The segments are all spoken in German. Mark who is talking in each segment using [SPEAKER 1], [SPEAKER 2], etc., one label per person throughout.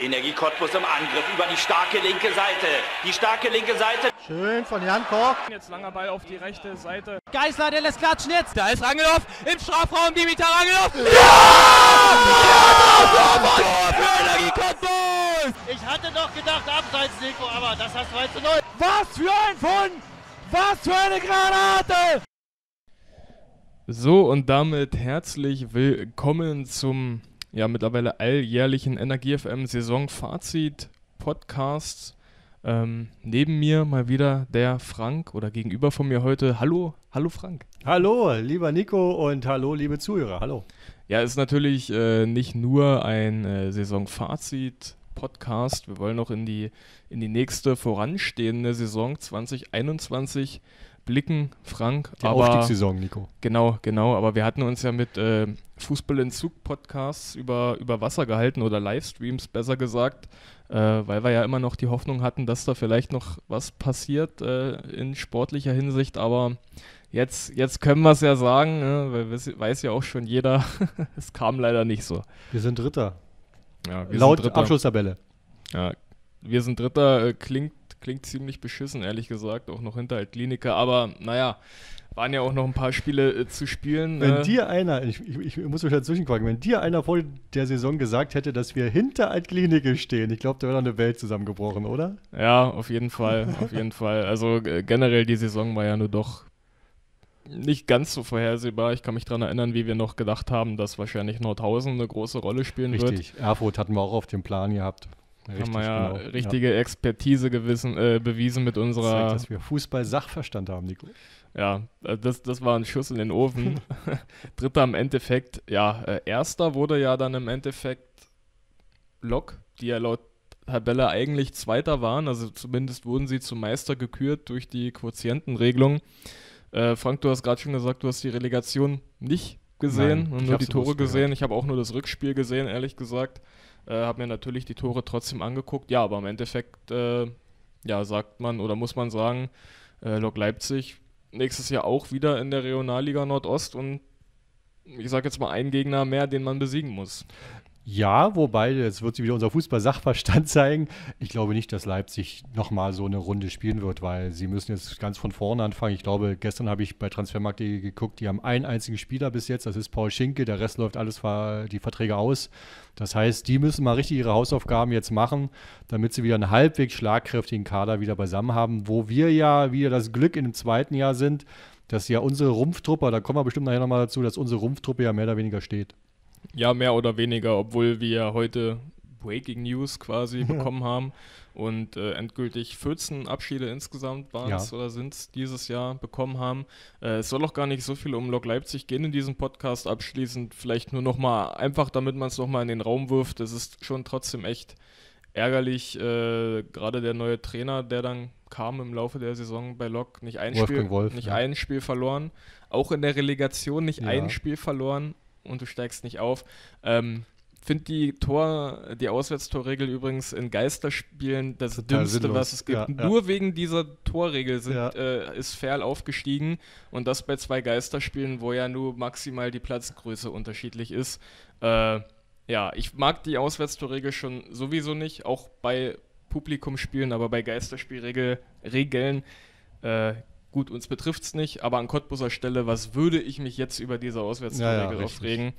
[SPEAKER 1] Energie Cottbus im Angriff über die starke linke Seite. Die starke linke Seite.
[SPEAKER 2] Schön von Jan Koch. Jetzt langer Ball auf die rechte Seite. Geisler, der lässt klatschen jetzt. Da
[SPEAKER 1] ist Rangelhoff im Strafraum. Dimitar Rangelhoff. Ja! ja! ja! Cottbus! Ich hatte doch gedacht, abseits Nico, aber das hast 2 zu 0. Was für ein Fund! Was für eine Granate!
[SPEAKER 2] So, und damit herzlich willkommen zum ja mittlerweile alljährlichen NRGFM Saisonfazit Podcasts. Ähm, neben mir mal wieder der Frank oder gegenüber von mir heute. Hallo, hallo Frank.
[SPEAKER 1] Hallo, lieber Nico und hallo, liebe Zuhörer. Hallo.
[SPEAKER 2] Ja, ist natürlich äh, nicht nur ein äh, fazit Podcast. Wir wollen noch in die, in die nächste voranstehende Saison 2021 blicken, Frank. Die aber, Aufstiegssaison, Nico. Genau, genau. Aber wir hatten uns ja mit äh, Fußballentzug-Podcasts über, über Wasser gehalten oder Livestreams besser gesagt, äh, weil wir ja immer noch die Hoffnung hatten, dass da vielleicht noch was passiert äh, in sportlicher Hinsicht. Aber jetzt, jetzt können wir es ja sagen, ne? weil weiß, weiß ja auch schon jeder, es kam leider nicht so. Wir sind Dritter. Ja, wir Laut sind Dritter. Abschlusstabelle. Ja, wir sind Dritter, äh, klingt Klingt ziemlich beschissen, ehrlich gesagt, auch noch hinter Altkliniker, aber naja, waren ja auch noch ein paar Spiele äh, zu spielen. Wenn äh, dir
[SPEAKER 1] einer, ich, ich, ich muss mich dazwischen quaken, wenn dir einer vor der Saison gesagt hätte, dass wir hinter Altklinike stehen, ich glaube, da wäre dann eine Welt zusammengebrochen, oder?
[SPEAKER 2] Ja, auf jeden Fall, auf jeden Fall. Also äh, generell die Saison war ja nur doch nicht ganz so vorhersehbar. Ich kann mich daran erinnern, wie wir noch gedacht haben, dass wahrscheinlich Nordhausen eine große Rolle spielen Richtig. wird. Richtig, Erfurt
[SPEAKER 1] hatten wir auch auf dem Plan gehabt. Richtig, haben wir ja genau. richtige ja. Expertise gewissen, äh, bewiesen
[SPEAKER 2] mit unserer. Das zeigt, dass wir Fußball-Sachverstand haben, Nico. Ja, äh, das, das war ein Schuss in den Ofen. Dritter im Endeffekt, ja, äh, erster wurde ja dann im Endeffekt Lok, die ja laut Tabelle eigentlich Zweiter waren. Also zumindest wurden sie zum Meister gekürt durch die Quotientenregelung. Äh, Frank, du hast gerade schon gesagt, du hast die Relegation nicht gesehen Nein, und nur die Tore gesehen. Gehört. Ich habe auch nur das Rückspiel gesehen, ehrlich gesagt äh, habe mir natürlich die Tore trotzdem angeguckt. Ja, aber im Endeffekt, äh, ja, sagt man oder muss man sagen, äh, Lok Leipzig nächstes Jahr auch wieder in der Regionalliga Nordost
[SPEAKER 1] und ich sage jetzt mal einen Gegner mehr, den man besiegen muss. Ja, wobei, jetzt wird sie wieder unser Fußball-Sachverstand zeigen. Ich glaube nicht, dass Leipzig nochmal so eine Runde spielen wird, weil sie müssen jetzt ganz von vorne anfangen. Ich glaube, gestern habe ich bei Transfermarkt.de geguckt, die haben einen einzigen Spieler bis jetzt, das ist Paul Schinke, der Rest läuft alles die Verträge aus. Das heißt, die müssen mal richtig ihre Hausaufgaben jetzt machen, damit sie wieder einen halbwegs schlagkräftigen Kader wieder beisammen haben, wo wir ja wieder das Glück im zweiten Jahr sind, dass ja unsere Rumpftruppe, da kommen wir bestimmt nachher nochmal dazu, dass unsere Rumpftruppe ja mehr oder weniger steht.
[SPEAKER 2] Ja, mehr oder weniger, obwohl wir heute Breaking News quasi ja. bekommen haben und äh, endgültig 14 Abschiede insgesamt waren es ja. oder sind es dieses Jahr bekommen haben. Äh, es soll auch gar nicht so viel um Lok Leipzig gehen in diesem Podcast. Abschließend vielleicht nur nochmal, einfach damit man es nochmal in den Raum wirft. Es ist schon trotzdem echt ärgerlich, äh, gerade der neue Trainer, der dann kam im Laufe der Saison bei Lok, nicht ein, Spiel, Wolf, nicht ja. ein Spiel verloren, auch in der Relegation nicht ein Spiel verloren und du steigst nicht auf. Ähm, Finde die Tor, die Auswärtstorregel übrigens in Geisterspielen das Total Dümmste, sinnlos. was es gibt. Ja, ja. Nur wegen dieser Torregel sind, ja. äh, ist Ferl aufgestiegen und das bei zwei Geisterspielen, wo ja nur maximal die Platzgröße unterschiedlich ist. Äh, ja, ich mag die Auswärtstorregel schon sowieso nicht, auch bei Publikumsspielen, aber bei Geisterspielregeln äh, gut, uns betrifft es nicht, aber an Cottbuser Stelle, was würde ich mich jetzt über diese Auswärtsregel ja, ja, aufregen?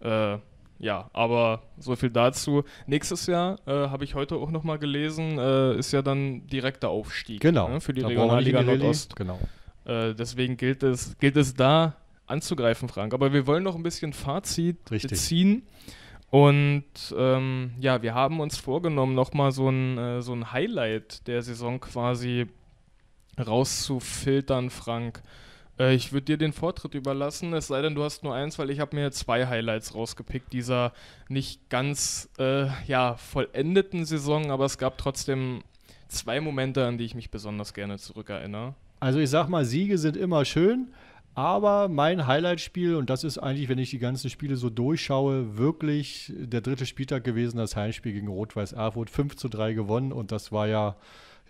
[SPEAKER 2] Äh, ja, aber so viel dazu. Nächstes Jahr äh, habe ich heute auch nochmal gelesen, äh, ist ja dann direkter Aufstieg genau. Ne, für die da Regionalliga die Nordost. Genau. Äh, deswegen gilt es, gilt es da anzugreifen, Frank. Aber wir wollen noch ein bisschen Fazit Richtig. ziehen. Und ähm, ja, wir haben uns vorgenommen, nochmal so ein, äh, so ein Highlight der Saison quasi rauszufiltern, Frank. Äh, ich würde dir den Vortritt überlassen, es sei denn, du hast nur eins, weil ich habe mir zwei Highlights rausgepickt dieser nicht ganz äh, ja, vollendeten Saison, aber es gab trotzdem zwei Momente, an die ich mich besonders gerne zurückerinnere.
[SPEAKER 1] Also ich sag mal, Siege sind immer schön, aber mein Highlightspiel, und das ist eigentlich, wenn ich die ganzen Spiele so durchschaue, wirklich der dritte Spieltag gewesen, das Heimspiel gegen Rot-Weiß Erfurt, 5 zu 3 gewonnen und das war ja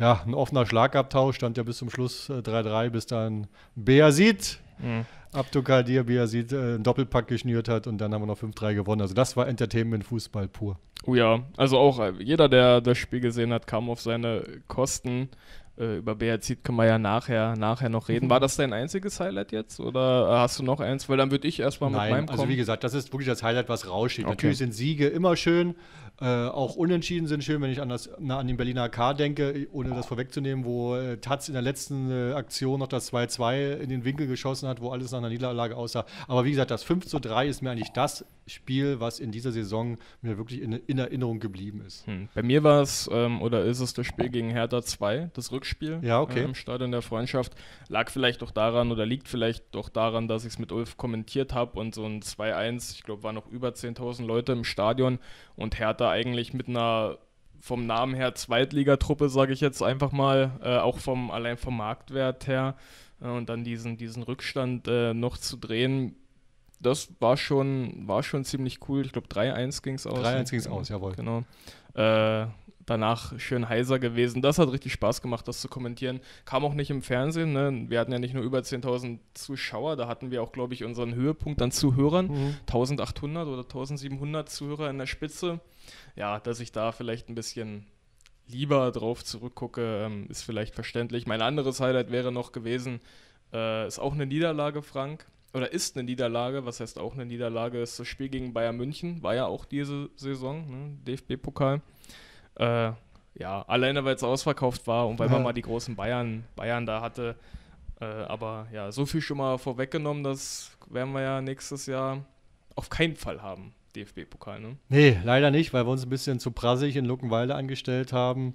[SPEAKER 1] ja, ein offener Schlagabtausch, stand ja bis zum Schluss 3-3, äh, bis dann Beasid, mhm. Abdulkadir Beasid, äh, einen Doppelpack geschnürt hat und dann haben wir noch 5-3 gewonnen. Also das war Entertainment Fußball pur.
[SPEAKER 2] Oh ja, also auch äh, jeder, der das Spiel gesehen hat, kam auf seine Kosten. Äh, über Beasid können wir ja nachher, nachher noch reden. Mhm. War das dein einziges Highlight jetzt oder hast du noch eins?
[SPEAKER 1] Weil dann würde ich erstmal mit meinem kommen. also wie gesagt, das ist wirklich das Highlight, was raussteht. Okay. Natürlich sind Siege immer schön, äh, auch Unentschieden sind schön, wenn ich an, das, na, an den Berliner K denke, ohne das vorwegzunehmen, wo äh, Taz in der letzten äh, Aktion noch das 2-2 in den Winkel geschossen hat, wo alles nach einer Niederlage aussah. Aber wie gesagt, das 5-3 ist mir eigentlich das Spiel, was in dieser Saison mir wirklich in, in Erinnerung geblieben ist. Hm. Bei mir war es ähm, oder ist es das Spiel gegen Hertha 2, das Rückspiel
[SPEAKER 2] ja, okay. äh, im Stadion der Freundschaft. Lag vielleicht doch daran oder liegt vielleicht doch daran, dass ich es mit Ulf kommentiert habe und so ein 2-1, ich glaube, waren noch über 10.000 Leute im Stadion und Hertha eigentlich mit einer vom Namen her Zweitligatruppe, sage ich jetzt einfach mal, äh, auch vom allein vom Marktwert her äh, und dann diesen, diesen Rückstand äh, noch zu drehen, das war schon, war schon ziemlich cool. Ich glaube, 3-1 ging es aus. 3-1 ging es aus, jawohl. Genau. Äh, danach schön heiser gewesen. Das hat richtig Spaß gemacht, das zu kommentieren. Kam auch nicht im Fernsehen. Ne? Wir hatten ja nicht nur über 10.000 Zuschauer, da hatten wir auch, glaube ich, unseren Höhepunkt an Zuhörern. Mhm. 1.800 oder 1.700 Zuhörer in der Spitze. Ja, dass ich da vielleicht ein bisschen lieber drauf zurückgucke, ähm, ist vielleicht verständlich. Mein anderes Highlight wäre noch gewesen, äh, ist auch eine Niederlage, Frank oder ist eine Niederlage, was heißt auch eine Niederlage, ist das Spiel gegen Bayern München, war ja auch diese Saison, ne? DFB-Pokal. Äh, ja, alleine weil es ausverkauft war und weil ja. man mal die großen Bayern, Bayern da hatte. Äh, aber ja, so viel schon mal vorweggenommen, das werden wir ja nächstes Jahr auf keinen Fall haben, DFB-Pokal, ne?
[SPEAKER 1] Nee, leider nicht, weil wir uns ein bisschen zu prassig in Luckenwalde angestellt haben.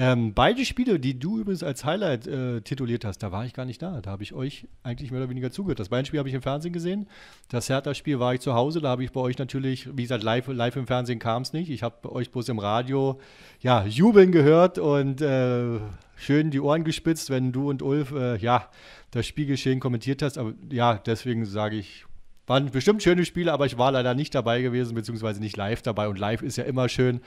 [SPEAKER 1] Ähm, beide Spiele, die du übrigens als Highlight äh, tituliert hast, da war ich gar nicht da. Da habe ich euch eigentlich mehr oder weniger zugehört. Das Bayern-Spiel habe ich im Fernsehen gesehen. Das Hertha-Spiel war ich zu Hause. Da habe ich bei euch natürlich, wie gesagt, live, live im Fernsehen kam es nicht. Ich habe euch bloß im Radio ja, jubeln gehört und äh, schön die Ohren gespitzt, wenn du und Ulf äh, ja, das Spielgeschehen kommentiert hast. Aber ja, deswegen sage ich, waren bestimmt schöne Spiele, aber ich war leider nicht dabei gewesen, beziehungsweise nicht live dabei. Und live ist ja immer schön.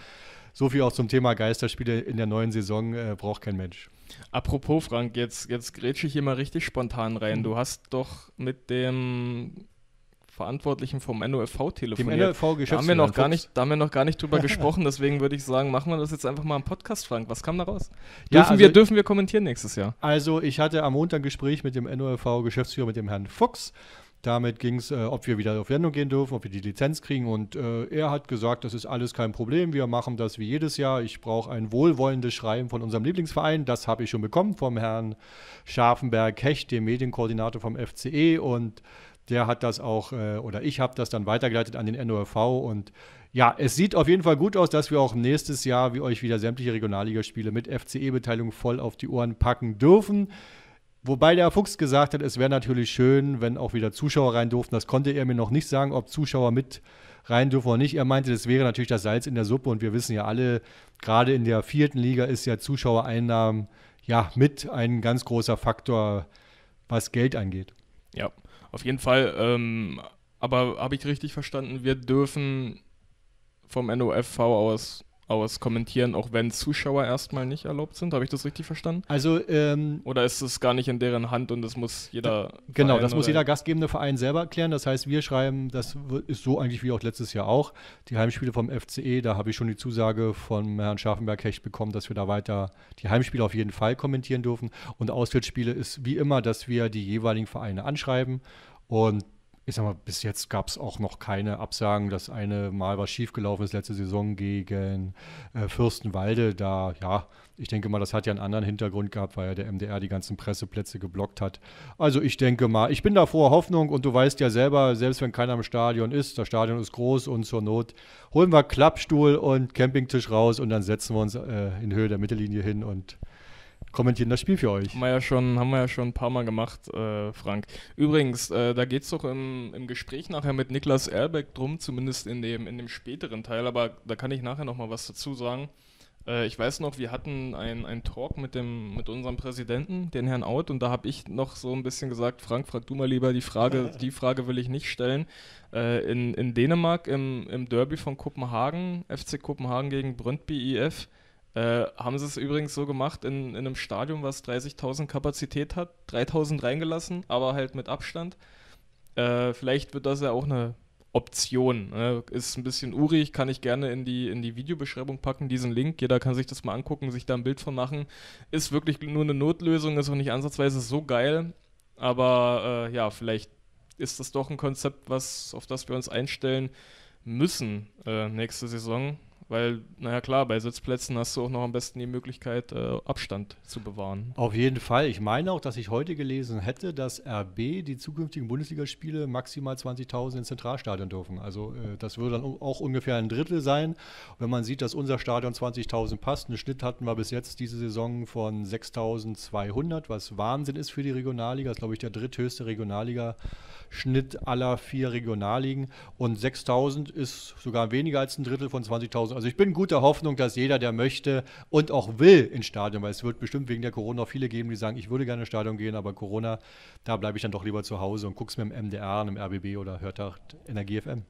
[SPEAKER 1] So viel auch zum Thema Geisterspiele in der neuen Saison äh, braucht kein Mensch. Apropos,
[SPEAKER 2] Frank, jetzt, jetzt grätsche ich hier mal richtig spontan rein. Mhm. Du hast doch mit dem Verantwortlichen vom NOFV telefoniert. Dem da haben wir noch gar nicht, Da haben wir noch gar nicht drüber gesprochen,
[SPEAKER 1] deswegen würde ich sagen, machen wir das jetzt einfach mal im Podcast, Frank. Was kam da raus? Dürfen, ja, also, wir, dürfen wir kommentieren nächstes Jahr? Also, ich hatte am Montag ein Gespräch mit dem NOFV-Geschäftsführer, mit dem Herrn Fuchs. Damit ging es, äh, ob wir wieder auf Sendung gehen dürfen, ob wir die Lizenz kriegen. Und äh, er hat gesagt, das ist alles kein Problem. Wir machen das wie jedes Jahr. Ich brauche ein wohlwollendes Schreiben von unserem Lieblingsverein. Das habe ich schon bekommen vom Herrn Scharfenberg-Hecht, dem Medienkoordinator vom FCE. Und der hat das auch, äh, oder ich habe das dann weitergeleitet an den NOFV. Und ja, es sieht auf jeden Fall gut aus, dass wir auch nächstes Jahr wie euch wieder sämtliche Regionalligaspiele mit FCE-Beteiligung voll auf die Ohren packen dürfen. Wobei der Fuchs gesagt hat, es wäre natürlich schön, wenn auch wieder Zuschauer rein durften. Das konnte er mir noch nicht sagen, ob Zuschauer mit rein dürfen oder nicht. Er meinte, das wäre natürlich das Salz in der Suppe und wir wissen ja alle, gerade in der vierten Liga ist ja Zuschauereinnahmen ja mit ein ganz großer Faktor, was Geld angeht.
[SPEAKER 2] Ja, auf jeden Fall. Ähm, aber habe ich richtig verstanden, wir dürfen vom NOFV aus aus kommentieren, auch wenn Zuschauer erstmal
[SPEAKER 1] nicht erlaubt sind. Habe ich das richtig verstanden? Also
[SPEAKER 2] ähm, oder ist es gar nicht in deren Hand und das muss jeder genau, Verein das muss jeder
[SPEAKER 1] gastgebende Verein selber erklären. Das heißt, wir schreiben, das ist so eigentlich wie auch letztes Jahr auch die Heimspiele vom FCE. Da habe ich schon die Zusage von Herrn Scharfenberg-Hecht bekommen, dass wir da weiter die Heimspiele auf jeden Fall kommentieren dürfen und Auswärtsspiele ist wie immer, dass wir die jeweiligen Vereine anschreiben und ich sag mal, bis jetzt gab es auch noch keine Absagen. Das eine Mal war schiefgelaufen ist letzte Saison gegen äh, Fürstenwalde. Da, ja, ich denke mal, das hat ja einen anderen Hintergrund gehabt, weil ja der MDR die ganzen Presseplätze geblockt hat. Also ich denke mal, ich bin da froher Hoffnung und du weißt ja selber, selbst wenn keiner im Stadion ist, das Stadion ist groß und zur Not holen wir Klappstuhl und Campingtisch raus und dann setzen wir uns äh, in Höhe der Mittellinie hin und kommentieren das Spiel für euch. Haben wir ja schon, haben wir ja schon ein paar Mal gemacht, äh, Frank. Übrigens, äh, da geht es doch im,
[SPEAKER 2] im, Gespräch nachher mit Niklas Erbeck drum, zumindest in dem, in dem späteren Teil, aber da kann ich nachher nochmal was dazu sagen. Äh, ich weiß noch, wir hatten einen Talk mit, dem, mit unserem Präsidenten, den Herrn Out, und da habe ich noch so ein bisschen gesagt, Frank, frag du mal lieber, die Frage, die Frage will ich nicht stellen. Äh, in, in Dänemark, im, im Derby von Kopenhagen, FC Kopenhagen gegen Brøndby IF, äh, haben sie es übrigens so gemacht in, in einem Stadion, was 30.000 Kapazität hat, 3.000 reingelassen, aber halt mit Abstand. Äh, vielleicht wird das ja auch eine Option. Ne? Ist ein bisschen urig, kann ich gerne in die, in die Videobeschreibung packen, diesen Link. Jeder kann sich das mal angucken, sich da ein Bild von machen. Ist wirklich nur eine Notlösung, ist auch nicht ansatzweise so geil. Aber äh, ja, vielleicht ist das doch ein Konzept, was, auf das wir uns einstellen müssen äh, nächste Saison. Weil,
[SPEAKER 1] naja klar, bei Sitzplätzen hast du auch noch am besten die Möglichkeit, äh, Abstand zu bewahren. Auf jeden Fall. Ich meine auch, dass ich heute gelesen hätte, dass RB die zukünftigen Bundesligaspiele maximal 20.000 ins Zentralstadion dürfen. Also äh, das würde dann auch ungefähr ein Drittel sein. Wenn man sieht, dass unser Stadion 20.000 passt, einen Schnitt hatten wir bis jetzt diese Saison von 6.200, was Wahnsinn ist für die Regionalliga. Das ist, glaube ich, der dritthöchste Regionalliga-Schnitt aller vier Regionalligen. Und 6.000 ist sogar weniger als ein Drittel von 20.000. Also ich bin guter Hoffnung, dass jeder, der möchte und auch will ins Stadion, weil es wird bestimmt wegen der Corona viele geben, die sagen, ich würde gerne ins Stadion gehen, aber Corona, da bleibe ich dann doch lieber zu Hause und gucke es mir im MDR, im RBB oder hört auch Energie FM.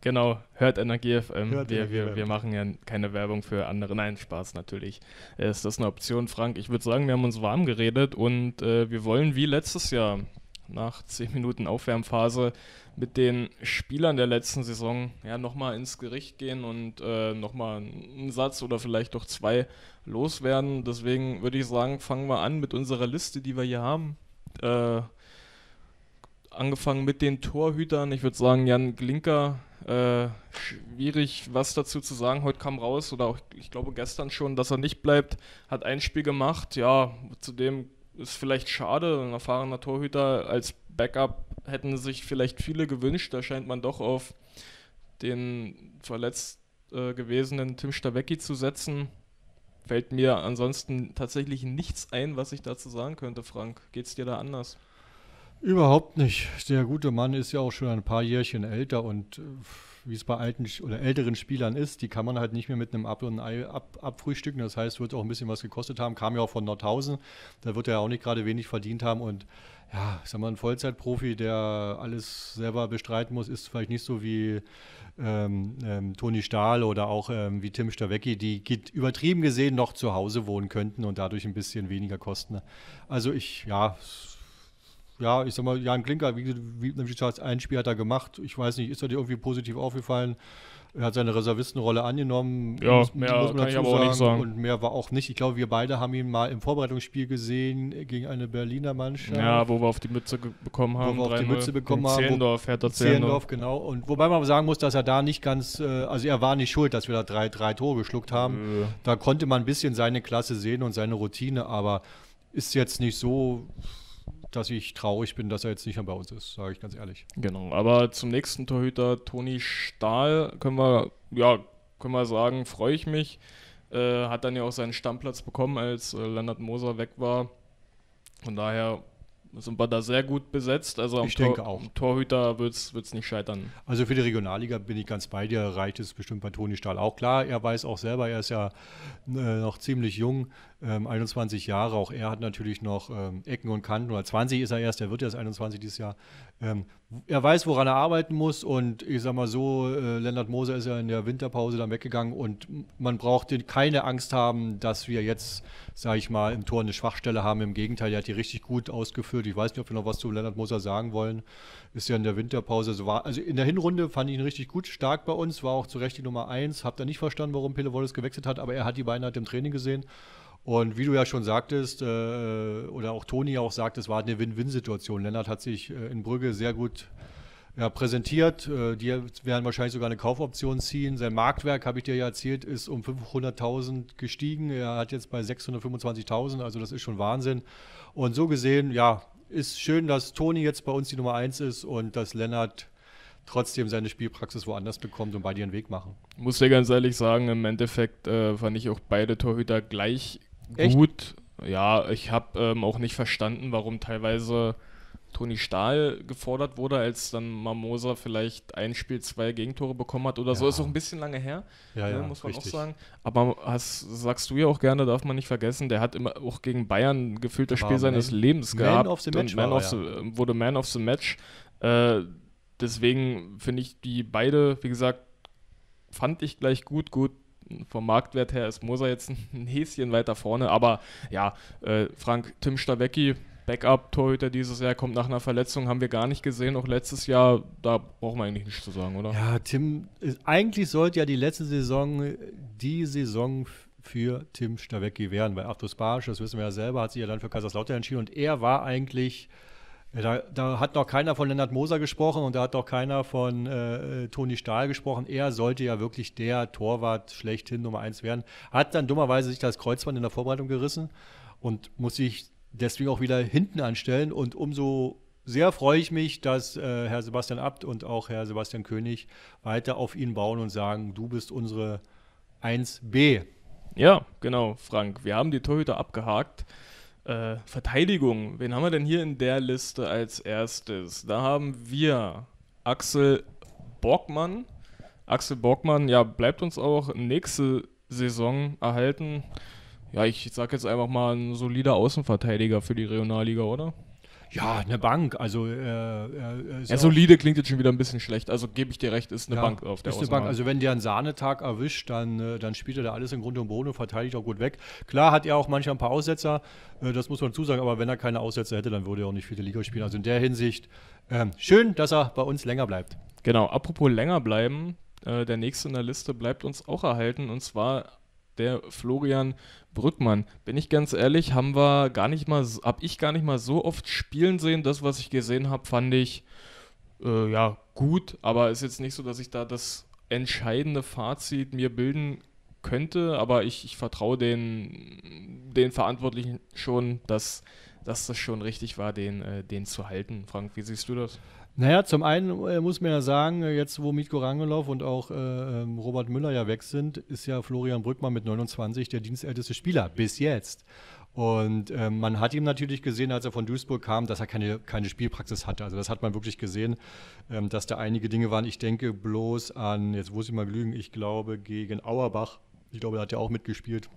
[SPEAKER 1] Genau, hört Energie FM. wir, wir, wir machen ja
[SPEAKER 2] keine Werbung für andere. Nein, Spaß natürlich. Äh, ist das eine Option, Frank? Ich würde sagen, wir haben uns warm geredet und äh, wir wollen wie letztes Jahr nach 10 Minuten Aufwärmphase mit den Spielern der letzten Saison ja, nochmal ins Gericht gehen und äh, nochmal einen Satz oder vielleicht doch zwei loswerden. Deswegen würde ich sagen, fangen wir an mit unserer Liste, die wir hier haben. Äh, angefangen mit den Torhütern. Ich würde sagen, Jan Glinker, äh, schwierig was dazu zu sagen. Heute kam raus, oder auch ich glaube gestern schon, dass er nicht bleibt. Hat ein Spiel gemacht. Ja, zudem ist vielleicht schade, ein erfahrener Torhüter als Backup hätten sich vielleicht viele gewünscht. Da scheint man doch auf den verletzt äh, gewesenen Tim Stawecki zu setzen. Fällt mir ansonsten tatsächlich nichts ein, was ich dazu sagen könnte, Frank. Geht es dir da anders?
[SPEAKER 1] Überhaupt nicht. Der gute Mann ist ja auch schon ein paar Jährchen älter und äh, wie es bei alten oder älteren Spielern ist, die kann man halt nicht mehr mit einem Ab- und Ei ab, abfrühstücken. Das heißt, wird auch ein bisschen was gekostet haben. Kam ja auch von Nordhausen. Da wird er auch nicht gerade wenig verdient haben und ja, ich sag mal, ein Vollzeitprofi, der alles selber bestreiten muss, ist vielleicht nicht so wie ähm, ähm, Toni Stahl oder auch ähm, wie Tim Stawecki, die übertrieben gesehen noch zu Hause wohnen könnten und dadurch ein bisschen weniger kosten. Ne? Also ich, ja, ja, ich sag mal, Jan Klinker, wie, wie, wie ein Spiel hat er gemacht. Ich weiß nicht, ist er dir irgendwie positiv aufgefallen? Er hat seine Reservistenrolle angenommen. Ja, muss, mehr muss kann ich aber sagen. auch nicht sagen. Und mehr war auch nicht. Ich glaube, wir beide haben ihn mal im Vorbereitungsspiel gesehen gegen eine Berliner Mannschaft. Ja, wo wir auf die Mütze bekommen haben. Wo wir auf die Mütze bekommen haben. Zehlendorf, Hertha Zehlendorf. Zehlendorf, genau. Und wobei man sagen muss, dass er da nicht ganz, äh, also er war nicht schuld, dass wir da drei, drei Tore geschluckt haben. Äh. Da konnte man ein bisschen seine Klasse sehen und seine Routine, aber ist jetzt nicht so dass ich traurig bin, dass er jetzt nicht mehr bei uns ist, sage ich ganz ehrlich. Genau,
[SPEAKER 2] aber zum nächsten Torhüter, Toni Stahl, können wir,
[SPEAKER 1] ja, können wir sagen,
[SPEAKER 2] freue ich mich. Äh, hat dann ja auch seinen Stammplatz bekommen, als äh, Leonard Moser weg war. Von daher sind wir da sehr gut besetzt. Also am ich Tor, denke auch. Torhüter wird
[SPEAKER 1] es nicht scheitern. Also für die Regionalliga bin ich ganz bei dir, reicht es bestimmt bei Toni Stahl auch. Klar, er weiß auch selber, er ist ja äh, noch ziemlich jung, ähm, 21 Jahre, auch er hat natürlich noch ähm, Ecken und Kanten, oder 20 ist er erst, er wird erst 21 dieses Jahr. Ähm, er weiß, woran er arbeiten muss und ich sag mal so, äh, Lennart Moser ist ja in der Winterpause dann weggegangen und man braucht keine Angst haben, dass wir jetzt, sage ich mal, im Tor eine Schwachstelle haben. Im Gegenteil, er hat die richtig gut ausgeführt. Ich weiß nicht, ob wir noch was zu Lennart Moser sagen wollen. Ist ja in der Winterpause so also war. Also in der Hinrunde fand ich ihn richtig gut, stark bei uns, war auch zu Recht die Nummer 1. Hab da nicht verstanden, warum Pille Wallace gewechselt hat, aber er hat die Beine halt im Training gesehen und wie du ja schon sagtest, äh, oder auch Toni auch sagt, es war eine Win-Win-Situation. Lennart hat sich äh, in Brügge sehr gut ja, präsentiert. Äh, die werden wahrscheinlich sogar eine Kaufoption ziehen. Sein Marktwerk, habe ich dir ja erzählt, ist um 500.000 gestiegen. Er hat jetzt bei 625.000, also das ist schon Wahnsinn. Und so gesehen, ja, ist schön, dass Toni jetzt bei uns die Nummer 1 ist und dass Lennart trotzdem seine Spielpraxis woanders bekommt und bei dir einen Weg machen. Muss dir ganz ehrlich sagen, im
[SPEAKER 2] Endeffekt äh, fand ich auch beide Torhüter gleich Echt? gut. Ja, ich habe ähm, auch nicht verstanden, warum teilweise Toni Stahl gefordert wurde, als dann Mamosa vielleicht ein Spiel zwei Gegentore bekommen hat oder ja. so. Ist auch ein bisschen lange her, ja, ne, ja, muss man richtig. auch sagen. Aber hast, sagst du ja auch gerne, darf man nicht vergessen, der hat immer auch gegen Bayern gefühlt das Spiel seines man, Lebens man gehabt. Of the Match man of the, äh, wurde Man of the Match. Äh, deswegen finde ich die beide, wie gesagt, fand ich gleich gut, gut vom Marktwert her ist Moser jetzt ein Häschen weiter vorne. Aber ja, äh, Frank Tim Stawecki, Backup-Torhüter dieses Jahr, kommt nach einer Verletzung, haben wir gar nicht gesehen, auch letztes Jahr.
[SPEAKER 1] Da brauchen wir eigentlich nichts zu sagen, oder? Ja, Tim, äh, eigentlich sollte ja die letzte Saison die Saison für Tim Stawecki werden, weil Arthur Barsch, das wissen wir ja selber, hat sich ja dann für Kaiserslautern entschieden und er war eigentlich da, da, hat noch keiner von Lennart Moser gesprochen und da hat noch keiner von äh, Toni Stahl gesprochen. Er sollte ja wirklich der Torwart schlechthin Nummer 1 werden. Hat dann dummerweise sich das Kreuzband in der Vorbereitung gerissen und muss sich deswegen auch wieder hinten anstellen. Und umso sehr freue ich mich, dass äh, Herr Sebastian Abt und auch Herr Sebastian König weiter auf ihn bauen und sagen, du bist unsere 1b. Ja, genau, Frank. Wir haben die Torhüter abgehakt. Äh,
[SPEAKER 2] Verteidigung, wen haben wir denn hier in der Liste als erstes? Da haben wir Axel Borgmann. Axel Borgmann, ja, bleibt uns auch nächste Saison erhalten. Ja, ich sag jetzt einfach mal ein solider Außenverteidiger für die Regionalliga, oder?
[SPEAKER 1] Ja, eine Bank. Also äh, äh, ja, solide klingt jetzt schon
[SPEAKER 2] wieder ein bisschen schlecht. Also gebe ich dir recht, ist eine ja, Bank auf der Ist eine Bank. Also
[SPEAKER 1] wenn der einen Sahnetag erwischt, dann, äh, dann spielt er da alles im Grunde und Boden und verteidigt auch gut weg. Klar hat er auch manchmal ein paar Aussetzer, äh, das muss man zusagen, aber wenn er keine Aussetzer hätte, dann würde er auch nicht viele Liga spielen. Also in der Hinsicht ähm, schön, dass er bei uns länger bleibt. Genau, apropos länger bleiben, äh, der nächste in der Liste bleibt uns auch erhalten und
[SPEAKER 2] zwar der Florian Brückmann. Bin ich ganz ehrlich, haben wir gar nicht mal, hab ich gar nicht mal so oft spielen sehen. Das, was ich gesehen habe, fand ich äh, ja gut, aber ist jetzt nicht so, dass ich da das entscheidende Fazit mir bilden könnte, aber ich, ich vertraue den, den Verantwortlichen schon, dass,
[SPEAKER 1] dass das schon richtig war, den, äh, den zu halten. Frank, wie siehst du das? Naja, zum einen äh, muss man ja sagen, äh, jetzt wo Mitko Rangelow und auch äh, ähm, Robert Müller ja weg sind, ist ja Florian Brückmann mit 29 der dienstälteste Spieler bis jetzt. Und äh, man hat ihm natürlich gesehen, als er von Duisburg kam, dass er keine, keine Spielpraxis hatte. Also das hat man wirklich gesehen, ähm, dass da einige Dinge waren. Ich denke bloß an, jetzt muss ich mal lügen, ich glaube gegen Auerbach. Ich glaube, da hat er auch mitgespielt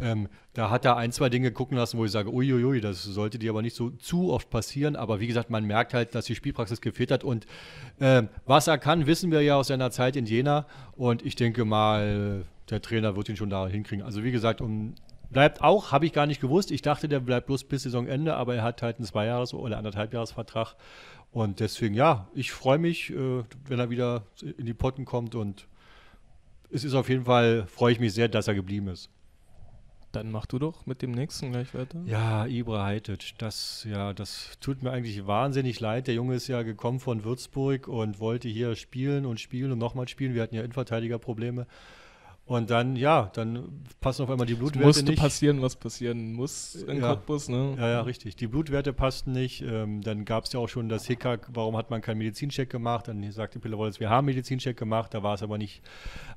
[SPEAKER 1] ähm, da hat er ein, zwei Dinge gucken lassen, wo ich sage, uiuiui, das sollte dir aber nicht so zu oft passieren. Aber wie gesagt, man merkt halt, dass die Spielpraxis gefehlt hat. Und äh, was er kann, wissen wir ja aus seiner Zeit in Jena. Und ich denke mal, der Trainer wird ihn schon da hinkriegen. Also wie gesagt, um, bleibt auch, habe ich gar nicht gewusst. Ich dachte, der bleibt bloß bis Saisonende, aber er hat halt einen Zweijahres- oder anderthalbjahresvertrag. Und deswegen, ja, ich freue mich, äh, wenn er wieder in die Potten kommt und es ist auf jeden Fall, freue ich mich sehr, dass er geblieben ist. Dann mach du doch mit dem nächsten gleich weiter. Ja, Ibra Heitic, das, ja, das tut mir eigentlich wahnsinnig leid. Der Junge ist ja gekommen von Würzburg und wollte hier spielen und spielen und nochmal spielen. Wir hatten ja Innenverteidigerprobleme. probleme und dann, ja, dann passen auf einmal die Blutwerte es musste nicht. Musste passieren, was passieren muss äh, in ja. Cottbus, ne? Ja, ja, richtig. Die Blutwerte passten nicht. Ähm, dann gab es ja auch schon das Hickhack, warum hat man keinen Medizincheck gemacht? Dann sagte Pillewollitz, wir haben Medizincheck gemacht. Da war es aber nicht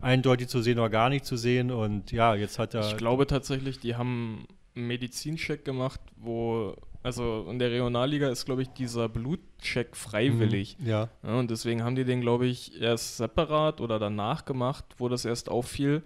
[SPEAKER 1] eindeutig zu sehen oder gar nicht zu sehen. Und ja, jetzt hat er. Ich glaube tatsächlich, die haben einen Medizincheck gemacht,
[SPEAKER 2] wo also in der Regionalliga ist, glaube ich, dieser Blutcheck freiwillig. Mhm, ja. ja. Und deswegen haben die den, glaube ich, erst separat oder danach gemacht, wo das erst auffiel.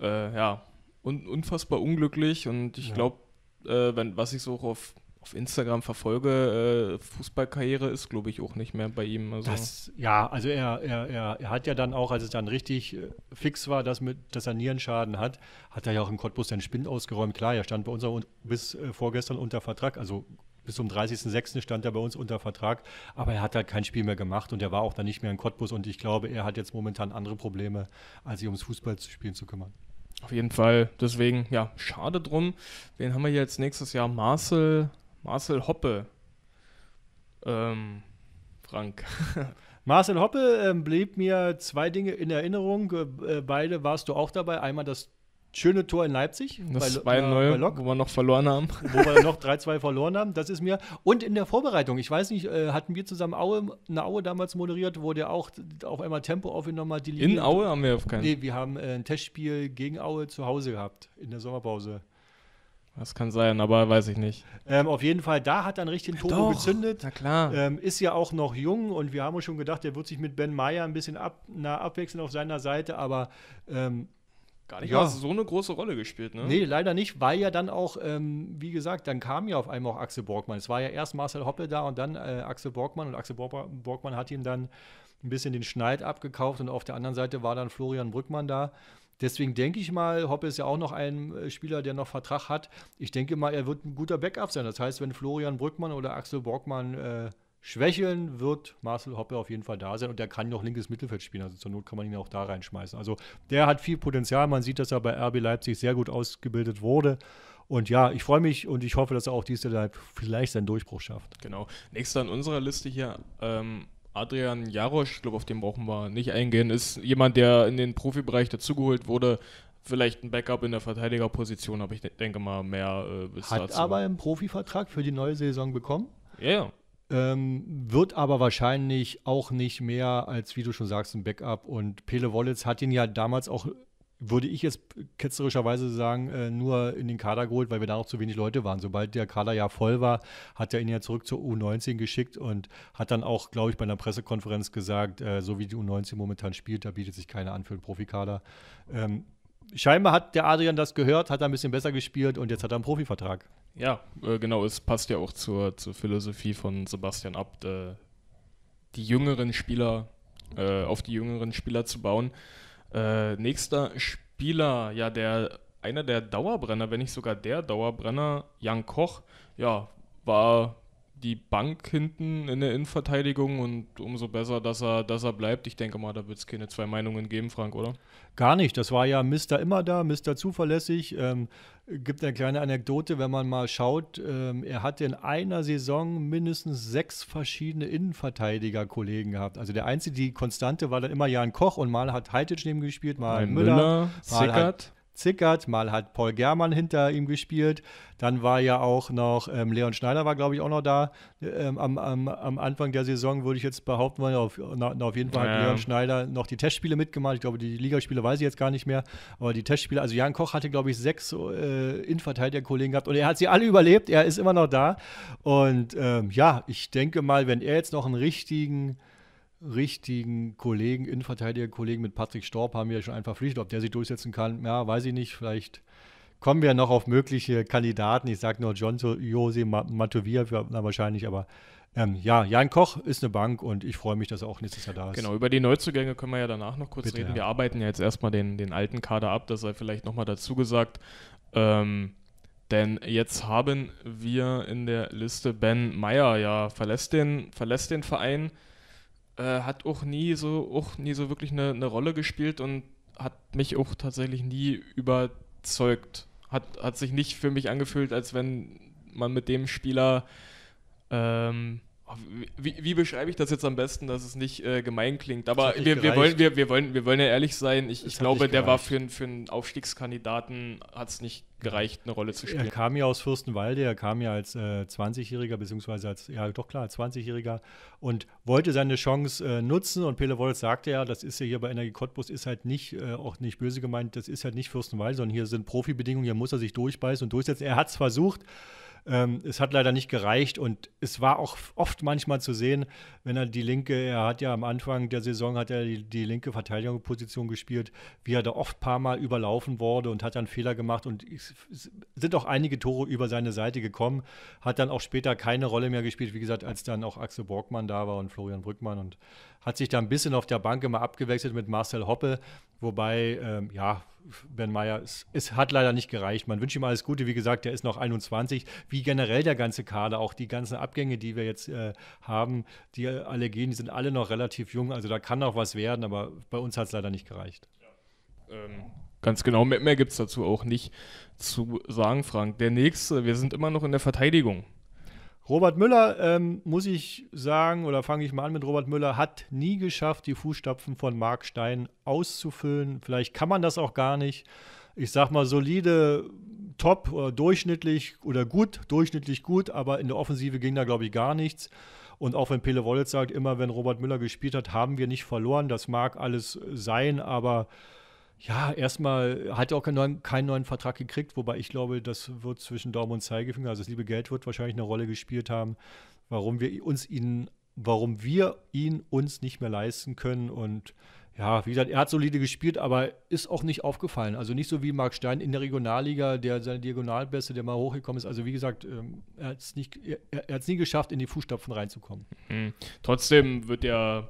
[SPEAKER 2] Äh, ja, und unfassbar unglücklich. Und ich ja. glaube, äh, was ich so auf auf Instagram verfolge, äh, Fußballkarriere ist, glaube ich, auch nicht mehr bei ihm. Also. Das,
[SPEAKER 1] ja, also er, er, er, er, hat ja dann auch, als es dann richtig äh, fix war, dass, mit, dass er Nierenschaden hat, hat er ja auch in Cottbus seinen Spind ausgeräumt. Klar, er stand bei uns auch bis äh, vorgestern unter Vertrag, also bis zum 30.06. stand er bei uns unter Vertrag, aber er hat halt kein Spiel mehr gemacht und er war auch dann nicht mehr in Cottbus und ich glaube, er hat jetzt momentan andere Probleme, als sich ums Fußball zu spielen zu kümmern. Auf jeden Fall, deswegen, ja, schade drum. Wen haben wir jetzt nächstes Jahr? Marcel Marcel Hoppe. Ähm, Frank. Marcel Hoppe ähm, blieb mir zwei Dinge in Erinnerung. Äh, beide warst du auch dabei. Einmal das schöne Tor in Leipzig. Das bei, war ein äh, neues,
[SPEAKER 2] wo wir noch verloren haben. Wo wir noch
[SPEAKER 1] 3-2 verloren haben, das ist mir. Und in der Vorbereitung, ich weiß nicht, äh, hatten wir zusammen Aue, eine Aue damals moderiert, wo der auch auf einmal Tempo aufgenommen hat. In Aue haben wir auf keinen. Nee, wir haben äh, ein Testspiel gegen Aue zu Hause gehabt, in der Sommerpause.
[SPEAKER 2] Das kann sein, aber weiß ich nicht.
[SPEAKER 1] Ähm, auf jeden Fall, da hat dann richtig den Turbo Doch, gezündet. Na klar. Ähm, ist ja auch noch jung und wir haben uns schon gedacht, er wird sich mit Ben Meyer ein bisschen ab, na, abwechseln auf seiner Seite, aber ähm, gar nicht ja. so eine große Rolle
[SPEAKER 2] gespielt, ne? Nee,
[SPEAKER 1] leider nicht, weil ja dann auch, ähm, wie gesagt, dann kam ja auf einmal auch Axel Borgmann. Es war ja erst Marcel Hoppe da und dann äh, Axel Borgmann und Axel Borgmann hat ihm dann ein bisschen den Schneid abgekauft und auf der anderen Seite war dann Florian Brückmann da Deswegen denke ich mal, Hoppe ist ja auch noch ein äh, Spieler, der noch Vertrag hat. Ich denke mal, er wird ein guter Backup sein. Das heißt, wenn Florian Brückmann oder Axel Borgmann äh, schwächeln, wird Marcel Hoppe auf jeden Fall da sein. Und der kann noch linkes Mittelfeld spielen. Also zur Not kann man ihn auch da reinschmeißen. Also der hat viel Potenzial. Man sieht, dass er bei RB Leipzig sehr gut ausgebildet wurde. Und ja, ich freue mich und ich hoffe, dass er auch dieses Jahr vielleicht seinen Durchbruch schafft.
[SPEAKER 2] Genau. Nächster an unserer Liste hier. Ähm Adrian Jarosch, ich glaube, auf den brauchen wir nicht eingehen, ist jemand, der in den Profibereich dazugeholt wurde. Vielleicht ein Backup in der Verteidigerposition, aber ich denke mal mehr äh, bis Hat dazu. aber
[SPEAKER 1] einen Profivertrag für die neue Saison bekommen. Ja, ja. Ähm, wird aber wahrscheinlich auch nicht mehr als, wie du schon sagst, ein Backup. Und Pele Wollitz hat ihn ja damals auch würde ich jetzt ketzerischerweise sagen, äh, nur in den Kader geholt, weil wir da noch zu wenig Leute waren. Sobald der Kader ja voll war, hat er ihn ja zurück zur U19 geschickt und hat dann auch, glaube ich, bei einer Pressekonferenz gesagt, äh, so wie die U19 momentan spielt, da bietet sich keiner an für einen Profikader. Ähm, scheinbar hat der Adrian das gehört, hat er ein bisschen besser gespielt und jetzt hat er einen Profivertrag. Ja, äh, genau, es passt ja auch zur, zur Philosophie von Sebastian Abt, äh, die jüngeren
[SPEAKER 2] Spieler, äh, auf die jüngeren Spieler zu bauen. Äh, nächster Spieler, ja, der einer der Dauerbrenner, wenn nicht sogar der Dauerbrenner, Jan Koch, ja, war die Bank hinten in der Innenverteidigung und umso besser,
[SPEAKER 1] dass er, dass er bleibt. Ich denke mal, da wird es keine zwei Meinungen geben, Frank, oder? Gar nicht. Das war ja Mister immer da, Mister zuverlässig. Ähm, gibt eine kleine Anekdote, wenn man mal schaut. Ähm, er hatte in einer Saison mindestens sechs verschiedene Innenverteidiger-Kollegen gehabt. Also der einzige, die konstante war dann immer Jan Koch und mal hat Heitic neben gespielt, mal Nein, Müller, Müller mal Sickert. Hat Zickert, mal hat Paul Germann hinter ihm gespielt. Dann war ja auch noch, ähm, Leon Schneider war, glaube ich, auch noch da ähm, am, am, am, Anfang der Saison, würde ich jetzt behaupten. Auf, na, auf jeden Fall ja. hat Leon Schneider noch die Testspiele mitgemacht. Ich glaube, die Ligaspiele weiß ich jetzt gar nicht mehr. Aber die Testspiele, also Jan Koch hatte, glaube ich, sechs äh, Innenverteidiger-Kollegen gehabt und er hat sie alle überlebt. Er ist immer noch da. Und ähm, ja, ich denke mal, wenn er jetzt noch einen richtigen richtigen Kollegen, Innenverteidiger-Kollegen mit Patrick Storb haben wir ja schon einfach verpflichtet. Ob der sich durchsetzen kann, ja, weiß ich nicht. Vielleicht kommen wir noch auf mögliche Kandidaten. Ich sage nur John Jose Matovia wahrscheinlich, aber ähm, ja, Jan Koch ist eine Bank und ich freue mich, dass er auch nächstes Jahr da ist. Genau,
[SPEAKER 2] über die Neuzugänge können wir ja danach noch kurz Bitte, reden. Ja. Wir
[SPEAKER 1] arbeiten ja jetzt erstmal den, den alten Kader ab,
[SPEAKER 2] das sei vielleicht nochmal dazu gesagt. Ähm, denn jetzt haben wir in der Liste Ben Meyer, ja, verlässt den, verlässt den Verein äh, hat auch nie so auch nie so wirklich eine, eine Rolle gespielt und hat mich auch tatsächlich nie überzeugt. Hat, hat sich nicht für mich angefühlt, als wenn man mit dem Spieler ähm, wie, wie, beschreibe ich das jetzt am besten, dass es nicht äh, gemein klingt? Aber wir, wir, wollen,
[SPEAKER 1] wir, wir, wollen, wir wollen ja ehrlich sein. Ich, ich glaube, der war
[SPEAKER 2] für, für einen Aufstiegskandidaten, hat es nicht gereicht, eine Rolle zu spielen. Er kam
[SPEAKER 1] ja aus Fürstenwalde, er kam ja als äh, 20-Jähriger, beziehungsweise als, ja doch klar, 20-Jähriger und wollte seine Chance äh, nutzen. Und Pele Wolz sagte ja, das ist ja hier bei Energie Cottbus, ist halt nicht, äh, auch nicht böse gemeint, das ist halt nicht Fürstenwalde, sondern hier sind Profibedingungen, hier muss er sich durchbeißen und durchsetzen. Er hat es versucht. Ähm, es hat leider nicht gereicht und es war auch oft manchmal zu sehen, wenn er die linke, er hat ja am Anfang der Saison hat er die, die linke Verteidigungsposition gespielt, wie er da oft paar Mal überlaufen wurde und hat dann Fehler gemacht und es sind auch einige Tore über seine Seite gekommen, hat dann auch später keine Rolle mehr gespielt, wie gesagt, als dann auch Axel Borgmann da war und Florian Brückmann und hat sich da ein bisschen auf der Bank immer abgewechselt mit Marcel Hoppe, wobei, ähm, ja, Ben Meyer, es, es, hat leider nicht gereicht. Man wünscht ihm alles Gute. Wie gesagt, der ist noch 21. Wie generell der ganze Kader, auch die ganzen Abgänge, die wir jetzt äh, haben, die alle gehen, die sind alle noch relativ jung. Also da kann noch was werden, aber bei uns hat es leider nicht gereicht. Ja. Ähm,
[SPEAKER 2] ganz genau, mehr, mehr gibt es dazu auch nicht zu sagen, Frank. Der nächste, wir sind immer noch in der Verteidigung.
[SPEAKER 1] Robert Müller, ähm, muss ich sagen, oder fange ich mal an mit Robert Müller, hat nie geschafft, die Fußstapfen von Mark Stein auszufüllen. Vielleicht kann man das auch gar nicht. Ich sag mal, solide, top, oder äh, durchschnittlich oder gut, durchschnittlich gut, aber in der Offensive ging da, glaube ich, gar nichts. Und auch wenn Pele Wollitz sagt, immer wenn Robert Müller gespielt hat, haben wir nicht verloren. Das mag alles sein, aber ja, erstmal hat er auch keinen neuen, keinen neuen, Vertrag gekriegt, wobei ich glaube, das wird zwischen Daumen und Zeigefinger, also das liebe Geld wird wahrscheinlich eine Rolle gespielt haben, warum wir uns ihn, warum wir ihn uns nicht mehr leisten können. Und ja, wie gesagt, er hat solide gespielt, aber ist auch nicht aufgefallen. Also nicht so wie Marc Stein in der Regionalliga, der seine Diagonalbeste, der mal hochgekommen ist. Also wie gesagt, ähm, er hat es nie geschafft, in die Fußstapfen reinzukommen.
[SPEAKER 2] Mhm. Trotzdem wird er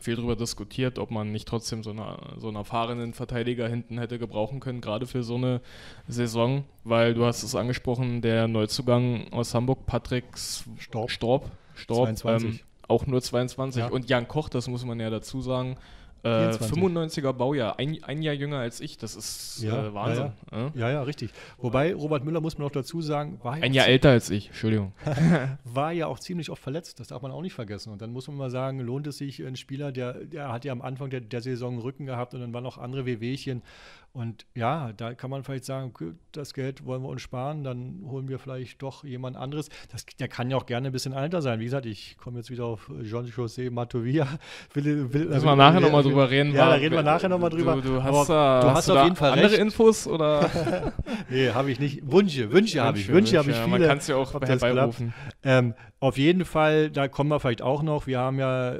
[SPEAKER 2] viel darüber diskutiert, ob man nicht trotzdem so, eine, so einen erfahrenen Verteidiger hinten hätte gebrauchen können, gerade für so eine Saison, weil du hast es angesprochen, der Neuzugang aus Hamburg, Patrick Storb, Storb, Storb ähm, auch nur 22 ja. und Jan Koch, das muss man ja dazu sagen, äh, 95er Baujahr, ein, ein, Jahr jünger als ich, das ist
[SPEAKER 1] äh, ja, äh, Wahnsinn. Ja ja. ja ja. richtig. Wobei Robert Müller, muss man auch dazu sagen, war ein Jahr älter als ich, Entschuldigung. war ja auch ziemlich oft verletzt, das darf man auch nicht vergessen. Und dann muss man mal sagen, lohnt es sich, ein Spieler, der, der hat ja am Anfang der, der Saison Rücken gehabt und dann waren auch andere Wehwehchen und ja, da kann man vielleicht sagen, das Geld wollen wir uns sparen, dann holen wir vielleicht doch jemand anderes. Das, der kann ja auch gerne ein bisschen älter sein. Wie gesagt, ich komme jetzt wieder auf Jean-José Matovia. Müssen wir nachher nochmal drüber reden. Ja, da reden wir nachher nochmal drüber. Du, du hast, Aber, du hast, hast du auf jeden Fall andere recht. Infos? Oder? nee, habe ich nicht. Wünsche, Wünsche habe ich. Wünsche, habe ich ja, viele. Man kann es ja auch herbeirufen. Ähm, auf jeden Fall, da kommen wir vielleicht auch noch. Wir haben ja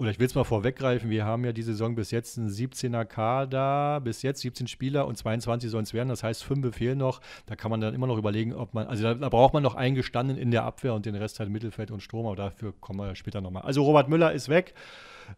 [SPEAKER 1] oder ich will es mal vorweggreifen, wir haben ja die Saison bis jetzt einen 17er Kader, bis jetzt 17 Spieler und 22 sollen es werden, das heißt fünf befehlen noch, da kann man dann immer noch überlegen, ob man, also da, da braucht man noch einen gestanden in der Abwehr und den Rest halt Mittelfeld und Strom, aber dafür kommen wir später nochmal. Also Robert Müller ist weg,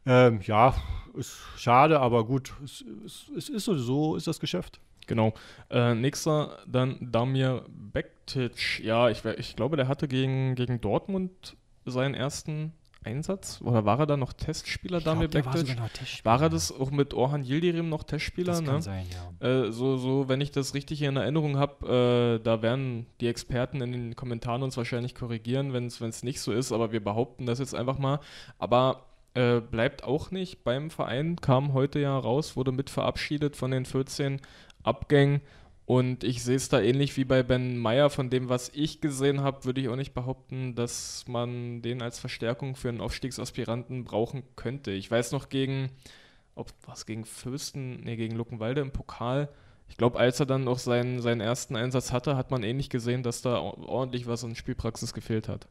[SPEAKER 1] ähm, ja, ist schade, aber gut, es, es, es ist so, so ist das
[SPEAKER 2] Geschäft. Genau. Äh, nächster dann Damir Bektic. Ja, ich, ich glaube, der hatte gegen, gegen Dortmund seinen ersten Einsatz? Oder war er da noch Testspieler ich damit? Glaub, Backtage? noch Testspieler. war er das auch mit Orhan Yildirim noch Testspieler? Das kann ne? sein, ja. Äh, so, so, wenn ich das richtig in Erinnerung habe, äh, da werden die Experten in den Kommentaren uns wahrscheinlich korrigieren, wenn es nicht so ist, aber wir behaupten das jetzt einfach mal. Aber äh, bleibt auch nicht beim Verein, kam heute ja raus, wurde mit verabschiedet von den 14 Abgängen. Und ich sehe es da ähnlich wie bei Ben Meyer. Von dem, was ich gesehen habe, würde ich auch nicht behaupten, dass man den als Verstärkung für einen Aufstiegsaspiranten brauchen könnte. Ich weiß noch gegen, ob was gegen Fürsten, nee, gegen Luckenwalde im Pokal. Ich glaube, als er dann noch seinen, seinen ersten Einsatz hatte, hat man ähnlich gesehen, dass da ordentlich was an
[SPEAKER 1] Spielpraxis gefehlt hat.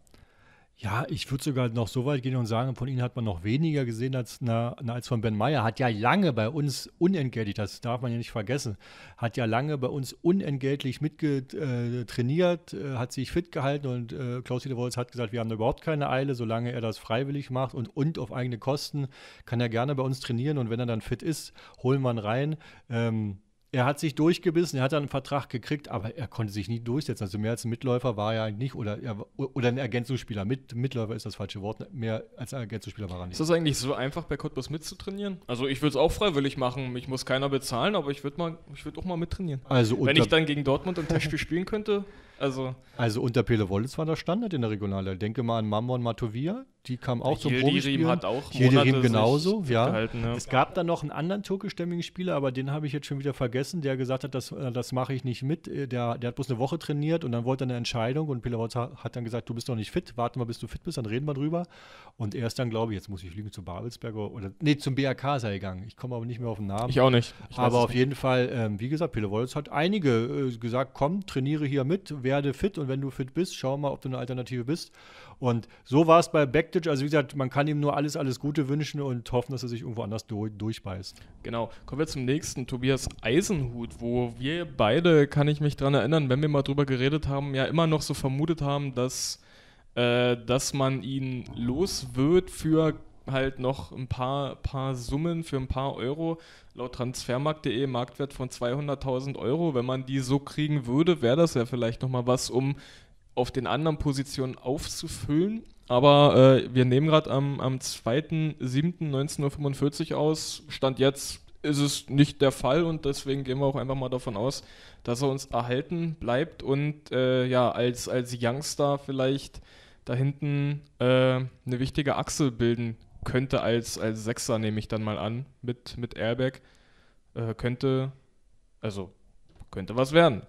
[SPEAKER 1] Ja, ich würde sogar noch so weit gehen und sagen, von ihnen hat man noch weniger gesehen als, na, na, als von Ben Meyer. Hat ja lange bei uns unentgeltlich, das darf man ja nicht vergessen, hat ja lange bei uns unentgeltlich mitgetrainiert, äh, äh, hat sich fit gehalten und äh, Klaus Niederwolz hat gesagt, wir haben überhaupt keine Eile, solange er das freiwillig macht und, und auf eigene Kosten kann er gerne bei uns trainieren und wenn er dann fit ist, holen wir ihn rein. Ähm, er hat sich durchgebissen, er hat dann einen Vertrag gekriegt, aber er konnte sich nie durchsetzen. Also mehr als ein Mitläufer war er nicht oder, er, oder ein Ergänzungsspieler. Mit, Mitläufer ist das falsche Wort, ne? mehr als ein Ergänzungsspieler war er nicht. Ist das eigentlich so
[SPEAKER 2] einfach, bei Cottbus mitzutrainieren? Also ich würde es auch freiwillig machen, mich muss keiner bezahlen, aber ich würde würd auch mal mittrainieren. Also Wenn ich dann
[SPEAKER 1] gegen Dortmund ein Testspiel spielen könnte, also... Also unter Pele Wollitz war das Standard in der Regionalliga. Denke mal an Mammon Matovia, die kam auch zum Probespielen. hat auch Jedirim genauso, ja. ja. Es gab dann noch einen anderen türkischstämmigen Spieler, aber den habe ich jetzt schon wieder vergessen, der gesagt hat, das, äh, das mache ich nicht mit. Äh, der, der hat bloß eine Woche trainiert und dann wollte er eine Entscheidung und Pilawatz hat dann gesagt, du bist noch nicht fit, warten wir, bis du fit bist, dann reden wir drüber. Und er ist dann, glaube ich, jetzt muss ich fliegen zu Babelsberger oder, nee, zum BRK sei gegangen. Ich komme aber nicht mehr auf den Namen. Ich auch nicht. Ich aber auf nicht. jeden Fall, ähm, wie gesagt, Pilawatz hat einige äh, gesagt, komm, trainiere hier mit, werde fit und wenn du fit bist, schau mal, ob du eine Alternative bist. Und so war es bei Beck Rakitic, also wie gesagt, man kann ihm nur alles, alles Gute wünschen und hoffen, dass er sich irgendwo anders durch, durchbeißt. Genau. Kommen wir zum nächsten, Tobias Eisenhut,
[SPEAKER 2] wo wir beide, kann ich mich daran erinnern, wenn wir mal drüber geredet haben, ja immer noch so vermutet haben, dass, äh, dass man ihn los wird für halt noch ein paar, paar Summen für ein paar Euro. Laut transfermarkt.de Marktwert von 200.000 Euro. Wenn man die so kriegen würde, wäre das ja vielleicht nochmal was, um auf den anderen Positionen aufzufüllen. Aber äh, wir nehmen gerade am, am 2.7.19.45 Uhr aus. Stand jetzt ist es nicht der Fall und deswegen gehen wir auch einfach mal davon aus, dass er uns erhalten bleibt und äh, ja, als, als Youngster vielleicht da hinten äh, eine wichtige Achse bilden könnte als, als Sechser, nehme ich dann mal an, mit, mit Airbag. Äh, könnte,
[SPEAKER 1] also könnte was werden.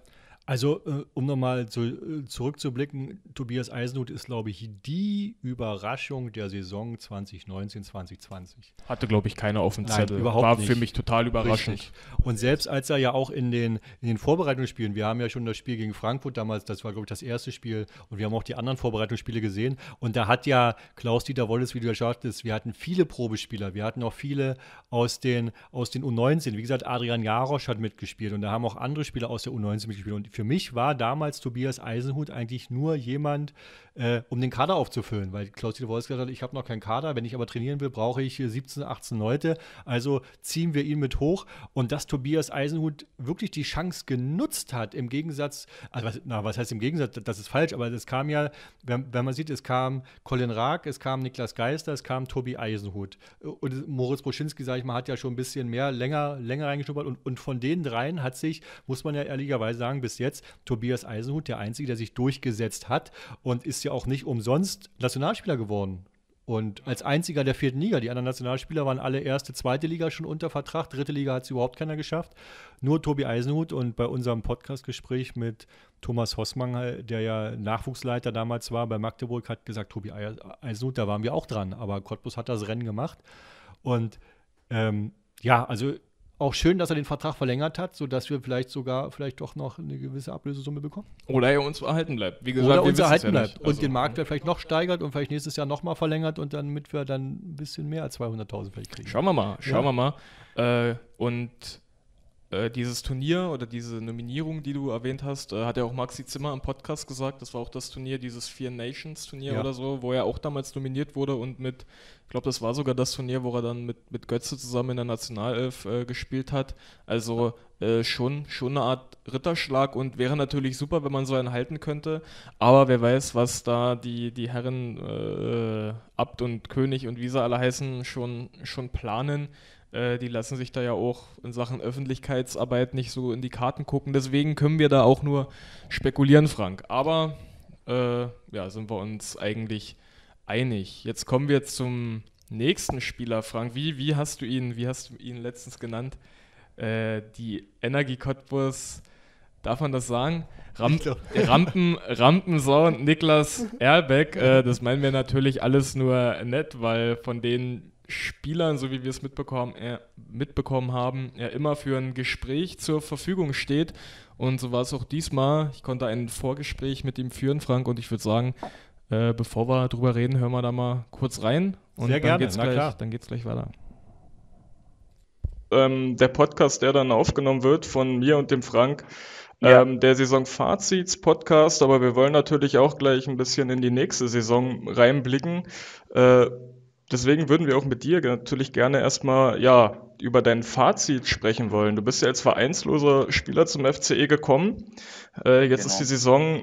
[SPEAKER 1] Also, äh, um nochmal zu, äh, zurückzublicken, Tobias Eisenhut ist, glaube ich, die Überraschung der Saison 2019, 2020.
[SPEAKER 2] Hatte, glaube ich, keiner auf dem Nein, Zettel. Überhaupt War nicht. für mich total überraschend. Richtig.
[SPEAKER 1] Und selbst als er ja auch in den, in den Vorbereitungsspielen, wir haben ja schon das Spiel gegen Frankfurt damals, das war, glaube ich, das erste Spiel und wir haben auch die anderen Vorbereitungsspiele gesehen. Und da hat ja Klaus-Dieter Wolles, wie du ja sagtest, wir hatten viele Probespieler, wir hatten auch viele aus den, aus den U19. Wie gesagt, Adrian Jarosch hat mitgespielt und da haben auch andere Spieler aus der U19 mitgespielt. Und für mich war damals Tobias Eisenhut eigentlich nur jemand, äh, um den Kader aufzufüllen, weil Klaus Dieter Wolf gesagt hat, ich habe noch keinen Kader, wenn ich aber trainieren will, brauche ich 17, äh, 18 Leute. Also ziehen wir ihn mit hoch. Und dass Tobias Eisenhut wirklich die Chance genutzt hat, im Gegensatz, also was, na, was heißt im Gegensatz, das ist falsch, aber es kam ja, wenn, wenn man sieht, es kam Colin Raag, es kam Niklas Geister, es kam Tobi Eisenhut. Und Moritz Bruschinski, sage ich mal, hat ja schon ein bisschen mehr, länger, länger reingeschnuppert. Und, und von den dreien hat sich, muss man ja ehrlicherweise sagen, bis jetzt Tobias Eisenhut der Einzige, der sich durchgesetzt hat und ist ja auch nicht umsonst Nationalspieler geworden. Und als einziger der vierten Liga. Die anderen Nationalspieler waren alle erste, zweite Liga schon unter Vertrag. Dritte Liga hat es überhaupt keiner geschafft. Nur Tobi Eisenhut und bei unserem Podcastgespräch mit Thomas Hossmann, der ja Nachwuchsleiter damals war bei Magdeburg, hat gesagt: Tobi Eisenhut, da waren wir auch dran. Aber Cottbus hat das Rennen gemacht. Und ähm, ja, also auch schön, dass er den Vertrag verlängert hat, sodass wir vielleicht sogar vielleicht doch noch eine gewisse Ablösesumme bekommen. Oder er uns erhalten bleibt. Wie gesagt, Oder uns erhalten ja bleibt also und den Marktwert vielleicht noch steigert und vielleicht nächstes Jahr nochmal verlängert und damit wir dann ein bisschen mehr als 200.000 vielleicht kriegen. Schauen wir mal, schauen ja.
[SPEAKER 2] wir mal. Äh, und äh, dieses Turnier oder diese Nominierung, die du erwähnt hast, äh, hat ja auch Maxi Zimmer im Podcast gesagt, das war auch das Turnier, dieses Vier Nations Turnier ja. oder so, wo er auch damals nominiert wurde und mit, ich glaube, das war sogar das Turnier, wo er dann mit, mit Götze zusammen in der Nationalelf äh, gespielt hat. Also äh, schon, schon eine Art Ritterschlag und wäre natürlich super, wenn man so einen halten könnte. Aber wer weiß, was da die, die Herren äh, Abt und König und wie sie alle heißen, schon, schon planen. Äh, die lassen sich da ja auch in Sachen Öffentlichkeitsarbeit nicht so in die Karten gucken. Deswegen können wir da auch nur spekulieren, Frank. Aber äh, ja, sind wir uns eigentlich einig. Jetzt kommen wir zum nächsten Spieler, Frank. Wie, wie hast du ihn, wie hast du ihn letztens genannt? Äh, die Energie Cottbus, darf man das sagen? Ramp Rampen, Rampensau und Niklas Erbeck, äh, das meinen wir natürlich alles nur nett, weil von denen Spielern, so wie wir es mitbekommen, äh, mitbekommen haben, er immer für ein Gespräch zur Verfügung steht. Und so war es auch diesmal. Ich konnte ein Vorgespräch mit ihm führen, Frank, und ich würde sagen, äh, bevor wir darüber reden, hören wir da mal kurz rein. Und Sehr dann geht es gleich, gleich weiter. Ähm, der Podcast, der dann aufgenommen wird von mir und dem Frank, ja. Ähm, der Saison-Fazits-Podcast, aber wir wollen natürlich auch gleich ein bisschen in die nächste Saison reinblicken. Äh, deswegen würden wir auch mit dir natürlich gerne erstmal ja, über dein Fazit sprechen wollen. Du bist ja als vereinsloser Spieler zum FCE gekommen. Äh, jetzt genau. ist die Saison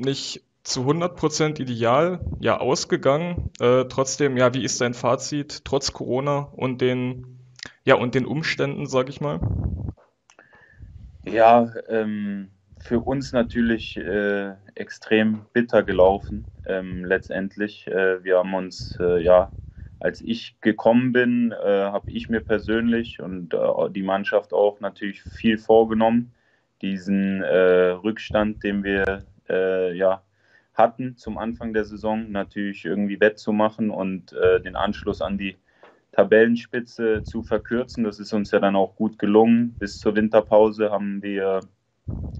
[SPEAKER 2] nicht zu 100 ideal ja ausgegangen. Äh, trotzdem, ja, wie ist dein Fazit trotz Corona und den ja und den Umständen, sage ich mal?
[SPEAKER 3] Ja, ähm, für uns natürlich äh, extrem bitter gelaufen. Ähm, letztendlich, äh, wir haben uns äh, ja als ich gekommen bin, äh, habe ich mir persönlich und äh, die Mannschaft auch natürlich viel vorgenommen, diesen äh, Rückstand, den wir äh, ja, hatten zum Anfang der Saison, natürlich irgendwie wettzumachen und äh, den Anschluss an die Tabellenspitze zu verkürzen. Das ist uns ja dann auch gut gelungen. Bis zur Winterpause haben wir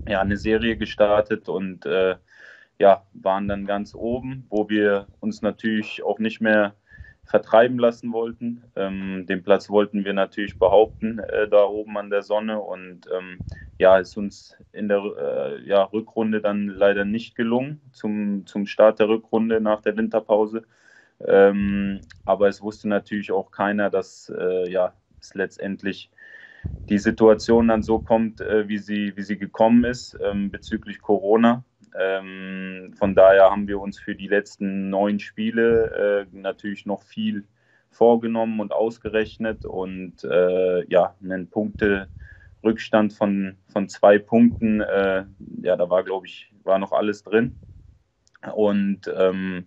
[SPEAKER 3] ja, eine Serie gestartet und äh, ja, waren dann ganz oben, wo wir uns natürlich auch nicht mehr vertreiben lassen wollten. Ähm, den Platz wollten wir natürlich behaupten, äh, da oben an der Sonne. Und ähm, ja, ist uns in der äh, ja, Rückrunde dann leider nicht gelungen, zum, zum Start der Rückrunde nach der Winterpause. Ähm, aber es wusste natürlich auch keiner, dass äh, ja, es letztendlich die Situation dann so kommt, äh, wie, sie, wie sie gekommen ist ähm, bezüglich Corona. Ähm, von daher haben wir uns für die letzten neun Spiele äh, natürlich noch viel vorgenommen und ausgerechnet und äh, ja, einen Punkte-Rückstand von, von zwei Punkten, äh, ja, da war, glaube ich, war noch alles drin. Und ähm,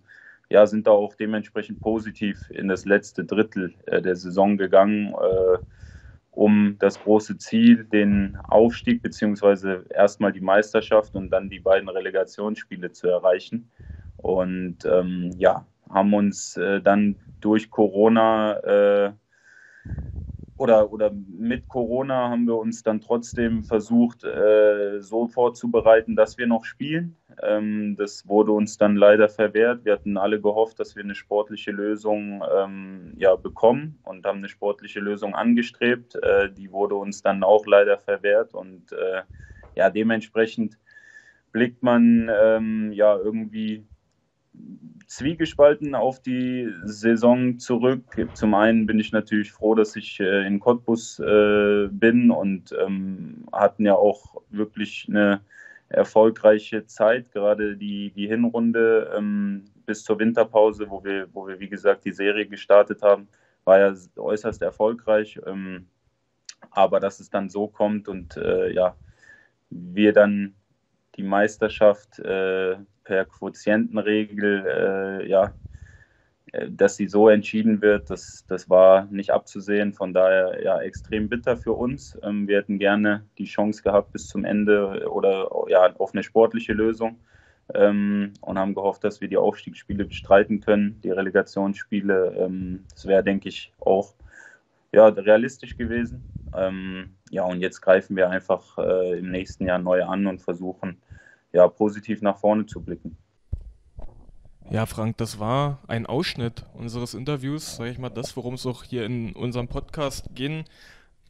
[SPEAKER 3] ja, sind da auch dementsprechend positiv in das letzte Drittel äh, der Saison gegangen. Äh, um das große Ziel, den Aufstieg beziehungsweise erstmal die Meisterschaft und dann die beiden Relegationsspiele zu erreichen. Und ähm, ja, haben uns äh, dann durch Corona äh, oder, oder mit Corona haben wir uns dann trotzdem versucht, äh, so vorzubereiten, dass wir noch spielen. Ähm, das wurde uns dann leider verwehrt. Wir hatten alle gehofft, dass wir eine sportliche Lösung ähm, ja, bekommen und haben eine sportliche Lösung angestrebt. Äh, die wurde uns dann auch leider verwehrt und äh, ja, dementsprechend blickt man ähm, ja irgendwie zwiegespalten auf die Saison zurück. Zum einen bin ich natürlich froh, dass ich äh, in Cottbus äh, bin und ähm, hatten ja auch wirklich eine erfolgreiche Zeit, gerade die, die Hinrunde ähm, bis zur Winterpause, wo wir, wo wir, wie gesagt, die Serie gestartet haben, war ja äußerst erfolgreich. Ähm, aber dass es dann so kommt und äh, ja, wir dann die Meisterschaft äh, per Quotientenregel äh, ja, äh, dass sie so entschieden wird, das, das war nicht abzusehen. Von daher ja extrem bitter für uns. Ähm, wir hätten gerne die Chance gehabt bis zum Ende oder ja auf eine sportliche Lösung ähm, und haben gehofft, dass wir die Aufstiegsspiele bestreiten können, die Relegationsspiele. Ähm, das wäre, denke ich, auch ja, realistisch gewesen. ja, und jetzt greifen wir einfach äh, im nächsten Jahr neu an und versuchen, ja, positiv nach vorne zu blicken.
[SPEAKER 2] Ja, Frank, das war ein Ausschnitt unseres Interviews, sage ich mal, das, worum es auch hier in unserem Podcast gehen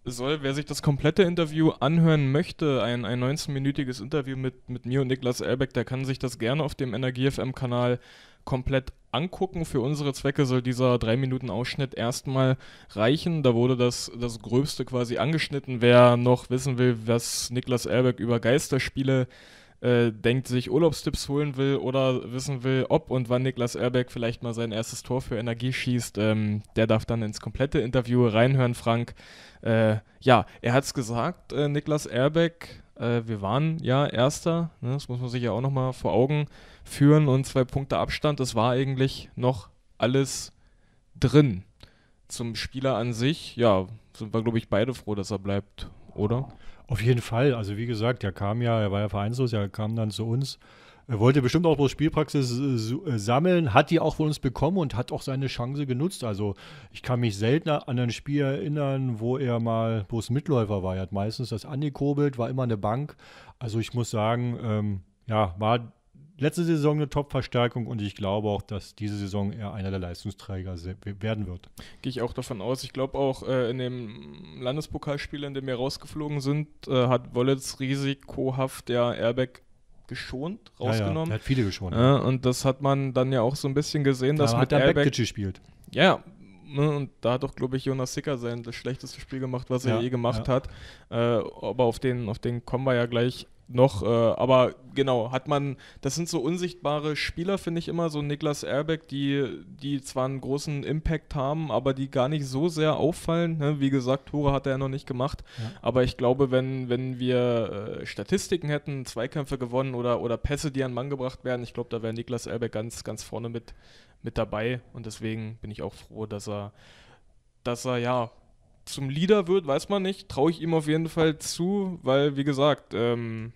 [SPEAKER 2] soll. Wer sich das komplette Interview anhören möchte, ein, ein 19-minütiges Interview mit, mit mir und Niklas Elbeck, der kann sich das gerne auf dem EnergieFM-Kanal komplett angucken. Für unsere Zwecke soll dieser 3 Minuten Ausschnitt erstmal reichen. Da wurde das, das Gröbste quasi angeschnitten. Wer noch wissen will, was Niklas Elbeck über Geisterspiele äh, denkt, sich Urlaubstipps holen will oder wissen will, ob und wann Niklas Erbeck vielleicht mal sein erstes Tor für Energie schießt, ähm, der darf dann ins komplette Interview reinhören, Frank. Äh, ja, er hat es gesagt, äh, Niklas Erbeck, äh, wir waren ja Erster, ne, das muss man sich ja auch nochmal vor Augen führen und zwei Punkte Abstand, es war eigentlich noch alles drin. Zum Spieler an sich, ja, sind wir, glaube ich, beide froh, dass er bleibt, oder? Ja.
[SPEAKER 1] Auf jeden Fall. Also wie gesagt, er kam ja, er war ja vereinslos, er kam dann zu uns. Er wollte bestimmt auch bloß Spielpraxis äh, äh, sammeln, hat die auch von uns bekommen und hat auch seine Chance genutzt. Also ich kann mich selten an ein Spiel erinnern, wo er mal bloß Mitläufer war. Er hat meistens das angekurbelt, war immer eine Bank. Also ich muss sagen, ähm, ja, war letzte Saison eine Top-Verstärkung und ich glaube auch, dass diese Saison eher einer der Leistungsträger werden wird. Gehe ich auch davon aus.
[SPEAKER 2] Ich glaube auch, äh, in dem Landespokalspiel, in dem wir rausgeflogen
[SPEAKER 1] sind, äh, hat Wollitz
[SPEAKER 2] risikohaft der Airbag geschont, rausgenommen. Ja, ja. Er hat viele geschont. Ja, und das hat man dann ja auch so ein bisschen gesehen, dass da mit der Airbag gespielt. Ja, ne, und da hat doch, glaube ich, Jonas Sicker sein das schlechteste Spiel gemacht, was er ja, je gemacht ja. hat. Äh, aber auf den, auf den kommen wir ja gleich noch, äh, aber genau, hat man, das sind so unsichtbare Spieler, finde ich immer, so Niklas Erbeck, die, die zwar einen großen Impact haben, aber die gar nicht so sehr auffallen. Ne? Wie gesagt, Tore hat er ja noch nicht gemacht, ja. aber ich glaube, wenn, wenn wir äh, Statistiken hätten, Zweikämpfe gewonnen oder, oder Pässe, die an Mann gebracht werden, ich glaube, da wäre Niklas Erbeck ganz, ganz vorne mit, mit dabei und deswegen bin ich auch froh, dass er, dass er ja zum Leader wird, weiß man nicht. Traue ich ihm auf jeden Fall zu, weil, wie gesagt, ähm,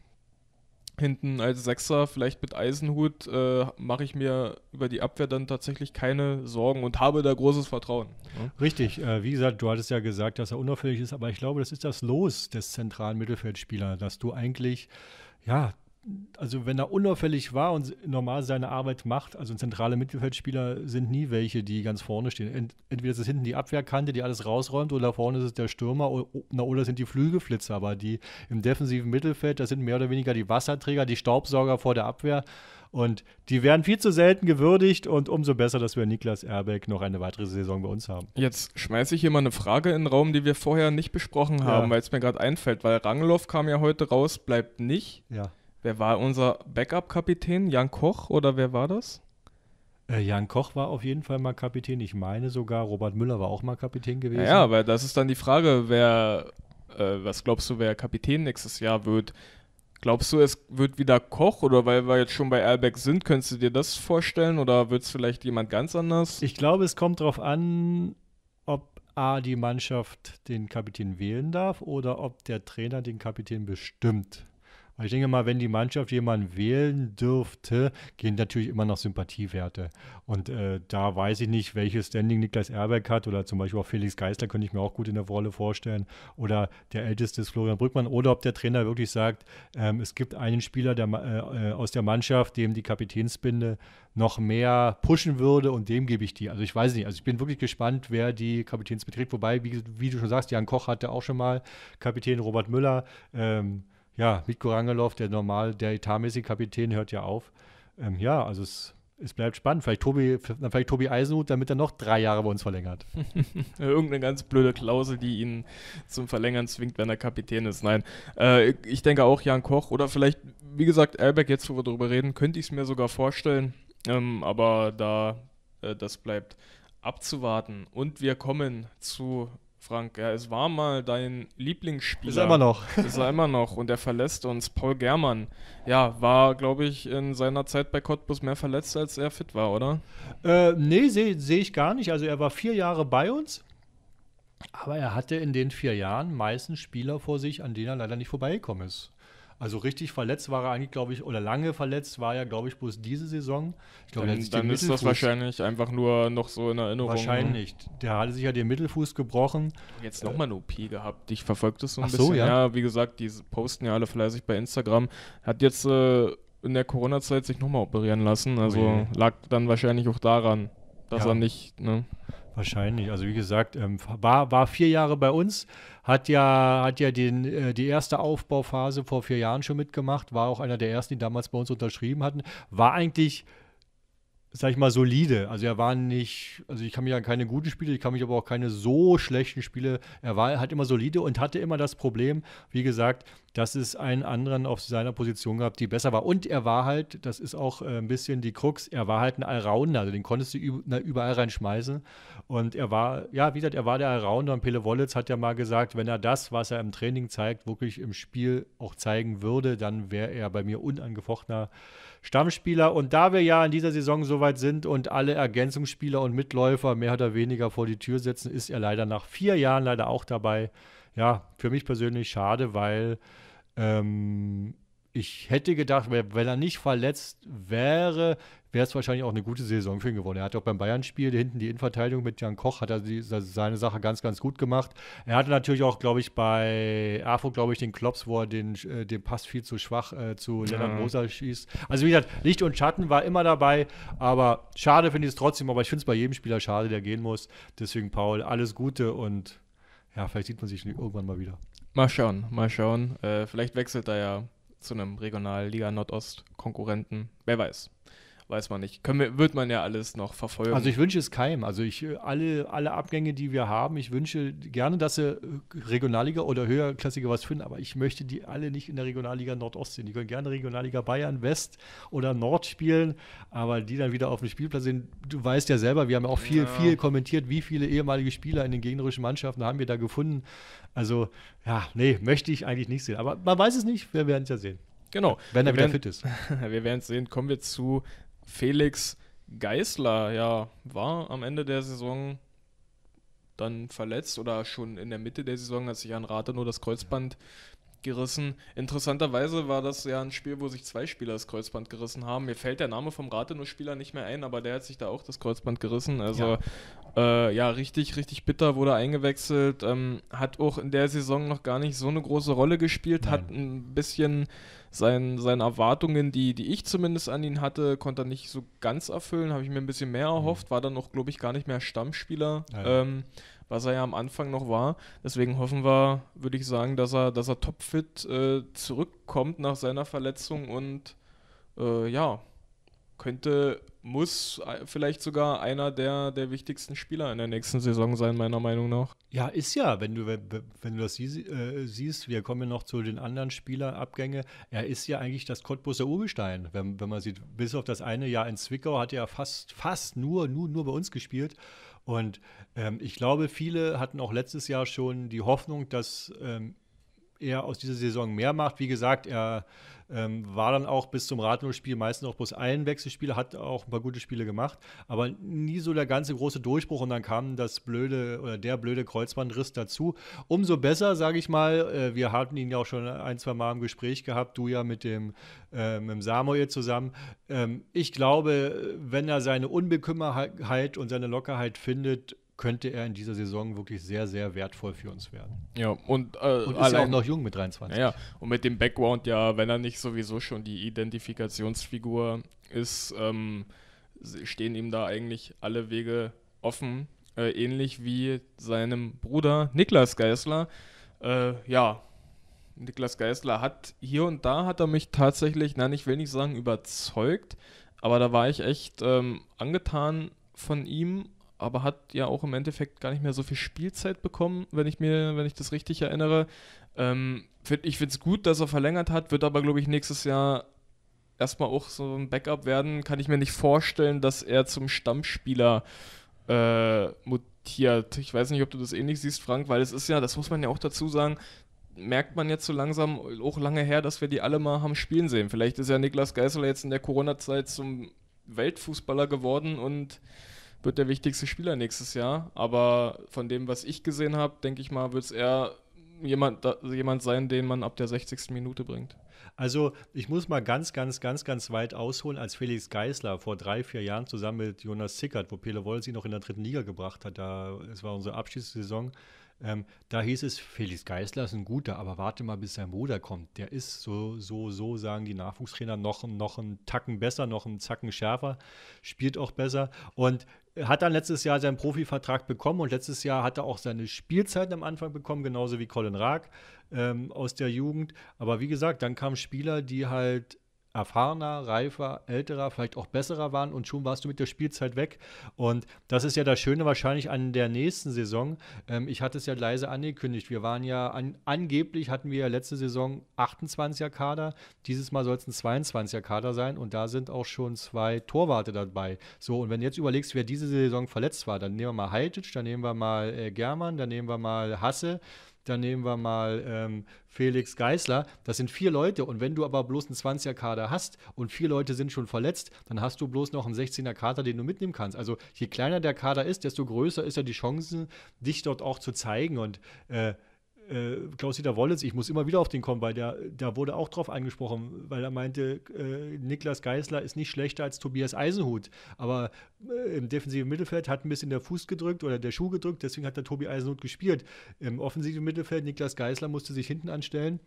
[SPEAKER 2] hinten als Sechser, vielleicht mit Eisenhut, äh, mache ich mir über die Abwehr dann tatsächlich keine Sorgen und habe da großes Vertrauen.
[SPEAKER 1] Ja? Richtig, äh, wie gesagt, du hattest ja gesagt, dass er unauffällig ist, aber ich glaube, das ist das Los des zentralen Mittelfeldspielers, dass du eigentlich, ja, also wenn er unauffällig war und normal seine Arbeit macht, also zentrale Mittelfeldspieler sind nie welche, die ganz vorne stehen. Ent, entweder ist es hinten die Abwehrkante, die alles rausräumt, oder vorne ist es der Stürmer, oder, oder sind die Flügelflitzer, aber die im defensiven Mittelfeld, das sind mehr oder weniger die Wasserträger, die Staubsauger vor der Abwehr. Und die werden viel zu selten gewürdigt und umso besser, dass wir Niklas Erbeck noch eine weitere Saison bei uns haben. Jetzt schmeiße
[SPEAKER 2] ich hier mal eine Frage in den Raum, die wir vorher nicht besprochen haben, ja. weil es mir gerade einfällt, weil Rangloff kam ja heute
[SPEAKER 1] raus, bleibt nicht. Ja. Wer war unser Backup-Kapitän? Jan Koch oder wer war das? Äh, Jan Koch war auf jeden Fall mal Kapitän. Ich meine sogar, Robert Müller war auch mal Kapitän gewesen. Ja,
[SPEAKER 2] aber das ist dann die Frage, wer, äh, was glaubst du, wer Kapitän nächstes Jahr wird? Glaubst du, es wird wieder Koch oder weil wir jetzt schon bei Albeck sind, könntest du dir das
[SPEAKER 1] vorstellen oder wird es vielleicht jemand ganz anders? Ich glaube, es kommt darauf an, ob A, die Mannschaft den Kapitän wählen darf oder ob der Trainer den Kapitän bestimmt. Aber also ich denke mal, wenn die Mannschaft jemanden wählen dürfte, gehen natürlich immer noch Sympathiewerte. Und äh, da weiß ich nicht, welches Standing Niklas Erberg hat oder zum Beispiel auch Felix Geisler, könnte ich mir auch gut in der Rolle vorstellen. Oder der älteste ist Florian Brückmann. Oder ob der Trainer wirklich sagt, ähm, es gibt einen Spieler der, äh, äh, aus der Mannschaft, dem die Kapitänsbinde noch mehr pushen würde und dem gebe ich die. Also ich weiß nicht. Also ich bin wirklich gespannt, wer die Kapitänsbinde trägt. Wobei, wie, wie du schon sagst, Jan Koch hatte auch schon mal Kapitän Robert Müller. Ähm, ja, Mitko Rangelov, der normal, der etatmäßige Kapitän, hört ja auf. Ähm, ja, also es, es bleibt spannend. Vielleicht Tobi, vielleicht Tobi Eisenhut, damit er noch drei Jahre bei uns verlängert.
[SPEAKER 2] Irgendeine ganz blöde Klausel, die ihn zum Verlängern zwingt, wenn er Kapitän ist. Nein, äh, ich denke auch Jan Koch oder vielleicht, wie gesagt, Albeck, jetzt wo wir darüber reden, könnte ich es mir sogar vorstellen. Ähm, aber da, äh, das bleibt abzuwarten. Und wir kommen zu Frank, ja, es war mal dein Lieblingsspieler. Ist er immer noch. Ist er immer noch und er verlässt uns. Paul Germann, ja, war, glaube ich, in seiner Zeit bei Cottbus mehr verletzt, als
[SPEAKER 1] er fit war, oder? Äh, nee, sehe seh ich gar nicht. Also er war vier Jahre bei uns, aber er hatte in den vier Jahren meistens Spieler vor sich, an denen er leider nicht vorbeigekommen ist. Also richtig verletzt war er eigentlich, glaube ich, oder lange verletzt war er, glaube ich, bloß diese Saison. Ich glaube, dann, dann ist das wahrscheinlich einfach nur noch so in Erinnerung. Wahrscheinlich. Der hatte sich ja den Mittelfuß
[SPEAKER 2] gebrochen. Jetzt nochmal eine OP gehabt. Ich verfolge das so ein Ach bisschen. So, ja. ja, wie gesagt, die posten ja alle fleißig bei Instagram. Hat jetzt äh, in der Corona-Zeit sich nochmal operieren lassen. Also okay. Oh
[SPEAKER 1] lag dann wahrscheinlich auch daran, dass ja. er nicht. Ne? Wahrscheinlich. Also wie gesagt, ähm, war, war vier Jahre bei uns, hat ja, hat ja den, äh, die erste Aufbauphase vor vier Jahren schon mitgemacht, war auch einer der ersten, die damals bei uns unterschrieben hatten, war eigentlich sag ich mal, solide. Also er war nicht, also ich kann mich an keine guten Spiele, ich kann mich aber auch keine so schlechten Spiele. Er war halt immer solide und hatte immer das Problem, wie gesagt, dass es einen anderen auf seiner Position gab, die besser war. Und er war halt, das ist auch äh, ein bisschen die Krux, er war halt ein Allrounder, also den konntest du überall reinschmeißen. Und er war, ja, wie gesagt, er war der Allrounder und Pele Wollitz hat ja mal gesagt, wenn er das, was er im Training zeigt, wirklich im Spiel auch zeigen würde, dann wäre er bei mir unangefochtener Stammspieler. Und da wir ja in dieser Saison soweit sind und alle Ergänzungsspieler und Mitläufer mehr oder weniger vor die Tür setzen, ist er leider nach vier Jahren leider auch dabei. Ja, für mich persönlich schade, weil ähm, ich hätte gedacht, wenn er nicht verletzt wäre, wäre es wahrscheinlich auch eine gute Saison für ihn geworden. Er hat auch beim Bayern-Spiel hinten die Innenverteidigung mit Jan Koch, hat er die, seine Sache ganz, ganz gut gemacht. Er hatte natürlich auch, glaube ich, bei AFO, glaube ich, den Klops, wo er den, äh, den Pass viel zu schwach äh, zu Lennart Moser schießt. Also wie gesagt, Licht und Schatten war immer dabei, aber schade finde ich es trotzdem, aber ich finde es bei jedem Spieler schade, der gehen muss. Deswegen, Paul, alles Gute und ja, vielleicht sieht man sich irgendwann mal wieder. Mal schauen, mal schauen. Äh,
[SPEAKER 2] vielleicht wechselt er ja zu einem Regionalliga Nordost-Konkurrenten. Wer weiß weiß man nicht. Können wir, wird man ja alles noch verfolgen. Also ich wünsche
[SPEAKER 1] es keinem. Also ich äh, alle, alle Abgänge, die wir haben, ich wünsche gerne, dass sie äh, Regionalliga oder höherklassiger was finden, aber ich möchte die alle nicht in der Regionalliga Nordost sehen. Die können gerne Regionalliga Bayern, West oder Nord spielen, aber die dann wieder auf dem Spielplatz sind. Du weißt ja selber, wir haben auch viel, ja. viel kommentiert, wie viele ehemalige Spieler in den gegnerischen Mannschaften haben wir da gefunden. Also, ja, nee, möchte ich eigentlich nicht sehen. Aber man weiß es nicht, wir werden es ja sehen. Genau. Wenn er wieder werden, fit ist. wir werden es sehen. Kommen wir zu Felix
[SPEAKER 2] Geißler, ja, war am Ende der Saison dann verletzt oder schon in der Mitte der Saison hat sich an Rate nur das Kreuzband gerissen. Interessanterweise war das ja ein Spiel, wo sich zwei Spieler das Kreuzband gerissen haben. Mir fällt der Name vom Rathenow-Spieler nicht mehr ein, aber der hat sich da auch das Kreuzband gerissen. Also ja, äh, ja richtig, richtig bitter wurde eingewechselt. Ähm, hat auch in der Saison noch gar nicht so eine große Rolle gespielt, Nein. hat ein bisschen sein, seine Erwartungen, die, die ich zumindest an ihn hatte, konnte er nicht so ganz erfüllen. Habe ich mir ein bisschen mehr erhofft, mhm. war dann auch, glaube ich, gar nicht mehr Stammspieler. Ähm, was er ja am Anfang noch war. Deswegen hoffen wir, würde ich sagen, dass er, dass er topfit äh, zurückkommt nach seiner Verletzung und äh, ja, könnte,
[SPEAKER 1] muss äh, vielleicht sogar einer der, der wichtigsten Spieler in der nächsten
[SPEAKER 2] Saison sein, meiner Meinung nach.
[SPEAKER 1] Ja, ist ja, wenn du, wenn du das äh, siehst, wir kommen ja noch zu den anderen Spielerabgängen, er ist ja eigentlich das Cottbuser Urgestein, wenn, wenn man sieht, bis auf das eine Jahr in Zwickau hat er fast, fast nur, nur, nur bei uns gespielt und ähm, ich glaube, viele hatten auch letztes Jahr schon die Hoffnung, dass ähm, er aus dieser Saison mehr macht. Wie gesagt, er ähm, war dann auch bis zum Ratlospiel meistens auch bloß ein Wechselspieler, hat auch ein paar gute Spiele gemacht, aber nie so der ganze große Durchbruch und dann kam das blöde oder der blöde Kreuzbandriss dazu. Umso besser, sage ich mal. Äh, wir hatten ihn ja auch schon ein, zwei Mal im Gespräch gehabt, du ja mit dem, äh, mit dem Samuel zusammen. Ähm, ich glaube, wenn er seine Unbekümmerheit und seine Lockerheit findet, könnte er in dieser Saison wirklich sehr, sehr wertvoll für uns werden.
[SPEAKER 2] Ja, und, äh, und ist ja auch noch jung mit 23. Ja, und mit dem Background, ja, wenn er nicht sowieso schon die Identifikationsfigur ist, ähm, stehen ihm da eigentlich alle Wege offen, äh, ähnlich wie seinem Bruder Niklas Geisler. Äh, ja, Niklas Geisler hat hier und da hat er mich tatsächlich, nein, ich will nicht sagen überzeugt, aber da war ich echt ähm, angetan von ihm aber hat ja auch im Endeffekt gar nicht mehr so viel Spielzeit bekommen, wenn ich mir, wenn ich das richtig erinnere. Ähm, find, ich finde es gut, dass er verlängert hat, wird aber, glaube ich, nächstes Jahr erstmal auch so ein Backup werden. Kann ich mir nicht vorstellen, dass er zum Stammspieler äh, mutiert. Ich weiß nicht, ob du das ähnlich siehst, Frank, weil es ist ja, das muss man ja auch dazu sagen, merkt man jetzt so langsam auch lange her, dass wir die alle mal haben spielen sehen. Vielleicht ist ja Niklas Geißler jetzt in der Corona-Zeit zum Weltfußballer geworden und wird der wichtigste Spieler nächstes Jahr. Aber von dem, was ich gesehen
[SPEAKER 1] habe, denke ich mal, wird es eher jemand, da, jemand sein, den man ab der 60. Minute bringt. Also ich muss mal ganz, ganz, ganz, ganz weit ausholen, als Felix Geisler vor drei, vier Jahren zusammen mit Jonas Sickert, wo Pele Woll sie noch in der dritten Liga gebracht hat, da, es war unsere Abschiedssaison, ähm, da hieß es, Felix Geisler ist ein guter, aber warte mal, bis sein Bruder kommt. Der ist so, so, so, sagen die Nachwuchstrainer, noch, noch einen Tacken besser, noch einen Zacken schärfer, spielt auch besser und hat dann letztes Jahr seinen Profivertrag bekommen und letztes Jahr hat er auch seine Spielzeiten am Anfang bekommen, genauso wie Colin Raag ähm, aus der Jugend. Aber wie gesagt, dann kamen Spieler, die halt erfahrener, reifer, älterer, vielleicht auch besserer waren und schon warst du mit der Spielzeit weg. Und das ist ja das Schöne wahrscheinlich an der nächsten Saison. Ähm, ich hatte es ja leise angekündigt. Wir waren ja an, angeblich hatten wir ja letzte Saison 28er Kader. Dieses Mal soll es ein 22er Kader sein und da sind auch schon zwei Torwarte dabei. So, und wenn du jetzt überlegst, wer diese Saison verletzt war, dann nehmen wir mal Heitic, dann nehmen wir mal äh, German, dann nehmen wir mal Hasse dann nehmen wir mal ähm, Felix Geisler. Das sind vier Leute. Und wenn du aber bloß einen 20er-Kader hast und vier Leute sind schon verletzt, dann hast du bloß noch einen 16er-Kader, den du mitnehmen kannst. Also je kleiner der Kader ist, desto größer ist ja die Chance, dich dort auch zu zeigen. Und äh, äh, Klaus-Dieter Wollitz, ich muss immer wieder auf den kommen, weil der, da wurde auch drauf angesprochen, weil er meinte, äh, Niklas Geisler ist nicht schlechter als Tobias Eisenhut. Aber äh, im defensiven Mittelfeld hat ein bisschen der Fuß gedrückt oder der Schuh gedrückt, deswegen hat der Tobi Eisenhut gespielt. Im offensiven Mittelfeld, Niklas Geisler musste sich hinten anstellen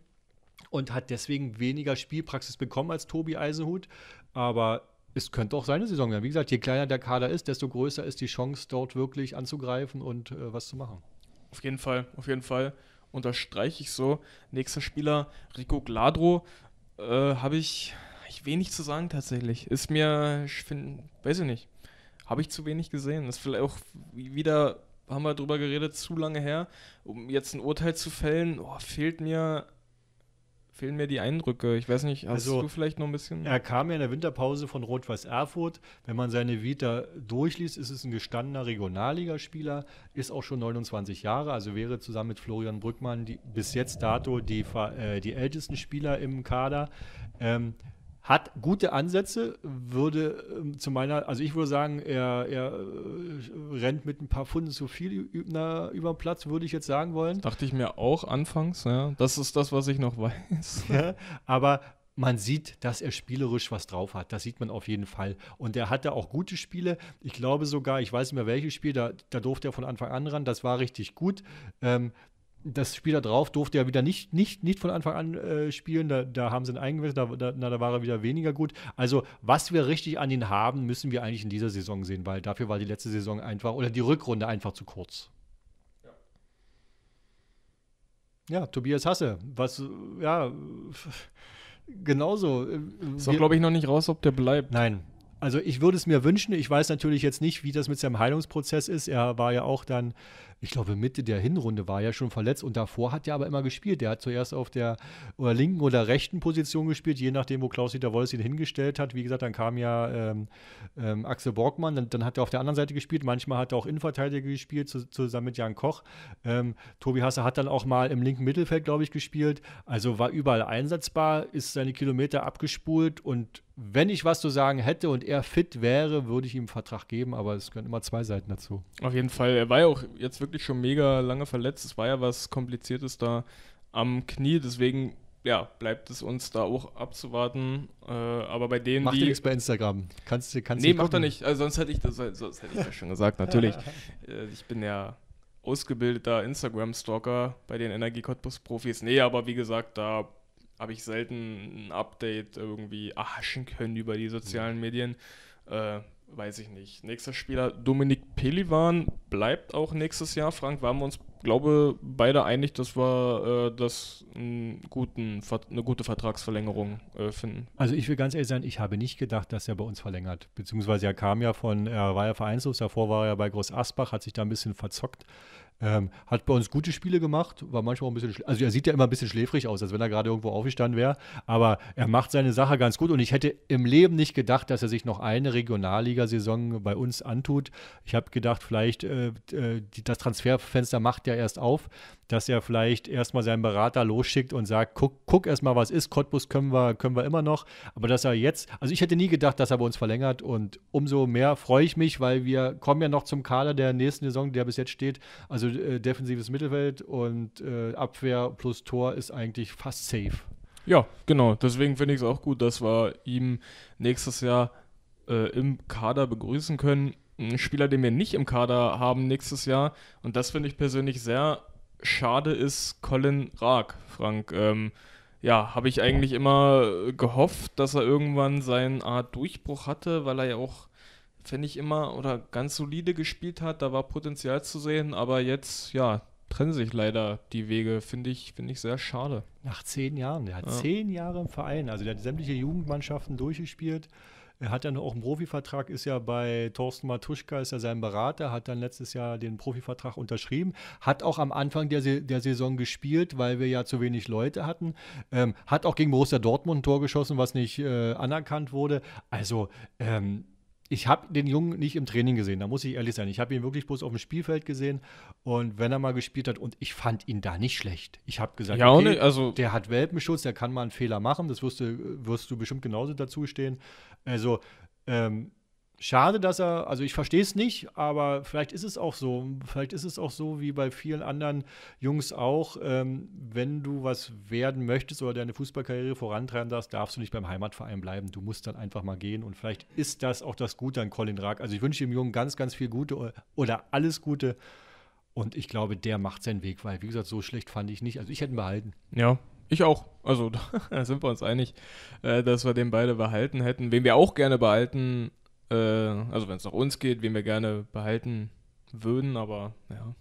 [SPEAKER 1] und hat deswegen weniger Spielpraxis bekommen als Tobi Eisenhut. Aber es könnte auch seine Saison werden. Wie gesagt, je kleiner der Kader ist, desto größer ist die Chance, dort wirklich anzugreifen und äh, was zu machen. Auf jeden Fall, auf jeden Fall unterstreiche ich so. Nächster Spieler, Rico Gladro,
[SPEAKER 2] äh, habe ich, ich wenig zu sagen tatsächlich. Ist mir, ich finde, weiß ich nicht, habe ich zu wenig gesehen. Das ist vielleicht auch wieder, haben wir darüber geredet, zu lange her, um jetzt ein Urteil zu fällen. Oh, fehlt mir fehlen mir die Eindrücke. Ich weiß nicht, hast also, du vielleicht noch ein bisschen. Er
[SPEAKER 1] kam ja in der Winterpause von Rot-Weiß Erfurt. Wenn man seine Vita durchliest, ist es ein gestandener Regionalligaspieler, ist auch schon 29 Jahre, also wäre zusammen mit Florian Brückmann die, bis jetzt dato die, äh, die ältesten Spieler im Kader. Ähm, hat gute Ansätze, würde äh, zu meiner, also ich würde sagen, er, er äh, rennt mit ein paar Pfunden zu viel über, über den Platz, würde ich jetzt sagen wollen. Dachte ich mir auch anfangs,
[SPEAKER 2] ja. Das ist das, was ich noch
[SPEAKER 1] weiß. Ja, aber man sieht, dass er spielerisch was drauf hat. Das sieht man auf jeden Fall. Und er hatte auch gute Spiele. Ich glaube sogar, ich weiß nicht mehr welches Spiel, da, da durfte er von Anfang an ran. Das war richtig gut. Ähm, das Spiel da drauf durfte ja wieder nicht, nicht, nicht von Anfang an äh, spielen. Da, da haben sie ihn eingewechselt, da, da, da war er wieder weniger gut. Also, was wir richtig an ihn haben, müssen wir eigentlich in dieser Saison sehen, weil dafür war die letzte Saison einfach oder die Rückrunde einfach zu kurz. Ja, Tobias Hasse, was, ja, genauso. Äh, ist doch, glaube ich, noch nicht raus, ob der bleibt. Nein, also ich würde es mir wünschen. Ich weiß natürlich jetzt nicht, wie das mit seinem Heilungsprozess ist. Er war ja auch dann ich glaube, Mitte der Hinrunde war ja schon verletzt und davor hat er aber immer gespielt. Der hat zuerst auf der oder äh, linken oder rechten Position gespielt, je nachdem, wo Klaus-Dieter Wolfs ihn hingestellt hat. Wie gesagt, dann kam ja ähm, ähm, Axel Borgmann, dann, dann, hat er auf der anderen Seite gespielt. Manchmal hat er auch Innenverteidiger gespielt, zu, zusammen mit Jan Koch. Ähm, Tobi Hasse hat dann auch mal im linken Mittelfeld, glaube ich, gespielt. Also war überall einsetzbar, ist seine Kilometer abgespult und wenn ich was zu sagen hätte und er fit wäre, würde ich ihm einen Vertrag geben, aber es können immer zwei Seiten dazu. Auf jeden Fall, er war ja auch jetzt wirklich wirklich schon mega lange
[SPEAKER 2] verletzt. Es war ja was Kompliziertes da am Knie, deswegen ja, bleibt es uns da auch abzuwarten. Äh, aber bei denen, Mach dir nichts
[SPEAKER 1] bei Instagram. Kannst du kannst Nee, mach doch nicht.
[SPEAKER 2] Also sonst hätte ich das, sonst hätte ich das schon gesagt, natürlich. äh, ich bin ja ausgebildeter Instagram-Stalker bei den Energie Cottbus-Profis. Nee, aber wie gesagt, da habe ich selten ein Update irgendwie erhaschen können über die sozialen Medien. Äh, weiß ich nicht. Nächster Spieler Dominik Pelivan bleibt auch nächstes Jahr. Frank, waren wir uns, glaube beide einig, dass wir äh, das einen guten, eine gute Vertragsverlängerung äh, finden. Also
[SPEAKER 1] ich will ganz ehrlich sein, ich habe nicht gedacht, dass er bei uns verlängert. Beziehungsweise er kam ja von, er war ja vereinslos, davor war er ja bei Groß Asbach, hat sich da ein bisschen verzockt ähm, hat bei uns gute Spiele gemacht, war manchmal auch ein bisschen, also er sieht ja immer ein bisschen schläfrig aus, als wenn er gerade irgendwo aufgestanden wäre, aber er macht seine Sache ganz gut und ich hätte im Leben nicht gedacht, dass er sich noch eine Regionalligasaison bei uns antut. Ich habe gedacht, vielleicht äh, äh das Transferfenster macht ja erst auf, dass er vielleicht erstmal seinen Berater losschickt und sagt, guck, guck erstmal, was ist, Cottbus können wir, können wir immer noch. Aber dass er jetzt, also ich hätte nie gedacht, dass er bei uns verlängert und umso mehr freue ich mich, weil wir kommen ja noch zum Kader der nächsten Saison, der bis jetzt steht. Also äh, defensives Mittelfeld und äh, Abwehr plus Tor ist eigentlich fast safe.
[SPEAKER 2] Ja, genau.
[SPEAKER 1] Deswegen finde ich es auch gut, dass wir ihm nächstes Jahr äh, im Kader
[SPEAKER 2] begrüßen können. Ein Spieler, den wir nicht im Kader haben nächstes Jahr. Und das finde ich persönlich sehr schade ist Colin Raag, Frank. Ähm, ja, habe ich eigentlich immer gehofft, dass er irgendwann seinen Art Durchbruch hatte, weil er ja auch, fände ich immer, oder ganz solide gespielt hat. Da war Potenzial zu sehen, aber jetzt, ja, trennen sich leider die Wege. Finde ich, finde ich sehr schade. Nach zehn Jahren, der hat ja. zehn
[SPEAKER 1] Jahre im Verein, also der hat sämtliche Jugendmannschaften durchgespielt. Er hat dann auch einen Profivertrag, ist ja bei Thorsten Matuschka, ist ja sein Berater, hat dann letztes Jahr den Profivertrag unterschrieben, hat auch am Anfang der, der Saison gespielt, weil wir ja zu wenig Leute hatten, ähm, hat auch gegen Borussia Dortmund ein Tor geschossen, was nicht äh, anerkannt wurde. Also ähm, ich habe den Jungen nicht im Training gesehen, da muss ich ehrlich sein. Ich habe ihn wirklich bloß auf dem Spielfeld gesehen und wenn er mal gespielt hat und ich fand ihn da nicht schlecht. Ich habe gesagt, ja, okay, also der hat Welpenschutz, der kann mal einen Fehler machen, das wirst du, wirst du bestimmt genauso dazu stehen. Also ähm, Schade, dass er, also ich verstehe es nicht, aber vielleicht ist es auch so. Vielleicht ist es auch so wie bei vielen anderen Jungs auch. Ähm, wenn du was werden möchtest oder deine Fußballkarriere vorantreiben darfst, darfst du nicht beim Heimatverein bleiben. Du musst dann einfach mal gehen. Und vielleicht ist das auch das Gute an Colin Rack. Also ich wünsche dem Jungen ganz, ganz viel Gute oder alles Gute. Und ich glaube, der macht seinen Weg, weil, wie gesagt, so schlecht fand ich nicht. Also ich hätte ihn behalten. Ja, ich auch. Also da sind wir uns
[SPEAKER 2] einig, äh, dass wir den beide behalten hätten. Wen wir auch gerne behalten äh, also wenn es nach uns geht, wen wir gerne behalten würden, aber ja,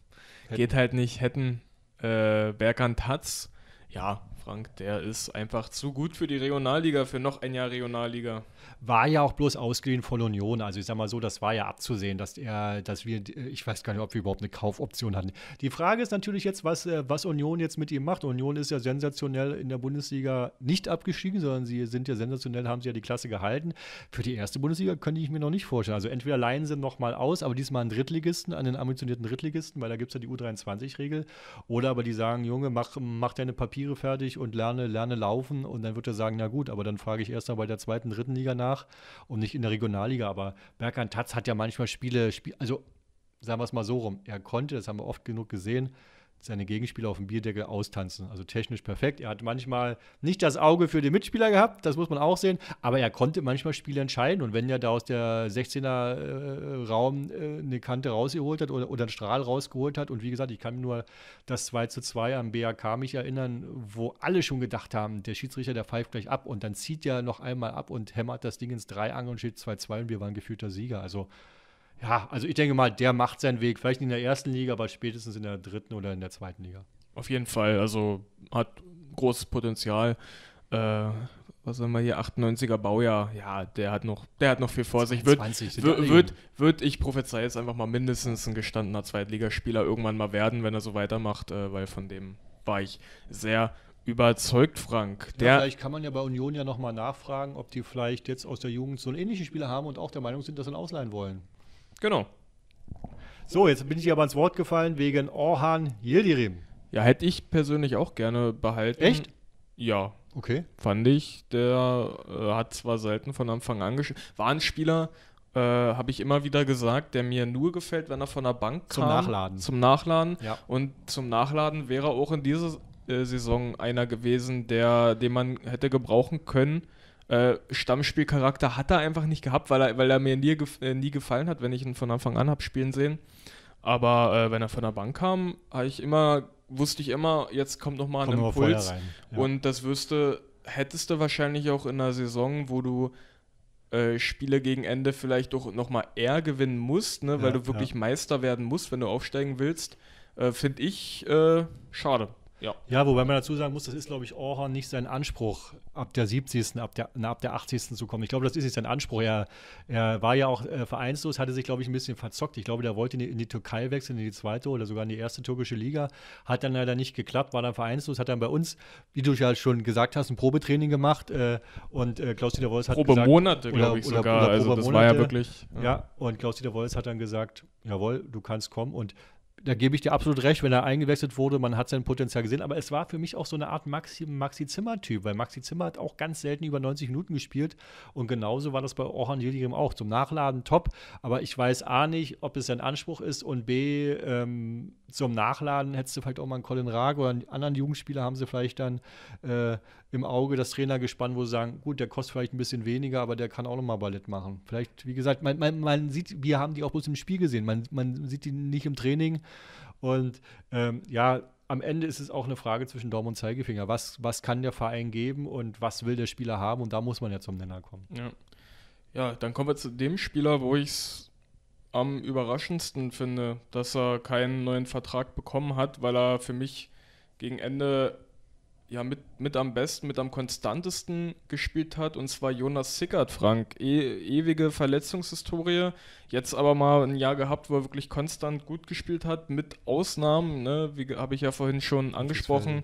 [SPEAKER 2] hätten. geht halt nicht. Hätten äh, Berkan Tatz, ja, Frank, der ist einfach zu gut für die Regionalliga, für noch
[SPEAKER 1] ein Jahr Regionalliga. War ja auch bloß ausgeliehen von Union. Also ich sag mal so, das war ja abzusehen, dass er, dass wir, ich weiß gar nicht, ob wir überhaupt eine Kaufoption hatten. Die Frage ist natürlich jetzt, was, äh, was Union jetzt mit ihm macht. Union ist ja sensationell in der Bundesliga nicht abgestiegen, sondern sie sind ja sensationell, haben sie ja die Klasse gehalten. Für die erste Bundesliga könnte ich mir noch nicht vorstellen. Also entweder leihen sie nochmal aus, aber diesmal einen Drittligisten, einen ambitionierten Drittligisten, weil da gibt es ja die U23-Regel. Oder aber die sagen, Junge, mach, mach deine Papiere fertig mich und lerne, lerne laufen und dann wird er sagen, na gut, aber dann frage ich erst mal bei der zweiten, dritten Liga nach und nicht in der Regionalliga. Aber Berkan Tatz hat ja manchmal Spiele, also sagen wir es mal so rum, er konnte, das haben wir oft genug gesehen, seine Gegenspieler auf dem Bierdeckel austanzen. Also technisch perfekt. Er hat manchmal nicht das Auge für den Mitspieler gehabt, das muss man auch sehen, aber er konnte manchmal Spiele entscheiden. Und wenn er da aus der 16er äh, Raum äh, eine Kante rausgeholt hat oder, oder einen Strahl rausgeholt hat, und wie gesagt, ich kann nur das 2 zu 2 am BAK mich erinnern, wo alle schon gedacht haben, der Schiedsrichter, der pfeift gleich ab und dann zieht er noch einmal ab und hämmert das Ding ins Dreieck und steht 2-2 und wir waren gefühlter Sieger. Also ja, also ich denke mal, der macht seinen Weg. Vielleicht nicht in der ersten Liga, aber spätestens in der dritten oder in der zweiten Liga. Auf jeden Fall. Also hat großes Potenzial. Äh,
[SPEAKER 2] was haben wir hier? 98er Baujahr. Ja, der hat noch, der hat noch viel vor sich. Wird, wird, wird, wird, ich prophezei jetzt einfach mal mindestens ein gestandener Zweitligaspieler irgendwann mal werden, wenn er so weitermacht, äh, weil von dem war ich sehr überzeugt, Frank. Ja, vielleicht
[SPEAKER 1] kann man ja bei Union ja nochmal nachfragen, ob die vielleicht jetzt aus der Jugend so einen ähnlichen Spieler haben und auch der Meinung sind, dass sie ihn ausleihen wollen. Genau. So, jetzt bin ich aber ins Wort gefallen wegen Orhan
[SPEAKER 2] Yildirim. Ja, hätte ich persönlich auch gerne behalten. Echt? Ja. Okay. Fand ich, der äh, hat zwar selten von Anfang an gespielt, war ein Spieler, äh, habe ich immer wieder gesagt, der mir nur gefällt, wenn er von der Bank kam. Zum Nachladen. Zum Nachladen. Ja. Und zum Nachladen wäre auch in dieser äh, Saison einer gewesen, der, den man hätte gebrauchen können. Äh, Stammspielcharakter hat er einfach nicht gehabt, weil er, weil er mir nie, äh, nie gefallen hat, wenn ich ihn von Anfang an habe spielen sehen. Aber äh, wenn er von der Bank kam, ich immer, wusste ich immer, jetzt kommt nochmal ein kommt Impuls. Rein, ja. Und das wüsste, hättest du wahrscheinlich auch in einer Saison, wo du äh, Spiele gegen Ende vielleicht doch nochmal eher gewinnen musst, ne? weil ja, du wirklich ja. Meister werden musst, wenn du aufsteigen willst, äh, finde ich
[SPEAKER 1] äh, schade. Ja. ja, wobei man dazu sagen muss, das ist, glaube ich, Orhan nicht sein Anspruch, ab der 70., ab der, na, ab der 80. zu kommen. Ich glaube, das ist nicht sein Anspruch. Er, er war ja auch äh, vereinslos, hatte sich, glaube ich, ein bisschen verzockt. Ich glaube, der wollte in die, in die, Türkei wechseln, in die zweite oder sogar in die erste türkische Liga. Hat dann leider nicht geklappt, war dann vereinslos, hat dann bei uns, wie du ja schon gesagt hast, ein Probetraining gemacht. Äh, und äh, Klaus-Dieter Wolfs hat Probe gesagt... Monate, glaube ich, oder, sogar. Oder, also das Monate. war ja wirklich... Ja, ja und Klaus-Dieter Wolfs hat dann gesagt, jawohl, du kannst kommen. Und da gebe ich dir absolut recht, wenn er eingewechselt wurde, man hat sein Potenzial gesehen. Aber es war für mich auch so eine Art Maxi, Zimmer-Typ, weil Maxi Zimmer hat auch ganz selten über 90 Minuten gespielt. Und genauso war das bei Orhan Yildirim auch. Zum Nachladen top. Aber ich weiß A nicht, ob es sein Anspruch ist und B, ähm, zum Nachladen hättest du vielleicht auch mal einen Colin Rag oder einen anderen Jugendspieler haben sie vielleicht dann äh, im Auge das Trainergespann, wo sie sagen, gut, der kostet vielleicht ein bisschen weniger, aber der kann auch nochmal Ballett machen. Vielleicht, wie gesagt, man, man, man, sieht, wir haben die auch bloß im Spiel gesehen, man, man sieht die nicht im Training. Und ähm, ja, am Ende ist es auch eine Frage zwischen Daumen und Zeigefinger. Was, was kann der Verein geben und was will der Spieler haben? Und da muss man ja zum Nenner kommen. Ja, ja dann kommen wir zu dem Spieler, wo ich es
[SPEAKER 2] am überraschendsten finde, dass er keinen neuen Vertrag bekommen hat, weil er für mich gegen Ende ja mit, mit am besten, mit am konstantesten gespielt hat, und zwar Jonas Sickert, Frank. E ewige Verletzungshistorie, jetzt aber mal ein Jahr gehabt, wo er wirklich konstant gut gespielt hat, mit Ausnahmen, ne, wie habe ich ja vorhin schon angesprochen.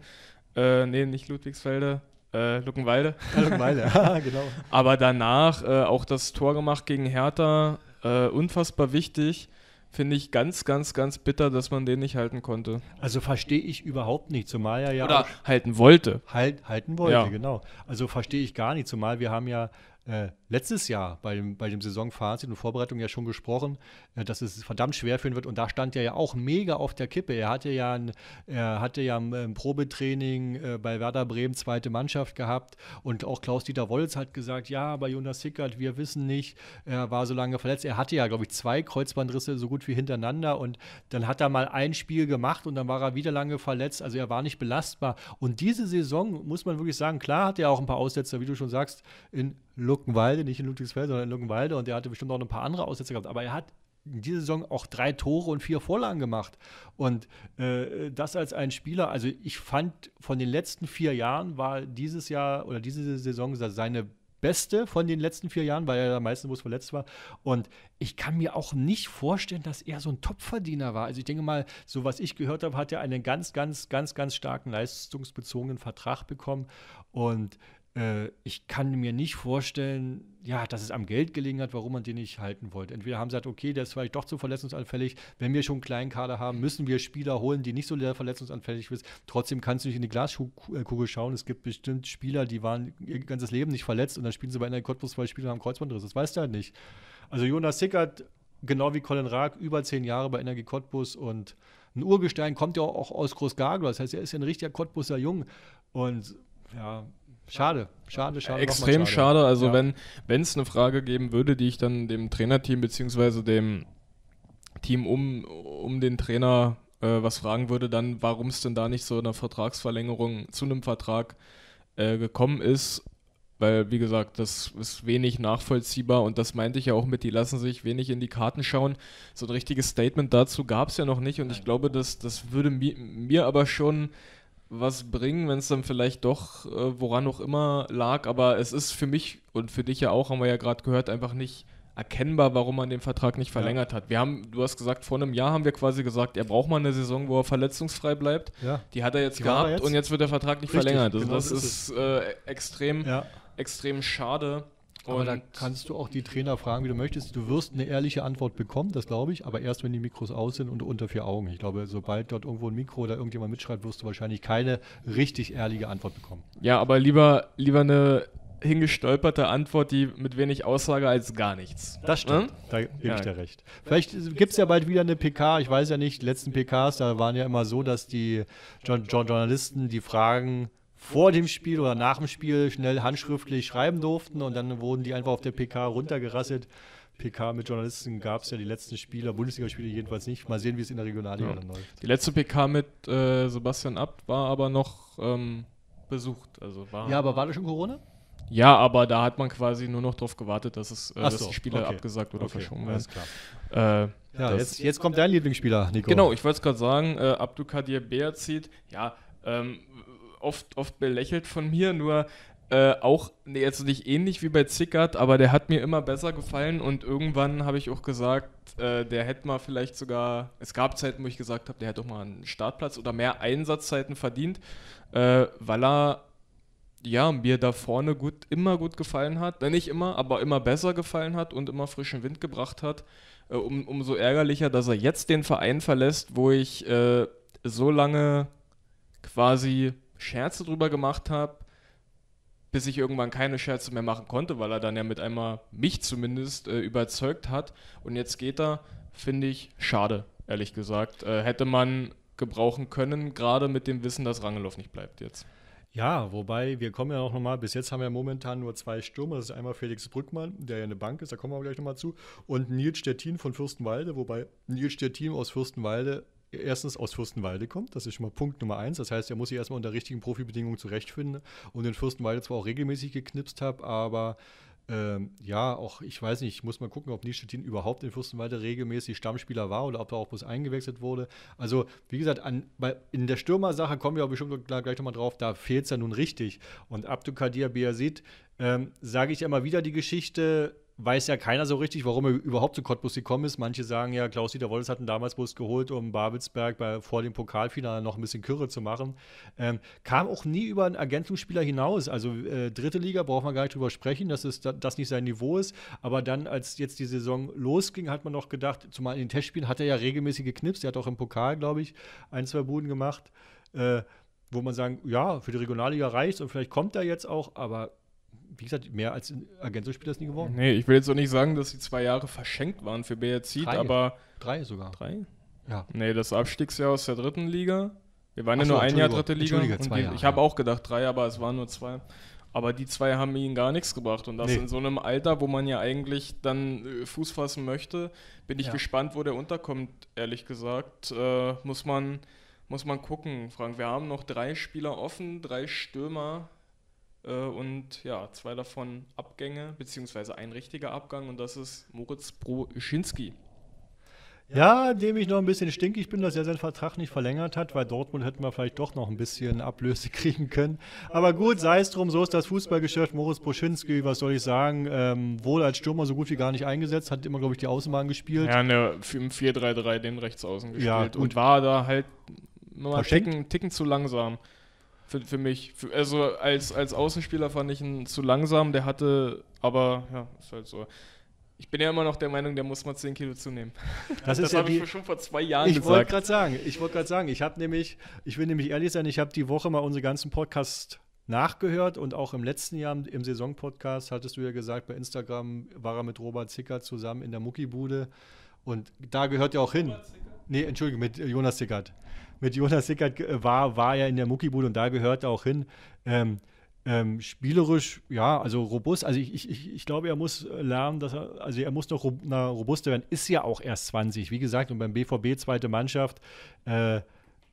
[SPEAKER 2] Äh, nee, nicht Ludwigsfelde, äh, Luckenwalde. Ja, Luckenwalde, genau. Aber danach äh, auch das Tor gemacht gegen Hertha, äh, unfassbar wichtig. Finde ich ganz, ganz, ganz bitter, dass man den nicht halten konnte.
[SPEAKER 1] Also verstehe ich überhaupt nicht, zumal er ja. Oder halten wollte. Halt, halten wollte, ja. genau. Also verstehe ich gar nicht, zumal wir haben ja äh, letztes Jahr bei dem, bei dem Saisonfazit und Vorbereitung ja schon gesprochen, äh, dass es verdammt schwer für ihn wird. Und da stand er ja auch mega auf der Kippe. Er hatte ja ein, er hatte ja ein, ein Probetraining äh, bei Werder Bremen, zweite Mannschaft gehabt. Und auch Klaus-Dieter Wolz hat gesagt, ja, bei Jonas Hickert, wir wissen nicht, er war so lange verletzt. Er hatte ja, glaube ich, zwei Kreuzbandrisse so gut wie hintereinander. Und dann hat er mal ein Spiel gemacht und dann war er wieder lange verletzt. Also er war nicht belastbar. Und diese Saison, muss man wirklich sagen, klar hat er auch ein paar Aussetzer, wie du schon sagst, in Luckenwalde, nicht in Ludwigsfeld, sondern in Luckenwalde und der hatte bestimmt auch ein paar andere Aussätze gehabt. Aber er hat in dieser Saison auch drei Tore und vier Vorlagen gemacht. Und äh, das als ein Spieler, also ich fand, von den letzten vier Jahren war dieses Jahr oder diese Saison seine beste von den letzten vier Jahren, weil er am meisten es verletzt war. Und ich kann mir auch nicht vorstellen, dass er so ein Topverdiener war. Also ich denke mal, so was ich gehört habe, hat er einen ganz, ganz, ganz, ganz starken leistungsbezogenen Vertrag bekommen. Und äh, ich kann mir nicht vorstellen, ja, dass es am Geld gelegen hat, warum man den nicht halten wollte. Entweder haben sie gesagt, okay, der ist vielleicht doch zu verletzungsanfällig. Wenn wir schon einen kleinen Kader haben, müssen wir Spieler holen, die nicht so sehr verletzungsanfällig sind. Trotzdem kannst du nicht in die Glaskugel schauen. Es gibt bestimmt Spieler, die waren ihr ganzes Leben nicht verletzt und dann spielen sie bei einer Cottbus zwei Spieler am Kreuzbandriss. Das weißt du halt nicht. Also Jonas Sickert, genau wie Colin Raag, über zehn Jahre bei Energie Cottbus und ein Urgestein kommt ja auch aus Groß Großgargel. Das heißt, er ist ja ein richtiger Cottbuser Jung. Und ja, Schade, schade, schade. Extrem schade. schade. Also
[SPEAKER 2] ja. wenn es eine Frage geben würde, die ich dann dem Trainerteam beziehungsweise dem Team um, um den Trainer äh, was fragen würde, dann warum es denn da nicht so einer Vertragsverlängerung zu einem Vertrag äh, gekommen ist. Weil, wie gesagt, das ist wenig nachvollziehbar und das meinte ich ja auch mit, die lassen sich wenig in die Karten schauen. So ein richtiges Statement dazu gab es ja noch nicht und Nein. ich glaube, das, das würde mi mir aber schon was bringen, wenn es dann vielleicht doch, äh, woran auch immer lag. Aber es ist für mich und für dich ja auch, haben wir ja gerade gehört, einfach nicht erkennbar, warum man den Vertrag nicht verlängert ja. hat. Wir haben, du hast gesagt, vor einem Jahr haben wir quasi gesagt, er braucht mal eine Saison, wo er verletzungsfrei bleibt.
[SPEAKER 1] Ja. Die hat er jetzt Die gehabt er jetzt? und jetzt wird der Vertrag nicht Richtig, verlängert. Also genau das ist,
[SPEAKER 2] ist äh, extrem, ja. extrem schade aber da
[SPEAKER 1] kannst du auch die Trainer fragen, wie du möchtest. Du wirst eine ehrliche Antwort bekommen, das glaube ich, aber erst, wenn die Mikros aus sind und unter vier Augen. Ich glaube, sobald dort irgendwo ein Mikro oder irgendjemand mitschreibt, wirst du wahrscheinlich keine richtig ehrliche Antwort bekommen. Ja, aber lieber, lieber eine hingestolperte Antwort, die mit wenig Aussage als gar nichts. Das stimmt, hm? da gebe ja. ich dir recht. Vielleicht gibt es ja bald wieder eine PK, ich weiß ja nicht, die letzten PKs, da waren ja immer so, dass die Journalisten die Fragen vor dem Spiel oder nach dem Spiel schnell handschriftlich schreiben durften und dann wurden die einfach auf der PK runtergerasselt. PK mit Journalisten gab es ja die letzten Spiele, Bundesligaspiele jedenfalls nicht. Mal sehen, wie es in der Regionalliga ja. dann läuft. Die letzte PK mit äh, Sebastian Abt war aber noch ähm, besucht. Also war ja, aber war das schon Corona?
[SPEAKER 2] Ja, aber da hat man quasi nur noch darauf gewartet, dass, es, äh, so, dass die Spiele okay. abgesagt oder okay, verschoben werden. Alles klar. Äh, ja, jetzt, jetzt, kommt dein Lieblingsspieler, Nico. Genau, ich wollte es gerade sagen, äh, Beer zieht. ja, ähm, oft, oft belächelt von mir, nur äh, auch nee, jetzt also nicht ähnlich wie bei Zickert, aber der hat mir immer besser gefallen und irgendwann habe ich auch gesagt, äh, der hätte mal vielleicht sogar, es gab Zeiten, wo ich gesagt habe, der hätte doch mal einen Startplatz oder mehr Einsatzzeiten verdient, äh, weil er ja, mir da vorne gut, immer gut gefallen hat, wenn äh, nicht immer, aber immer besser gefallen hat und immer frischen Wind gebracht hat. Äh, um, umso ärgerlicher, dass er jetzt den Verein verlässt, wo ich äh, so lange quasi Scherze drüber gemacht habe, bis ich irgendwann keine Scherze mehr machen konnte, weil er dann ja mit einmal mich zumindest äh, überzeugt hat. Und jetzt geht er, finde ich, schade, ehrlich gesagt. Äh, hätte man gebrauchen können, gerade
[SPEAKER 1] mit dem Wissen, dass Rangelow nicht bleibt jetzt. Ja, wobei wir kommen ja auch nochmal, bis jetzt haben wir momentan nur zwei Stürmer. Das ist einmal Felix Brückmann, der ja eine Bank ist, da kommen wir gleich nochmal zu, und Nils Stettin von Fürstenwalde, wobei Nils Stettin aus Fürstenwalde erstens aus Fürstenwalde kommt. Das ist schon mal Punkt Nummer eins. Das heißt, er muss sich erstmal unter richtigen Profibedingungen zurechtfinden und in Fürstenwalde zwar auch regelmäßig geknipst habe, aber ähm, ja, auch ich weiß nicht, ich muss mal gucken, ob Nischetin überhaupt in Fürstenwalde regelmäßig Stammspieler war oder ob er auch bloß eingewechselt wurde. Also, wie gesagt, an, bei, in der Stürmersache kommen wir bestimmt gleich, nochmal drauf, da fehlt es ja nun richtig. Und Abdukadir Biasit, ähm, sage ich ja immer wieder die Geschichte, weiß ja keiner so richtig, warum er überhaupt zu Cottbus gekommen ist. Manche sagen ja, Klaus-Dieter Wolles hat ihn damals bloß geholt, um Babelsberg bei, vor dem Pokalfinale noch ein bisschen Kürre zu machen. Ähm, kam auch nie über einen Ergänzungsspieler hinaus. Also äh, dritte Liga braucht man gar nicht drüber sprechen, dass es, das nicht sein Niveau ist. Aber dann, als jetzt die Saison losging, hat man noch gedacht, zumal in den Testspielen hat er ja regelmäßig geknipst. Er hat auch im Pokal, glaube ich, ein, zwei Buden gemacht. Äh, wo man sagen, ja, für die Regionalliga reicht und vielleicht kommt er jetzt auch, aber wie gesagt, mehr als Ergänzungsspieler ist nie geworden. Nee, ich will jetzt auch nicht sagen, dass die zwei Jahre verschenkt waren für BRC,
[SPEAKER 2] aber. Drei sogar. Drei? Ja. Nee, das Abstiegsjahr aus der dritten Liga. Wir waren Ach ja nur so, ein Jahr dritte Liga. Zwei, die, ich habe auch gedacht drei, aber es waren nur zwei. Aber die zwei haben ihnen gar nichts gebracht. Und das nee. in so einem Alter, wo man ja eigentlich dann äh, Fuß fassen möchte, bin ich ja. gespannt, wo der unterkommt, ehrlich gesagt. Äh, muss, man, muss man gucken, Frank. Wir haben noch drei Spieler offen, drei Stürmer äh, und ja, zwei davon Abgänge, beziehungsweise ein richtiger Abgang und das ist Moritz Broschinski.
[SPEAKER 1] Ja, dem ich noch ein bisschen stinkig bin, dass er seinen Vertrag nicht verlängert hat, weil Dortmund hätten wir vielleicht doch noch ein bisschen Ablöse kriegen können. Aber gut, sei es drum, so ist das Fußballgeschäft. Moritz Boschinski, was soll ich sagen, ähm, wurde als Stürmer so gut wie gar nicht eingesetzt, hat immer, glaube ich, die Außenbahn gespielt. Ja,
[SPEAKER 2] ne, im 4-3-3 den Rechtsaußen gespielt ja, und
[SPEAKER 1] war da halt mal einen Ticken,
[SPEAKER 2] Ticken zu langsam. Für, für mich. Für, also als, als Außenspieler fand ich ihn zu langsam. Der hatte, aber ja, ist halt so. Ich bin ja immer noch der Meinung, der muss mal 10 Kilo
[SPEAKER 1] zunehmen. Das, das ja habe ich schon vor zwei Jahren ich gesagt. Wollt grad sagen, ich wollte gerade sagen, ich habe nämlich, ich will nämlich ehrlich sein, ich habe die Woche mal unsere ganzen Podcasts nachgehört und auch im letzten Jahr im Saisonpodcast hattest du ja gesagt, bei Instagram war er mit Robert Zickert zusammen in der Muckibude und da gehört ja auch hin. Nee, Entschuldigung, mit Jonas Zickert mit Jonas Sickert äh, war, war ja in der Muckibude und da gehört er auch hin. Ähm, ähm, spielerisch, ja, also robust. Also ich, ich, ich glaube, er muss äh, lernen, dass er, also er muss noch rob, na, robuster werden. Ist ja auch erst 20, wie gesagt, und beim BVB zweite Mannschaft äh,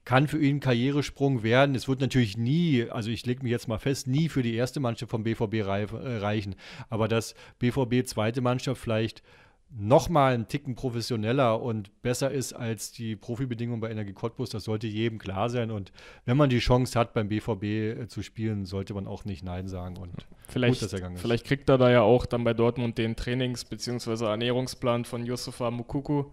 [SPEAKER 1] kann für ihn ein Karrieresprung werden. Es wird natürlich nie, also ich lege mich jetzt mal fest, nie für die erste Mannschaft vom BVB reif, äh, reichen. Aber dass BVB zweite Mannschaft vielleicht noch mal einen Ticken professioneller und besser ist als die Profibedingungen bei Energie Cottbus, das sollte jedem klar sein. Und wenn man die Chance hat, beim BVB äh, zu spielen, sollte man auch nicht Nein sagen. Und vielleicht, gut, dass er gegangen ist.
[SPEAKER 2] vielleicht kriegt er da ja auch dann bei Dortmund den Trainings- bzw. Ernährungsplan von Yusufa Mukuku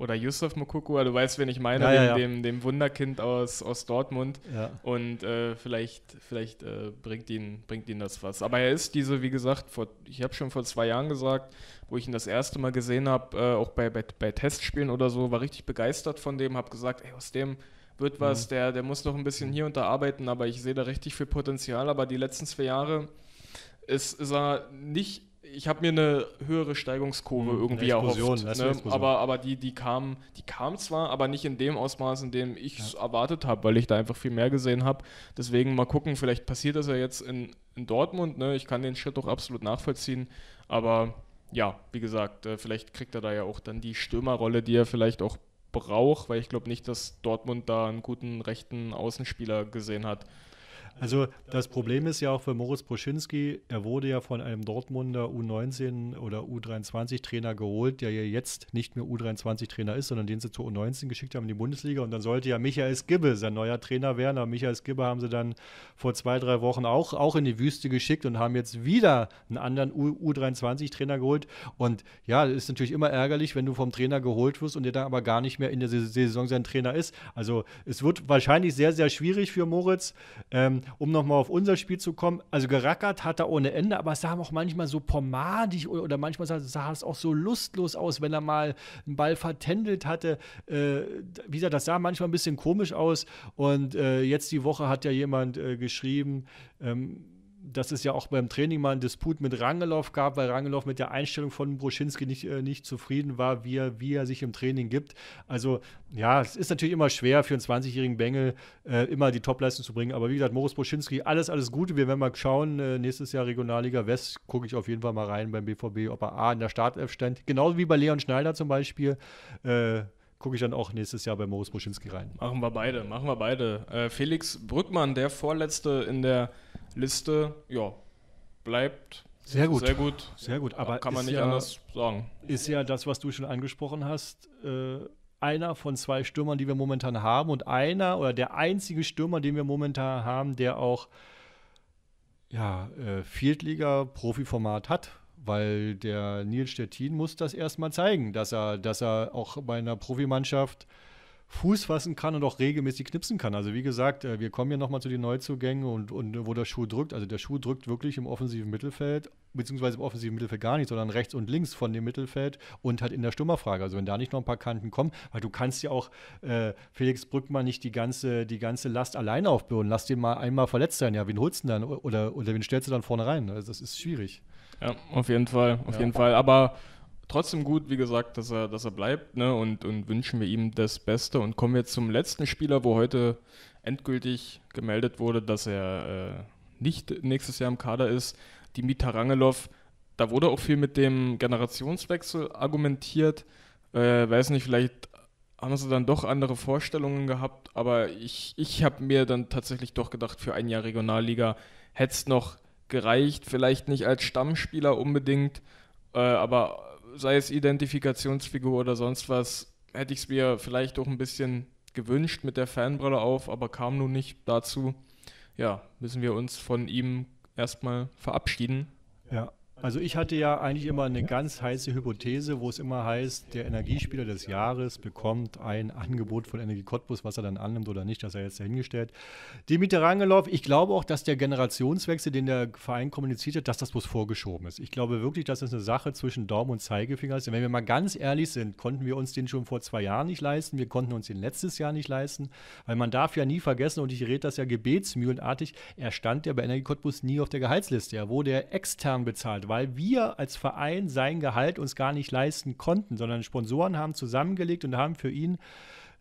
[SPEAKER 2] oder Yusuf Mukukua, du weißt, wen ich meine, ja, ja, dem, dem, dem, Wunderkind aus, aus Dortmund. Ja. Und äh, vielleicht, vielleicht äh, bringt, ihn, bringt ihn das was. Aber er ist diese, wie gesagt, vor, ich habe schon vor zwei Jahren gesagt, wo ich ihn das erste Mal gesehen habe, äh, auch bei, bei, bei Testspielen oder so, war richtig begeistert von dem, habe gesagt, ey, aus dem wird mhm. was, mhm. der, der muss noch ein bisschen hier und da arbeiten, aber ich sehe da richtig viel Potenzial. Aber die letzten zwei Jahre ist, ist er nicht ich habe mir eine höhere Steigungskurve mhm, irgendwie erhofft. Ne? Aber, aber die, die kam, die kam zwar, aber nicht in dem Ausmaß, in dem ich es ja. erwartet habe, weil ich da einfach viel mehr gesehen habe. Deswegen mal gucken, vielleicht passiert das ja jetzt in, in Dortmund. Ne? Ich kann den Schritt doch absolut nachvollziehen. Aber ja, wie gesagt, äh, vielleicht kriegt er da ja auch dann die Stürmerrolle, die er vielleicht auch braucht, weil ich glaube nicht, dass Dortmund da einen guten rechten
[SPEAKER 1] Außenspieler gesehen hat. Also das Problem ist ja auch für Moritz Proschinski, er wurde ja von einem Dortmunder U19 oder U23-Trainer geholt, der ja jetzt nicht mehr U23-Trainer ist, sondern den sie zur U19 geschickt haben in die Bundesliga. Und dann sollte ja Michael Skibbe sein neuer Trainer werden. Aber Michael Skibbe haben sie dann vor zwei, drei Wochen auch, auch in die Wüste geschickt und haben jetzt wieder einen anderen U23-Trainer geholt. Und ja, das ist natürlich immer ärgerlich, wenn du vom Trainer geholt wirst und der dann aber gar nicht mehr in der Saison sein Trainer ist. Also es wird wahrscheinlich sehr, sehr schwierig für Moritz. Ähm, um nochmal auf unser Spiel zu kommen, also gerackert hat er ohne Ende, aber es sah auch manchmal so pomadig oder manchmal sah, es auch so lustlos aus, wenn er mal einen Ball vertändelt hatte. Äh, wie gesagt, das sah manchmal ein bisschen komisch aus. Und äh, jetzt die Woche hat ja jemand äh, geschrieben, ähm, dass es ja auch beim Training mal einen Disput mit Rangelow gab, weil Rangelow mit der Einstellung von Bruschinski nicht, äh, nicht zufrieden war, wie er, wie er sich im Training gibt. Also ja, es ist natürlich immer schwer für einen 20-jährigen Bengel äh, immer die Topleistung zu bringen. Aber wie gesagt, Moritz Bruschinski, alles, alles Gute. Wir werden mal schauen. Äh, nächstes Jahr Regionalliga West gucke ich auf jeden Fall mal rein beim BVB, ob er A in der Startelf stand. Genauso wie bei Leon Schneider zum Beispiel äh, gucke ich dann auch nächstes Jahr bei Moritz Bruschinski rein.
[SPEAKER 2] Machen wir beide, machen wir beide. Äh, Felix Brückmann, der Vorletzte in der Liste, ja, bleibt.
[SPEAKER 1] Sehr gut. Sehr gut. Sehr gut. Aber kann man nicht ja, anders sagen. Ist ja das, was du schon angesprochen hast, äh, einer von zwei Stürmern, die wir momentan haben und einer oder der einzige Stürmer, den wir momentan haben, der auch ja, äh, Viertliga-Profiformat hat, weil der Nils Stettin muss das erstmal zeigen, dass er, dass er auch bei einer Profimannschaft äh, Fuß fassen kann und auch regelmäßig knipsen kann. Also wie gesagt, äh, wir kommen ja nochmal zu den Neuzugängen und, und wo der Schuh drückt. Also der Schuh drückt wirklich im offensiven Mittelfeld, beziehungsweise im offensiven Mittelfeld gar nicht, sondern rechts und links von dem Mittelfeld und halt in der Stürmerfrage. Also wenn da nicht noch ein paar Kanten kommen, weil du kannst ja auch äh, Felix Brückmann nicht die ganze, die ganze Last alleine aufbürden. Lass den mal einmal verletzt sein. Ja, wen holst du denn dann? Oder, oder wen stellst du dann vorne rein? Also das ist schwierig. Ja, auf jeden Fall, auf ja. jeden Fall. Aber
[SPEAKER 2] trotzdem gut, wie
[SPEAKER 1] gesagt, dass er, dass er
[SPEAKER 2] bleibt ne? und, und wünschen wir ihm das Beste. Und kommen wir zum letzten Spieler, wo heute endgültig gemeldet wurde, dass er äh, nicht nächstes Jahr im Kader ist, Dimitra Rangelov. Da wurde auch viel mit dem Generationswechsel argumentiert. Äh, weiß nicht, vielleicht haben sie dann doch andere Vorstellungen gehabt, aber ich, ich habe mir dann tatsächlich doch gedacht, für ein Jahr Regionalliga hätte es noch gereicht. Vielleicht nicht als Stammspieler unbedingt, äh, aber sei es Identifikationsfigur oder sonst was, hätte ich es mir vielleicht auch ein bisschen gewünscht mit der Fanbrille auf, aber kam nun nicht dazu. Ja, müssen wir uns von ihm erstmal verabschieden.
[SPEAKER 1] Ja, also ich hatte ja eigentlich immer eine ganz heiße Hypothese, wo es immer heißt, der Energiespieler des Jahres bekommt ein Angebot von Energie Cottbus, was er dann annimmt oder nicht, das er jetzt dahingestellt. Dimitri Rangelow, ich glaube auch, dass der Generationswechsel, den der Verein kommuniziert hat, dass das bloß vorgeschoben ist. Ich glaube wirklich, dass das eine Sache zwischen Daumen und Zeigefinger ist. Denn wenn wir mal ganz ehrlich sind, konnten wir uns den schon vor zwei Jahren nicht leisten, wir konnten uns den letztes Jahr nicht leisten, weil man darf ja nie vergessen, und ich rede das ja gebetsmühlenartig, er stand ja bei Energie Cottbus nie auf der Gehaltsliste. Er wurde ja extern bezahlt weil wir als Verein sein Gehalt uns gar nicht leisten konnten, sondern Sponsoren haben zusammengelegt und haben für ihn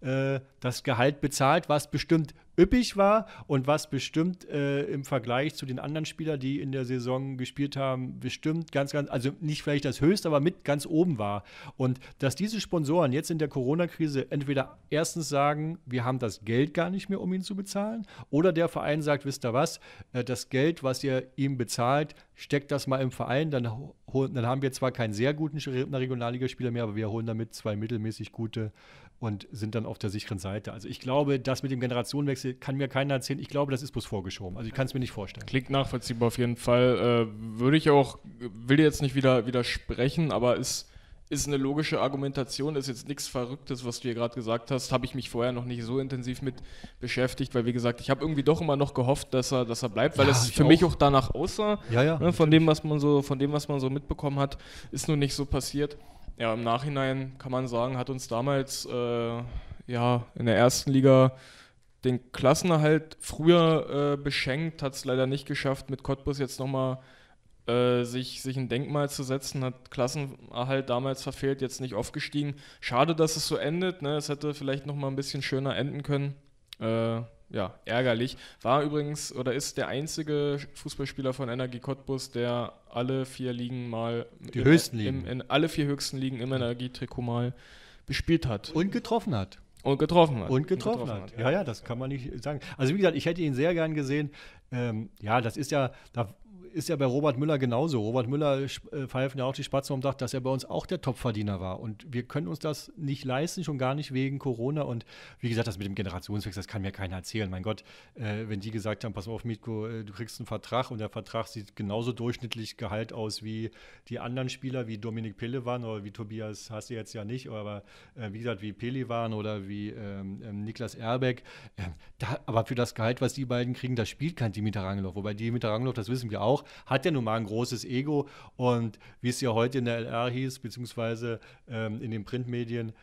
[SPEAKER 1] äh, das Gehalt bezahlt, was bestimmt üppig war und was bestimmt äh, im Vergleich zu den anderen Spielern, die in der Saison gespielt haben, bestimmt ganz, ganz, also nicht vielleicht das höchste, aber mit ganz oben war. Und dass diese Sponsoren jetzt in der Corona-Krise entweder erstens sagen, wir haben das Geld gar nicht mehr, um ihn zu bezahlen, oder der Verein sagt, wisst ihr was, äh, das Geld, was ihr ihm bezahlt, steckt das mal im Verein, dann, dann haben wir zwar keinen sehr guten Regionalligaspieler mehr, aber wir holen damit zwei mittelmäßig gute und sind dann auf der sicheren Seite. Also ich glaube, das mit dem Generationenwechsel kann mir keiner erzählen. Ich glaube, das ist bloß vorgeschoben. Also ich kann es mir nicht vorstellen. Klingt nachvollziehbar auf jeden Fall. Äh, würde ich
[SPEAKER 2] auch, will jetzt nicht wieder widersprechen, aber es ist eine logische Argumentation, ist jetzt nichts Verrücktes, was du hier gerade gesagt hast. Habe ich mich vorher noch nicht so intensiv mit beschäftigt, weil wie gesagt, ich habe irgendwie doch immer noch gehofft, dass er, dass er bleibt, weil ja, es für auch. mich auch danach aussah. Ja, ja, ne, von dem, was man so, von dem, was man so mitbekommen hat, ist nur nicht so passiert ja, im Nachhinein kann man sagen, hat uns damals äh, ja, in der ersten Liga den Klassenerhalt früher äh, beschenkt, hat es leider nicht geschafft, mit Cottbus jetzt nochmal äh, sich, sich ein Denkmal zu setzen, hat Klassenerhalt damals verfehlt, jetzt nicht aufgestiegen. Schade, dass es so endet, ne? es hätte vielleicht nochmal ein bisschen schöner enden können. Äh, ja, ärgerlich. War übrigens oder ist der einzige Fußballspieler von Energie Cottbus, der alle vier Ligen mal Die im, höchsten Ligen. Im, in alle vier höchsten Ligen im Energietrikot mal
[SPEAKER 1] bespielt hat. Und getroffen hat. Und getroffen hat. Und getroffen, Und getroffen hat. hat. Ja, ja, das kann man nicht sagen. Also wie gesagt, ich hätte ihn sehr gern gesehen. Ähm, ja, das ist ja, da ist ja bei Robert Müller genauso. Robert Müller äh, pfeifen ja auch die Spatzen um Dach, dass er bei uns auch der Topverdiener war. Und wir können uns das nicht leisten, schon gar nicht wegen Corona. Und wie gesagt, das mit dem Generationswechsel, das kann mir keiner erzählen. Mein Gott, äh, wenn die gesagt haben, pass auf, Mitko, äh, du kriegst einen Vertrag und der Vertrag sieht genauso durchschnittlich Gehalt aus wie die anderen Spieler, wie Dominik Pille waren oder wie Tobias hast du jetzt ja nicht, aber äh, wie gesagt, wie Pele waren oder wie ähm, ähm Niklas Erbeck. Ähm, da, aber für das Gehalt, was die beiden kriegen, das spielt kein Dimitar Dimitarangelo. Wobei Dimitar Dimitarangelo, das wissen wir auch, auch, hat ja nun mal ein großes Ego und wie es ja heute in der LR hieß, beziehungsweise ähm, in den Printmedien,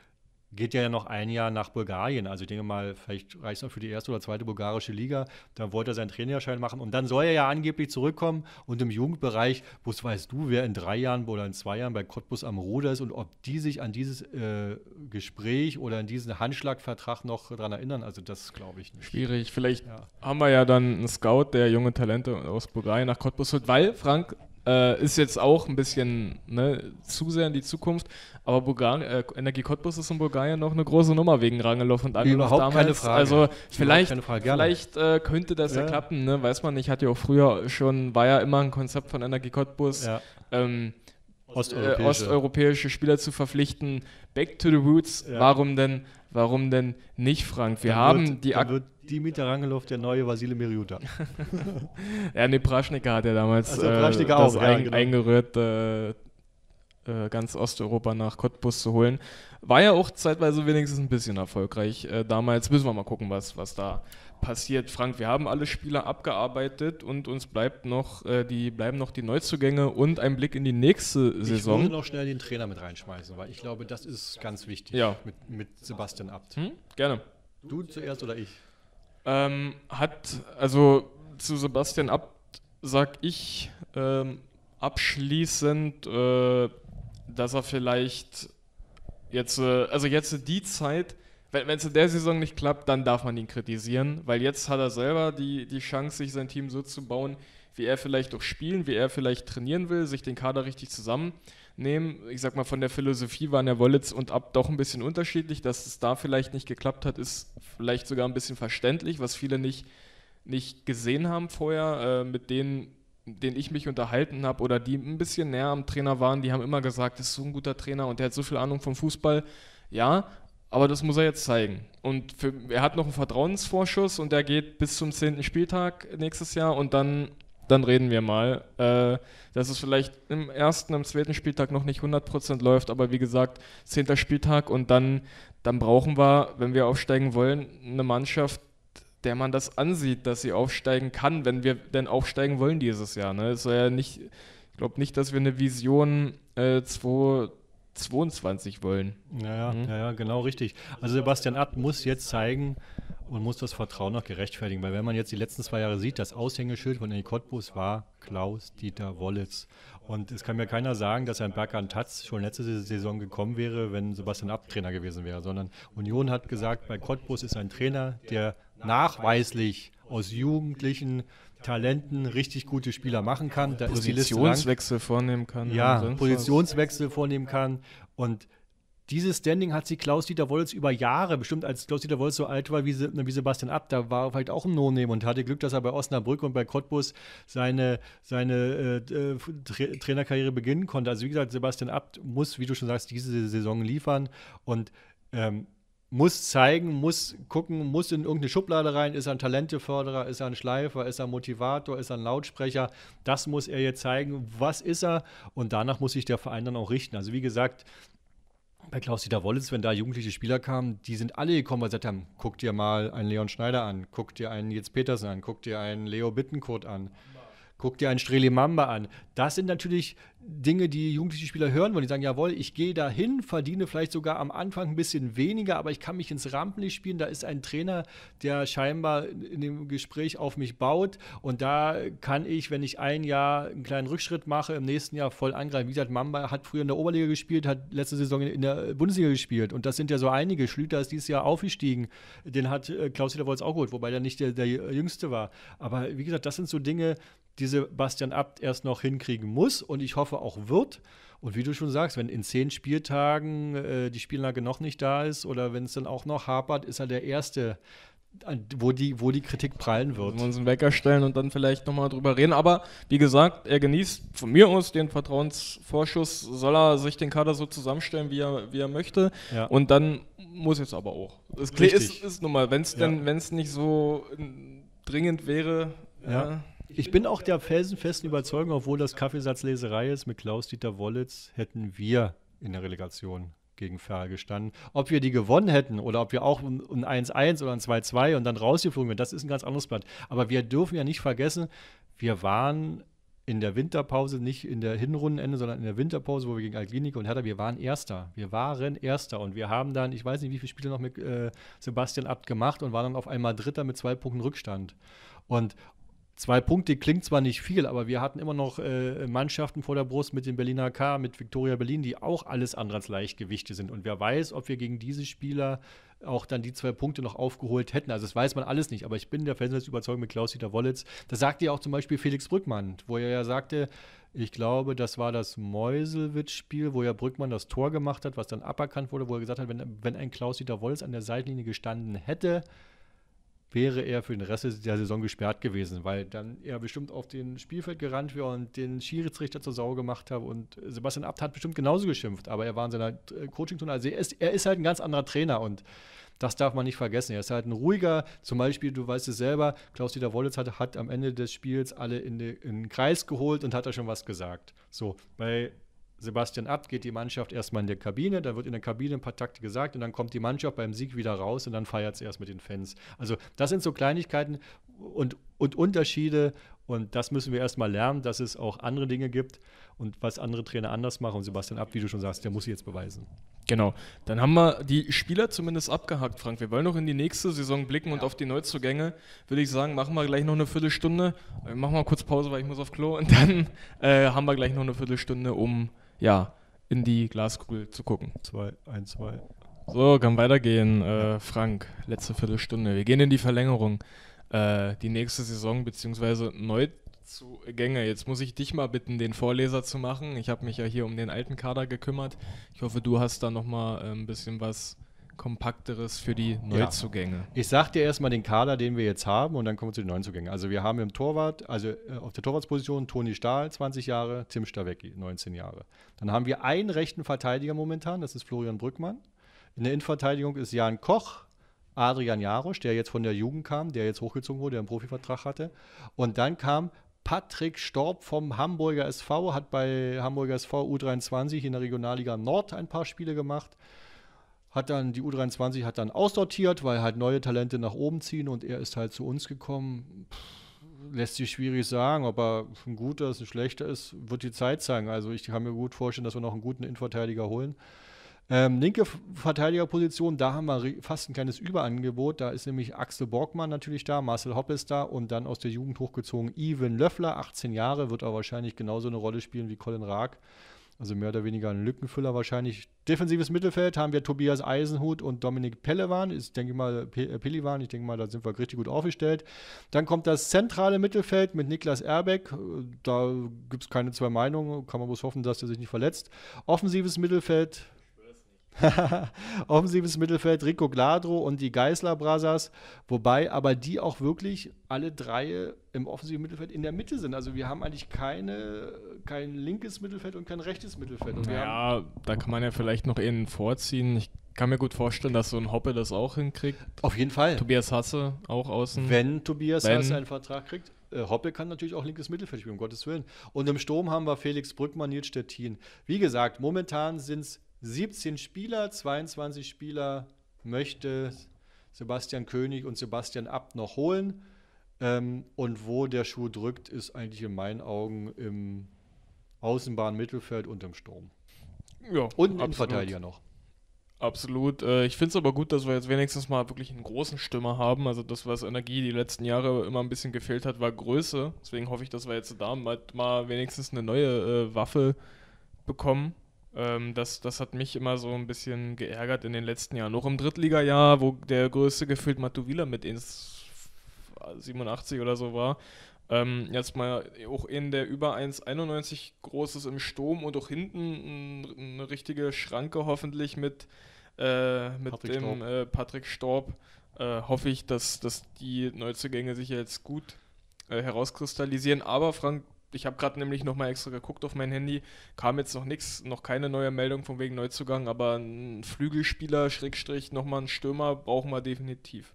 [SPEAKER 1] geht ja noch ein Jahr nach Bulgarien. Also ich denke mal, vielleicht reicht es noch für die erste oder zweite bulgarische Liga. Dann wollte er seinen Trainerschein machen und dann soll er ja angeblich zurückkommen und im Jugendbereich, wo weißt du, wer in drei Jahren oder in zwei Jahren bei Cottbus am Ruder ist und ob die sich an dieses äh, Gespräch oder an diesen Handschlagvertrag noch daran erinnern. Also das glaube ich nicht.
[SPEAKER 2] Schwierig. Vielleicht ja. haben wir ja dann einen Scout, der junge Talente aus Bulgarien nach Cottbus holt, weil Frank äh, ist jetzt auch ein bisschen ne, zu sehr in die Zukunft. Aber Bulgar äh, Energie Cottbus ist in Bulgarien noch eine große Nummer wegen Rangelov und Angelov damals. Keine Frage. Also vielleicht, Frage, vielleicht äh, könnte das ja, ja klappen, ne? weiß man nicht. Hatte ja auch früher schon, war ja immer ein Konzept von Energie Cottbus. Ja. Ähm, Osteuropäische. Äh, osteuropäische. Spieler zu verpflichten. Back to the roots. Ja. Warum denn? Warum denn nicht, Frank? Wir dann haben wird, die. Ak wird Dimitar Rangelow,
[SPEAKER 1] der neue Vasile Miriuta.
[SPEAKER 2] ja, ne, Praschnicker hat ja damals also, äh, auch, ein, ja, genau. eingerührt, äh, äh, ganz Osteuropa nach Cottbus zu holen. War ja auch zeitweise wenigstens ein bisschen erfolgreich. Äh, damals müssen wir mal gucken, was, was da passiert. Frank, wir haben alle Spieler abgearbeitet und uns bleibt noch, äh, die, bleiben noch die Neuzugänge und ein Blick in die nächste Saison. Ich würde
[SPEAKER 1] noch schnell den Trainer mit reinschmeißen, weil ich glaube, das ist ganz wichtig ja. mit, mit Sebastian Abt. Hm? Gerne. Du zuerst oder ich? Ähm,
[SPEAKER 2] hat, also zu Sebastian Abt sag ich ähm, abschließend, äh, dass er vielleicht jetzt, äh, also jetzt die Zeit, wenn es in der Saison nicht klappt, dann darf man ihn kritisieren, weil jetzt hat er selber die, die Chance, sich sein Team so zu bauen, wie er vielleicht auch spielen, wie er vielleicht trainieren will, sich den Kader richtig zusammen nehmen. Ich sag mal, von der Philosophie waren ja Wollitz und Ab doch ein bisschen unterschiedlich. Dass es da vielleicht nicht geklappt hat, ist vielleicht sogar ein bisschen verständlich, was viele nicht, nicht gesehen haben vorher. Äh, mit denen, denen ich mich unterhalten habe oder die ein bisschen näher am Trainer waren, die haben immer gesagt, das ist so ein guter Trainer und der hat so viel Ahnung vom Fußball. Ja, aber das muss er jetzt zeigen. Und für, er hat noch einen Vertrauensvorschuss und der geht bis zum 10. Spieltag nächstes Jahr und dann dann reden wir mal. Äh, dass es vielleicht im ersten, im zweiten Spieltag noch nicht 100% läuft, aber wie gesagt, zehnter Spieltag und dann, dann brauchen wir, wenn wir aufsteigen wollen, eine Mannschaft, der man das ansieht, dass sie aufsteigen kann, wenn wir denn aufsteigen wollen dieses Jahr. Ne? Es ja nicht, ich glaube nicht, dass wir eine Vision äh, wollen.
[SPEAKER 1] Ja, ja, mhm. ja, genau richtig. Also Sebastian Abt muss jetzt zeigen, und muss das Vertrauen noch gerechtfertigen. Weil wenn man jetzt die letzten zwei Jahre sieht, das Aushängeschild von Henny Cottbus war Klaus-Dieter Wollitz. Und es kann mir keiner sagen, dass ein Berkan Tatz schon letzte Saison gekommen wäre, wenn Sebastian Abt Trainer gewesen wäre, sondern Union hat gesagt, bei Cottbus ist ein Trainer, der nachweislich aus jugendlichen Talenten richtig gute Spieler machen kann. Da Positionswechsel
[SPEAKER 2] vornehmen kann. Ja, Positionswechsel
[SPEAKER 1] vornehmen kann. Und dieses Standing hat sie Klaus-Dieter Wolz über Jahre, bestimmt als Klaus-Dieter Wolz so alt war wie, wie Sebastian Abt, da war er vielleicht auch ein No-Name und hatte Glück, dass er bei Osnabrück und bei Cottbus seine, seine äh, äh Tra Trainerkarriere beginnen konnte. Also wie gesagt, Sebastian Abt muss, wie du schon sagst, diese Saison liefern und ähm, muss zeigen, muss gucken, muss in irgendeine Schublade rein. Ist er ein Talenteförderer, ist er ein Schleifer, ist er ein Motivator, ist er ein Lautsprecher? Das muss er jetzt zeigen. Was ist er? Und danach muss sich der Verein dann auch richten. Also, wie gesagt, bei Klaus-Dieter Wollitz, wenn da jugendliche Spieler kamen, die sind alle gekommen, weil sie gesagt haben, guck dir mal einen Leon Schneider an, guck dir einen Jens Petersen an, guck dir einen Leo Bittencourt an. Guck dir einen Mamba an. Das sind natürlich Dinge, die jugendliche Spieler hören wollen. Die sagen, jawohl, ich gehe dahin, verdiene vielleicht sogar am Anfang ein bisschen weniger, aber ich kann mich ins Rampenlicht spielen. Da ist ein Trainer, der scheinbar in dem Gespräch auf mich baut. Und da kann ich, wenn ich ein Jahr einen kleinen Rückschritt mache, im nächsten Jahr voll angreifen. Wie gesagt, Mamba hat früher in der Oberliga gespielt, hat letzte Saison in der Bundesliga gespielt. Und das sind ja so einige. Schlüter ist dieses Jahr aufgestiegen. Den hat äh, Klaus-Dieter auch geholt, wobei der nicht der, der Jüngste war. Aber wie gesagt, das sind so Dinge, die Sebastian Abt erst noch hinkriegen muss und ich hoffe auch wird. Und wie du schon sagst, wenn in zehn Spieltagen äh, die Spiellage noch nicht da ist oder wenn es dann auch noch hapert, ist er der Erste, wo die, wo die Kritik prallen wird. Wir uns einen Wecker stellen und dann vielleicht nochmal drüber reden. Aber wie gesagt, er genießt von mir aus
[SPEAKER 2] den Vertrauensvorschuss. Soll er sich den Kader so zusammenstellen, wie er, wie er möchte. Ja. Und dann
[SPEAKER 1] muss jetzt aber auch.
[SPEAKER 2] Es ist, ist nun mal, wenn es ja.
[SPEAKER 1] nicht so dringend wäre. Ja. Äh, ich bin auch der felsenfesten Überzeugung, obwohl das Kaffeesatzleserei ist, mit Klaus-Dieter Wollitz hätten wir in der Relegation gegen Ferl gestanden. Ob wir die gewonnen hätten oder ob wir auch ein 1-1 oder ein 2-2 und dann rausgeflogen wären, das ist ein ganz anderes Blatt. Aber wir dürfen ja nicht vergessen, wir waren in der Winterpause, nicht in der Hinrundenende, sondern in der Winterpause, wo wir gegen Alklinik und Hertha, wir waren Erster. Wir waren Erster und wir haben dann, ich weiß nicht, wie viele Spiele noch mit äh, Sebastian Abt gemacht und waren dann auf einmal Dritter mit zwei Punkten Rückstand. Und Zwei Punkte klingt zwar nicht viel, aber wir hatten immer noch äh, Mannschaften vor der Brust mit dem Berliner K, mit Viktoria Berlin, die auch alles andere als Leichtgewichte sind. Und wer weiß, ob wir gegen diese Spieler auch dann die zwei Punkte noch aufgeholt hätten. Also das weiß man alles nicht, aber ich bin der felsenfest überzeugt mit Klaus-Dieter Wollitz. Das sagte ja auch zum Beispiel Felix Brückmann, wo er ja sagte, ich glaube, das war das Meuselwitz-Spiel, wo ja Brückmann das Tor gemacht hat, was dann aberkannt wurde, wo er gesagt hat, wenn, wenn ein Klaus-Dieter Wollitz an der Seitlinie gestanden hätte, wäre er für den Rest der Saison gesperrt gewesen, weil dann er bestimmt auf den Spielfeld gerannt wäre und den Schiedsrichter zur Sau gemacht habe Und Sebastian Abt hat bestimmt genauso geschimpft, aber er war in seiner äh, Coaching-Tone. Also er ist, er ist halt ein ganz anderer Trainer und das darf man nicht vergessen. Er ist halt ein ruhiger, zum Beispiel, du weißt es selber, Klaus-Dieter Wollitz hat, hat, am Ende des Spiels alle in, de, in den Kreis geholt und hat da schon was gesagt. So, bei Sebastian Abt geht die Mannschaft erstmal in der Kabine, dann wird in der Kabine ein paar Takte gesagt und dann kommt die Mannschaft beim Sieg wieder raus und dann feiert es erst mit den Fans. Also das sind so Kleinigkeiten und, und Unterschiede und das müssen wir erstmal lernen, dass es auch andere Dinge gibt und was andere Trainer anders machen. Und Sebastian Abt, wie du schon sagst, der muss sie jetzt beweisen.
[SPEAKER 2] Genau. Dann haben wir die Spieler zumindest abgehakt, Frank. Wir wollen noch in die nächste Saison blicken ja. und auf die Neuzugänge. Würde ich sagen, machen wir gleich noch eine Viertelstunde. Äh, wir machen mal kurz Pause, weil ich muss auf Klo. Und dann äh, haben wir gleich noch eine Viertelstunde, um ja, in die Glaskugel zu gucken. 2, 1, 2. So, kann weitergehen. Äh, Frank, letzte Viertelstunde. Wir gehen in die Verlängerung. Äh, die nächste Saison, beziehungsweise Neuzugänge. Jetzt muss ich dich mal bitten, den Vorleser zu machen. Ich habe mich ja hier um den alten Kader gekümmert. Ich hoffe, du hast da nochmal äh, ein bisschen was
[SPEAKER 1] kompakteres für die Neuzugänge. Ja. Ich sag dir erstmal den Kader, den wir jetzt haben, und dann kommen wir zu den Neuzugängen. Also wir haben im Torwart, also äh, auf der Torwartsposition Toni Stahl, 20 Jahre, Tim Stawecki, 19 Jahre. Dann haben wir einen rechten Verteidiger momentan, das ist Florian Brückmann. In der Innenverteidigung ist Jan Koch, Adrian Jarosch, der jetzt von der Jugend kam, der jetzt hochgezogen wurde, der einen Profivertrag hatte. Und dann kam Patrick Storb vom Hamburger SV, hat bei Hamburger SV U23 in der Regionalliga Nord ein paar Spiele gemacht hat dann die U23 hat dann aussortiert, weil halt neue Talente nach oben ziehen und er ist halt zu uns gekommen. Pff, lässt sich schwierig sagen, ob er ein guter ist, ein schlechter ist, wird die Zeit sagen. Also ich kann mir gut vorstellen, dass wir noch einen guten Innenverteidiger holen. Ähm, linke Verteidigerposition, da haben wir fast ein kleines Überangebot. Da ist nämlich Axel Borgmann natürlich da, Marcel Hopp ist da und dann aus der Jugend hochgezogen Ivan Löffler, 18 Jahre, wird aber wahrscheinlich genauso eine Rolle spielen wie Colin Raag. Also mehr oder weniger ein Lückenfüller wahrscheinlich. Defensives Mittelfeld haben wir Tobias Eisenhut und Dominik Pellewan. Ist, denke ich mal, Pe äh, Ich denke mal, da sind wir richtig gut aufgestellt. Dann kommt das zentrale Mittelfeld mit Niklas Erbeck. Äh, da gibt es keine zwei Meinungen. Kann man bloß hoffen, dass er sich nicht verletzt. Offensives Mittelfeld Offensives Mittelfeld Rico Gladro und die Geisler Brothers, wobei aber die auch wirklich alle drei im offensiven Mittelfeld in der Mitte sind. Also wir haben eigentlich keine, kein linkes Mittelfeld und kein rechtes Mittelfeld. Und
[SPEAKER 2] ja, da kann man ja vielleicht noch einen vorziehen. Ich kann mir gut vorstellen, dass so ein Hoppe das auch hinkriegt. Auf jeden Fall. Tobias Hasse auch außen. Wenn Tobias Wenn. Hasse
[SPEAKER 1] einen Vertrag kriegt. Äh, Hoppe kann natürlich auch linkes Mittelfeld spielen, um Gottes Willen. Und im Sturm haben wir Felix Brückmann, Nils Stettin. Wie gesagt, momentan sind es 17 Spieler, 22 Spieler möchte Sebastian König und Sebastian Abt noch holen. Ähm, und wo der Schuh drückt, ist eigentlich in meinen Augen im Außenbahnmittelfeld und im Sturm. Ja, und im Verteidiger noch.
[SPEAKER 2] Absolut. Äh, ich finde es aber gut, dass wir jetzt wenigstens mal wirklich einen großen Stimmer haben. Also das, was Energie die letzten Jahre immer ein bisschen gefehlt hat, war Größe. Deswegen hoffe ich, dass wir jetzt da mal, wenigstens eine neue äh, Waffe bekommen. Ähm, das, das hat mich immer so ein bisschen geärgert in den letzten Jahren. Noch im Drittliga-Jahr, wo der größte gefühlt Matuvila mit ins 87 oder so war. Ähm, jetzt mal auch in der über 1,91 großes im Sturm und auch hinten eine richtige Schranke hoffentlich mit, äh, mit Patrick dem Storb. Äh, Patrick Storb. Äh, hoffe ich, dass, dass die Neuzugänge sich jetzt gut äh, herauskristallisieren. Aber Frank, ich habe gerade nämlich nochmal extra geguckt auf mein Handy, kam jetzt noch nichts, noch keine neue Meldung von wegen Neuzugang, aber ein Flügelspieler,
[SPEAKER 1] Schrägstrich, nochmal ein Stürmer brauchen wir definitiv.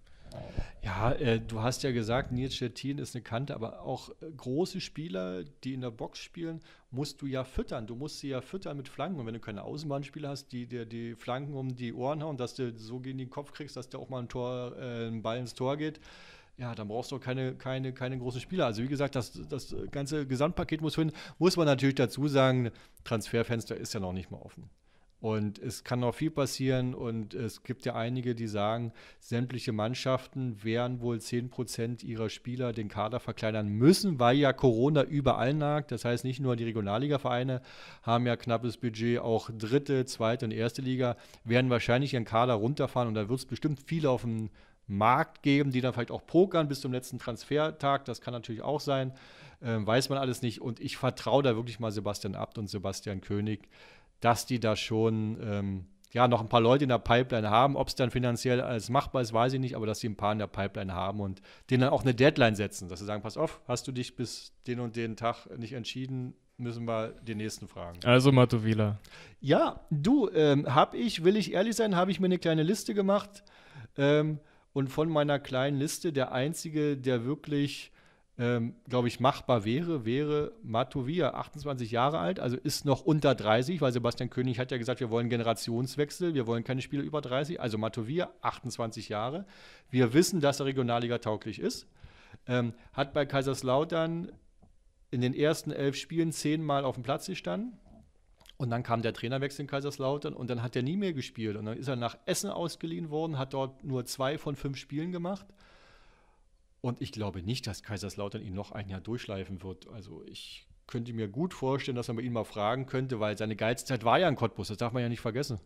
[SPEAKER 1] Ja, äh, du hast ja gesagt, Nils Stettin ist eine Kante, aber auch äh, große Spieler, die in der Box spielen, musst du ja füttern. Du musst sie ja füttern mit Flanken. Und wenn du keine Außenbahnspieler hast, die dir die Flanken um die Ohren hauen, dass du so gegen den Kopf kriegst, dass der auch mal ein Tor, äh, ein Ball ins Tor geht, ja, dann brauchst du auch keine, keine, keine großen Spieler. Also wie gesagt, das, das ganze Gesamtpaket muss finden. Muss man natürlich dazu sagen, Transferfenster ist ja noch nicht mal offen. Und es kann noch viel passieren und es gibt ja einige, die sagen, sämtliche Mannschaften werden wohl 10% ihrer Spieler den Kader verkleinern müssen, weil ja Corona überall nagt. Das heißt, nicht nur die Regionalliga-Vereine haben ja knappes Budget, auch dritte, zweite und erste Liga werden wahrscheinlich ihren Kader runterfahren und da wird es bestimmt viel auf dem Markt geben, die dann vielleicht auch pokern bis zum letzten Transfertag. Das kann natürlich auch sein. Ähm, weiß man alles nicht. Und ich vertraue da wirklich mal Sebastian Abt und Sebastian König, dass die da schon ähm, ja, noch ein paar Leute in der Pipeline haben. Ob es dann finanziell alles machbar ist, weiß ich nicht, aber dass sie ein paar in der Pipeline haben und denen dann auch eine Deadline setzen, dass sie sagen: Pass auf, hast du dich bis den und den Tag nicht entschieden, müssen wir den nächsten fragen. Also Matuvila. Ja, du, ähm, hab ich, will ich ehrlich sein, habe ich mir eine kleine Liste gemacht. Ähm, und von meiner kleinen Liste der einzige, der wirklich, ähm, glaube ich, machbar wäre, wäre Matovia, 28 Jahre alt, also ist noch unter 30, weil Sebastian König hat ja gesagt, wir wollen Generationswechsel, wir wollen keine Spieler über 30. Also Matovia, 28 Jahre. Wir wissen, dass er Regionalliga tauglich ist. Ähm, hat bei Kaiserslautern in den ersten elf Spielen zehnmal auf dem Platz gestanden. Und dann kam der Trainerwechsel in Kaiserslautern und dann hat er nie mehr gespielt. Und dann ist er nach Essen ausgeliehen worden, hat dort nur zwei von fünf Spielen gemacht. Und ich glaube nicht, dass Kaiserslautern ihn noch ein Jahr durchschleifen wird. Also ich könnte mir gut vorstellen, dass man ihn mal fragen könnte, weil seine Geizzeit war ja in Cottbus, das darf man ja nicht vergessen.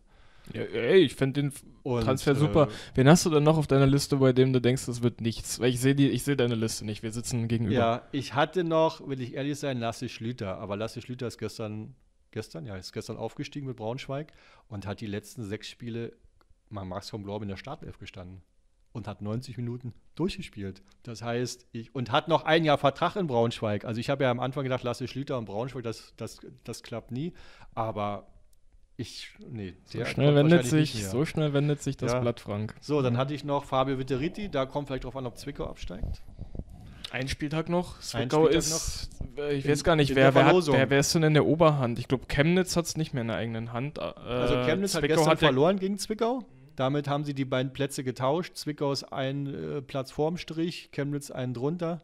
[SPEAKER 1] Ja, ey, ich finde den und, Transfer super.
[SPEAKER 2] Äh, Wen hast du denn noch auf deiner Liste, bei dem du denkst, das wird nichts? Weil ich sehe seh deine Liste nicht, wir sitzen gegenüber. Ja,
[SPEAKER 1] ich hatte noch, will ich ehrlich sein, Lasse Schlüter, aber Lasse Schlüter ist gestern gestern, ja, ist gestern aufgestiegen mit Braunschweig und hat die letzten sechs Spiele, man mag es vom Glauben, in der Startelf gestanden und hat 90 Minuten durchgespielt. Das heißt, ich und hat noch ein Jahr Vertrag in Braunschweig. Also ich habe ja am Anfang gedacht, Lasse Schlüter und Braunschweig, das, das, das klappt nie. Aber ich, nee, so schnell wendet sich, so
[SPEAKER 2] schnell wendet sich das ja. Blatt, Frank.
[SPEAKER 1] So, dann hatte ich noch Fabio Viteriti, Da kommt vielleicht drauf an, ob Zwickau absteigt. Ein Spieltag noch. Zwickau Spieltag ist noch. Äh, ich weiß gar nicht, wer, wer, hat, wer,
[SPEAKER 2] wer ist denn in der Oberhand? Ich glaube, Chemnitz hat es nicht mehr in der eigenen Hand. Äh, also Chemnitz Zwickau hat gestern hat
[SPEAKER 1] verloren gegen Zwickau. Damit haben sie die beiden Plätze getauscht. Zwickau ist ein äh, Platz vorm Strich, Chemnitz einen drunter.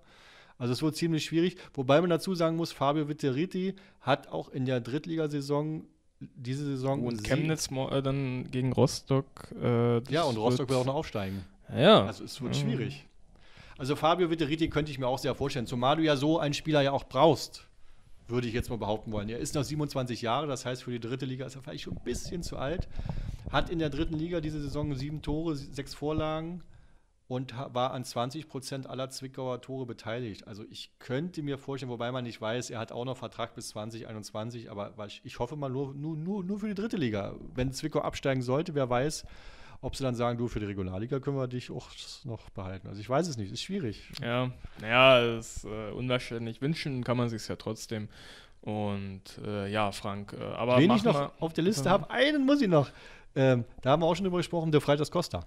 [SPEAKER 1] Also es wurde ziemlich schwierig. Wobei man dazu sagen muss, Fabio Vitteriti hat auch in der Drittligasaison diese Saison und Chemnitz
[SPEAKER 2] äh, dann gegen Rostock. Äh, ja, und Rostock wird, wird auch noch aufsteigen. Ja. Also es wird ja. Mhm.
[SPEAKER 1] schwierig. Also Fabio Viteriti könnte ich mir auch sehr vorstellen, zumal du ja so einen Spieler ja auch brauchst, würde ich jetzt mal behaupten wollen. Er ist noch 27 Jahre, das heißt für die dritte Liga ist er vielleicht schon ein bisschen zu alt. Hat in der dritten Liga diese Saison sieben Tore, sechs Vorlagen und war an 20 Prozent aller Zwickauer Tore beteiligt. Also ich könnte mir vorstellen, wobei man nicht weiß, er hat auch noch Vertrag bis 2021, aber ich hoffe mal nur, nur, nur für die dritte Liga. Wenn Zwickau absteigen sollte, wer weiß, ob sie dann sagen, du, für die Regionalliga können wir dich auch noch behalten. Also ich weiß es nicht, ist schwierig. Ja,
[SPEAKER 2] naja, ist äh, unwahrscheinlich. Wünschen kann man sich ja trotzdem. Und äh, ja,
[SPEAKER 1] Frank, äh, aber. Wen ich noch auf der Liste habe, einen muss ich noch. Ähm, da haben wir auch schon drüber gesprochen, der Freitas Costa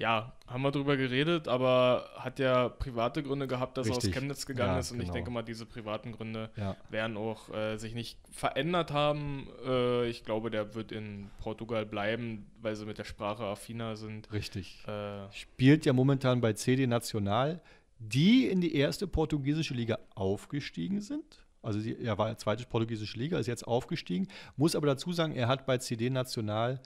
[SPEAKER 2] ja, haben wir darüber geredet, aber hat ja private Gründe gehabt, dass Richtig. er aus Chemnitz gegangen ja, ist. Und genau. ich denke mal, diese privaten Gründe ja. werden auch äh, sich nicht verändert haben. Äh, ich glaube, der wird in Portugal bleiben, weil sie mit der Sprache affiner sind. Richtig. Äh,
[SPEAKER 1] Spielt ja momentan bei CD Nacional, die in die erste portugiesische Liga aufgestiegen sind. Also die, er war zweite portugiesische Liga, ist jetzt aufgestiegen. Muss aber dazu sagen, er hat bei CD National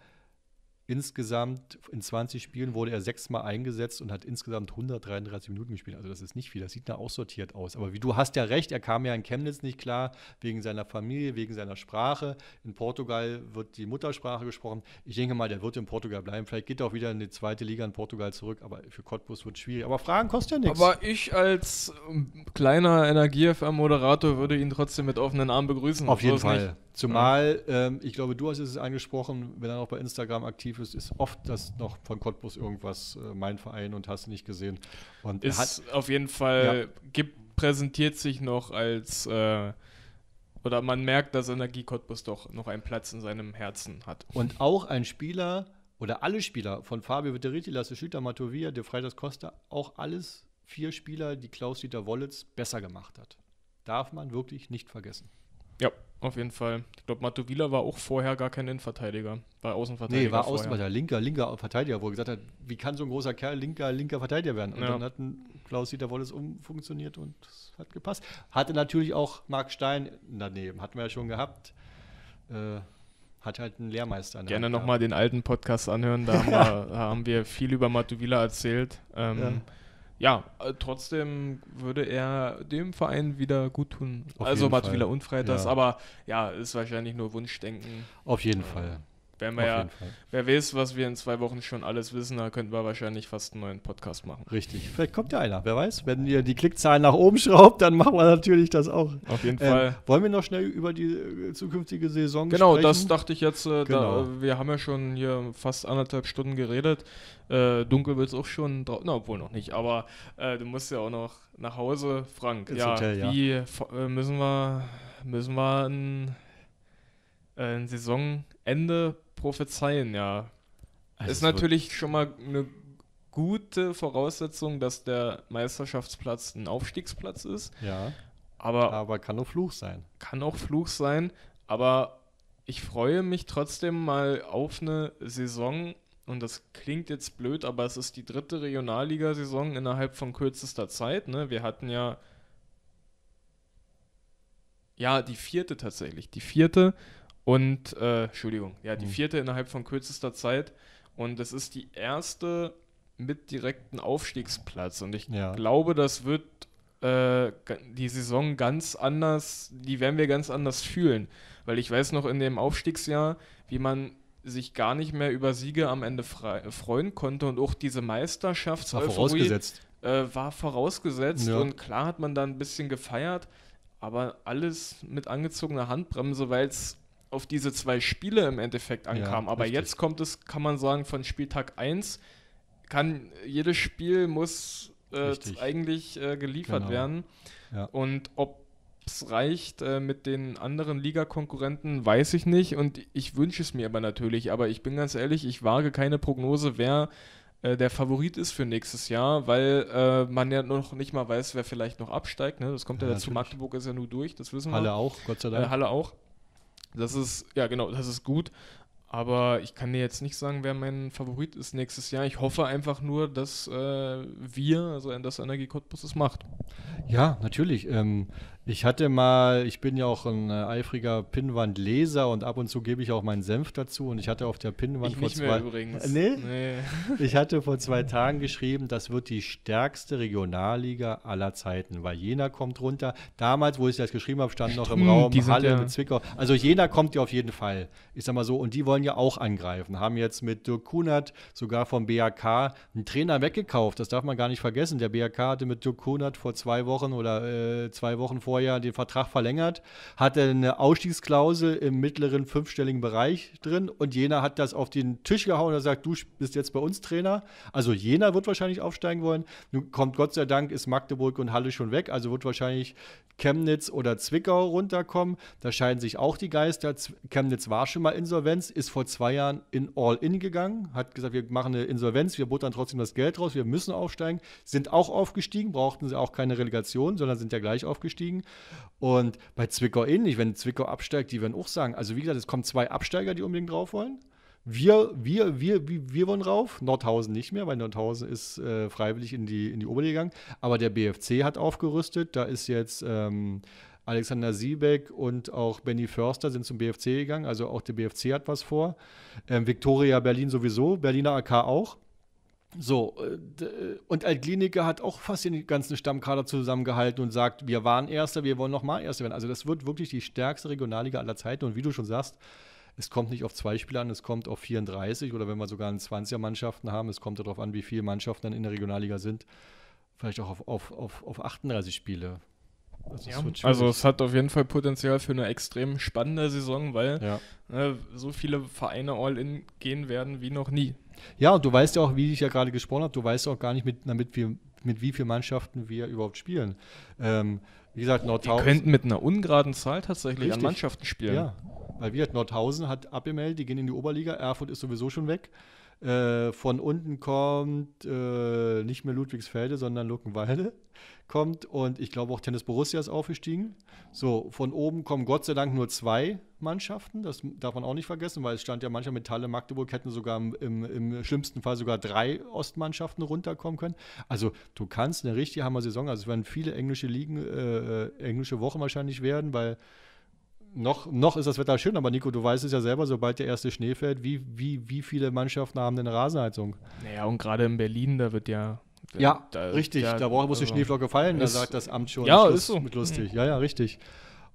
[SPEAKER 1] Insgesamt in 20 Spielen wurde er sechsmal eingesetzt und hat insgesamt 133 Minuten gespielt. Also das ist nicht viel, das sieht nach aussortiert aus. Aber wie du hast ja recht, er kam ja in Chemnitz nicht klar, wegen seiner Familie, wegen seiner Sprache. In Portugal wird die Muttersprache gesprochen. Ich denke mal, der wird in Portugal bleiben. Vielleicht geht er auch wieder in die zweite Liga in Portugal zurück, aber für Cottbus wird es schwierig. Aber Fragen kosten ja nichts. Aber ich als
[SPEAKER 2] ähm, kleiner Energie-FM-Moderator würde ihn trotzdem mit offenen Armen begrüßen. Auf jeden Fall. Nicht. Zumal,
[SPEAKER 1] ähm, ich glaube, du hast es angesprochen, wenn er noch bei Instagram aktiv ist, ist oft das noch von Cottbus irgendwas, äh, mein Verein und hast nicht gesehen. Und ist hat, auf jeden Fall,
[SPEAKER 2] ja. gibt, präsentiert sich noch als, äh, oder man merkt, dass
[SPEAKER 1] Energie Cottbus doch noch einen Platz in seinem Herzen hat. Und auch ein Spieler oder alle Spieler von Fabio Viteriti, Lasse Schüter, Matovia, De Freitas Costa, auch alles vier Spieler, die Klaus-Dieter Wollitz besser gemacht hat. Darf man wirklich nicht vergessen.
[SPEAKER 2] Ja, auf jeden
[SPEAKER 1] Fall. Ich glaube, Matovila war auch vorher gar kein Innenverteidiger. War Außenverteidiger. Nee, war vorher. Außenverteidiger. Linker, linker Verteidiger, wo er gesagt hat, wie kann so ein großer Kerl linker, linker Verteidiger werden? Und ja. dann hat Klaus-Dieter Wolles umfunktioniert und es hat gepasst. Hatte natürlich auch Marc Stein daneben, hatten wir ja schon gehabt. Äh, hat halt einen Lehrmeister. Ne? Gerne nochmal den
[SPEAKER 2] alten Podcast anhören, da haben, wir, haben wir viel über Matuvila erzählt. Ähm, ja
[SPEAKER 1] ja, äh, trotzdem
[SPEAKER 2] würde er dem Verein wieder gut tun. also Matvila und Freitas, ja. aber ja, ist wahrscheinlich nur Wunschdenken. Auf jeden äh, Fall. Wären wir ja, wer weiß, was wir in zwei Wochen schon alles wissen, da könnten wir wahrscheinlich fast einen neuen Podcast machen.
[SPEAKER 1] Richtig. Vielleicht kommt ja einer, wer weiß. Wenn ihr die Klickzahlen nach oben schraubt, dann machen wir natürlich das auch. Auf jeden ähm, Fall. Wollen
[SPEAKER 2] wir noch schnell über die äh,
[SPEAKER 1] zukünftige Saison genau, sprechen? Genau, das dachte ich jetzt. Äh, genau.
[SPEAKER 2] Da, wir haben ja schon hier fast anderthalb Stunden geredet. Äh, dunkel wird es auch schon, na, obwohl noch nicht, aber äh, du musst ja auch noch nach Hause, Frank. ja, Hotel, ja, wie äh, müssen wir, müssen wir ein, äh, ein Saisonende prophezeien, ja. Also ist natürlich schon mal eine gute Voraussetzung, dass der Meisterschaftsplatz ein Aufstiegsplatz ist. Ja. Aber, aber kann auch Fluch sein. Kann auch Fluch sein, aber ich freue mich trotzdem mal auf eine Saison, und das klingt jetzt blöd, aber es ist die dritte Regionalliga-Saison innerhalb von kürzester Zeit. Ne? Wir hatten ja, ja, die vierte tatsächlich, die vierte und, äh, Entschuldigung, ja, die mhm. vierte innerhalb von kürzester Zeit. Und es ist die erste mit direkten Aufstiegsplatz. Und ich ja. glaube, das wird äh, die Saison ganz anders, die werden wir ganz anders fühlen. Weil ich weiß noch in dem Aufstiegsjahr, wie man sich gar nicht mehr über Siege am Ende äh, freuen konnte und auch diese Meisterschaft war vorausgesetzt. Äh, war vorausgesetzt ja. und klar hat man da ein bisschen gefeiert, aber alles mit angezogener Handbremse, weil es auf diese zwei Spiele im Endeffekt ankam. Ja, Aber richtig. jetzt kommt es, kann man sagen, von Spieltag 1 kann jedes Spiel muss äh, eigentlich äh, geliefert genau. werden. Ja. Und ob es reicht äh, mit den anderen Liga-Konkurrenten, weiß ich nicht. Und ich wünsche es mir aber natürlich. Aber ich bin ganz ehrlich, ich wage keine Prognose, wer äh, der Favorit ist für nächstes Jahr, weil äh, man ja noch nicht mal weiß, wer vielleicht noch absteigt. Ne? Das kommt ja, ja dazu. Natürlich. Magdeburg ist ja nur durch, das wissen wir. Halle auch, Gott sei äh, Dank. Halle auch. Das ist, ja genau, das ist gut. Aber ich kann dir jetzt nicht sagen, wer mein Favorit ist nächstes Jahr. Ich hoffe einfach nur, dass äh, wir, also das Energie Cottbus es macht.
[SPEAKER 1] Ja, natürlich. Ähm, ich hatte mal, ich bin ja auch ein äh, eifriger Pinnwandleser und ab und zu gebe ich auch meinen Senf dazu und ich hatte auf der Pinnwand ich vor nicht zwei mehr übrigens. Nee? nee. Ich hatte vor zwei Tagen geschrieben, das wird die stärkste Regionalliga aller Zeiten, weil Jena kommt runter. Damals, wo ich das geschrieben habe, stand noch im hm, Raum Halle ja. mit Zwickau. Also Jena kommt ja auf jeden Fall. Ich sag mal so und die wollen ja auch angreifen. Haben jetzt mit Dirk Kunert sogar vom BAK einen Trainer weggekauft. Das darf man gar nicht vergessen. Der BAK hatte mit Dirk Kunert vor zwei Wochen oder äh, zwei Wochen vor vorher den Vertrag verlängert, hatte eine Ausstiegsklausel im mittleren fünfstelligen Bereich drin und Jena hat das auf den Tisch gehauen und sagt, du bist jetzt bei uns Trainer. Also Jena wird wahrscheinlich aufsteigen wollen. Nun kommt Gott sei Dank, ist Magdeburg und Halle schon weg, also wird wahrscheinlich Chemnitz oder Zwickau runterkommen. Da scheiden sich auch die Geister. Chemnitz war schon mal Insolvenz, ist vor zwei Jahren in All-In gegangen, hat gesagt, wir machen eine Insolvenz, wir buttern trotzdem das Geld raus, wir müssen aufsteigen, sind auch aufgestiegen, brauchten sie auch keine Relegation, sondern sind ja gleich aufgestiegen. Und bei Zwickau ähnlich, wenn Zwickau absteigt, die werden auch sagen, also wie gesagt, es kommen zwei Absteiger, die unbedingt drauf wollen. Wir, wir, wir, wir wollen rauf, Nordhausen nicht mehr, weil Nordhausen ist äh, freiwillig in die, in die Oberliga gegangen. Aber der BFC hat aufgerüstet, da ist jetzt ähm, Alexander Siebeck und auch Benny Förster sind zum BFC gegangen, also auch der BFC hat was vor. Ähm, Victoria Berlin sowieso, Berliner AK auch. So, äh, äh, und Altkliniker hat auch fast den ganzen Stammkader zusammengehalten und sagt, wir waren Erster, wir wollen nochmal Erster werden. Also das wird wirklich die stärkste Regionalliga aller Zeiten. Und wie du schon sagst, es kommt nicht auf zwei Spieler an, es kommt auf 34 oder wenn wir sogar 20er-Mannschaften haben, es kommt darauf an, wie viele Mannschaften dann in der Regionalliga sind, vielleicht auch auf, auf, auf, auf 38 Spiele. Also, ja. es also, es
[SPEAKER 2] hat auf jeden Fall Potenzial für eine extrem spannende Saison, weil ja. ne, so viele Vereine all in
[SPEAKER 1] gehen werden wie noch nie. Ja, und du weißt ja auch, wie ich ja gerade gesprochen habe, du weißt auch gar nicht, mit, damit wir, mit wie vielen Mannschaften wir überhaupt spielen. Ähm, wie gesagt, Nordhausen. Wir könnten mit einer ungeraden Zahl tatsächlich richtig. an Mannschaften spielen. Ja, weil wir Nordhausen hat abgemeldet, die gehen in die Oberliga, Erfurt ist sowieso schon weg äh, von unten kommt, äh, nicht mehr Ludwigsfelde, sondern Luckenwalde kommt und ich glaube auch Tennis Borussia ist aufgestiegen. So, von oben kommen Gott sei Dank nur zwei Mannschaften, das darf man auch nicht vergessen, weil es stand ja manchmal mit Halle Magdeburg hätten sogar im, im, schlimmsten Fall sogar drei Ostmannschaften runterkommen können. Also du kannst eine richtige Hammer-Saison, also es werden viele englische Ligen, äh, äh englische Wochen wahrscheinlich werden, weil noch, noch ist das Wetter schön, aber Nico, du weißt es ja selber, sobald der erste Schnee fällt, wie, wie, wie viele Mannschaften haben denn eine Rasenheizung? Naja, und gerade in Berlin, da wird ja. Da, äh, ja, da, richtig, da, da muss die also Schneeflocke fallen, da sagt das Amt schon ja, ist so. mit lustig. Mhm. Ja, ja, richtig.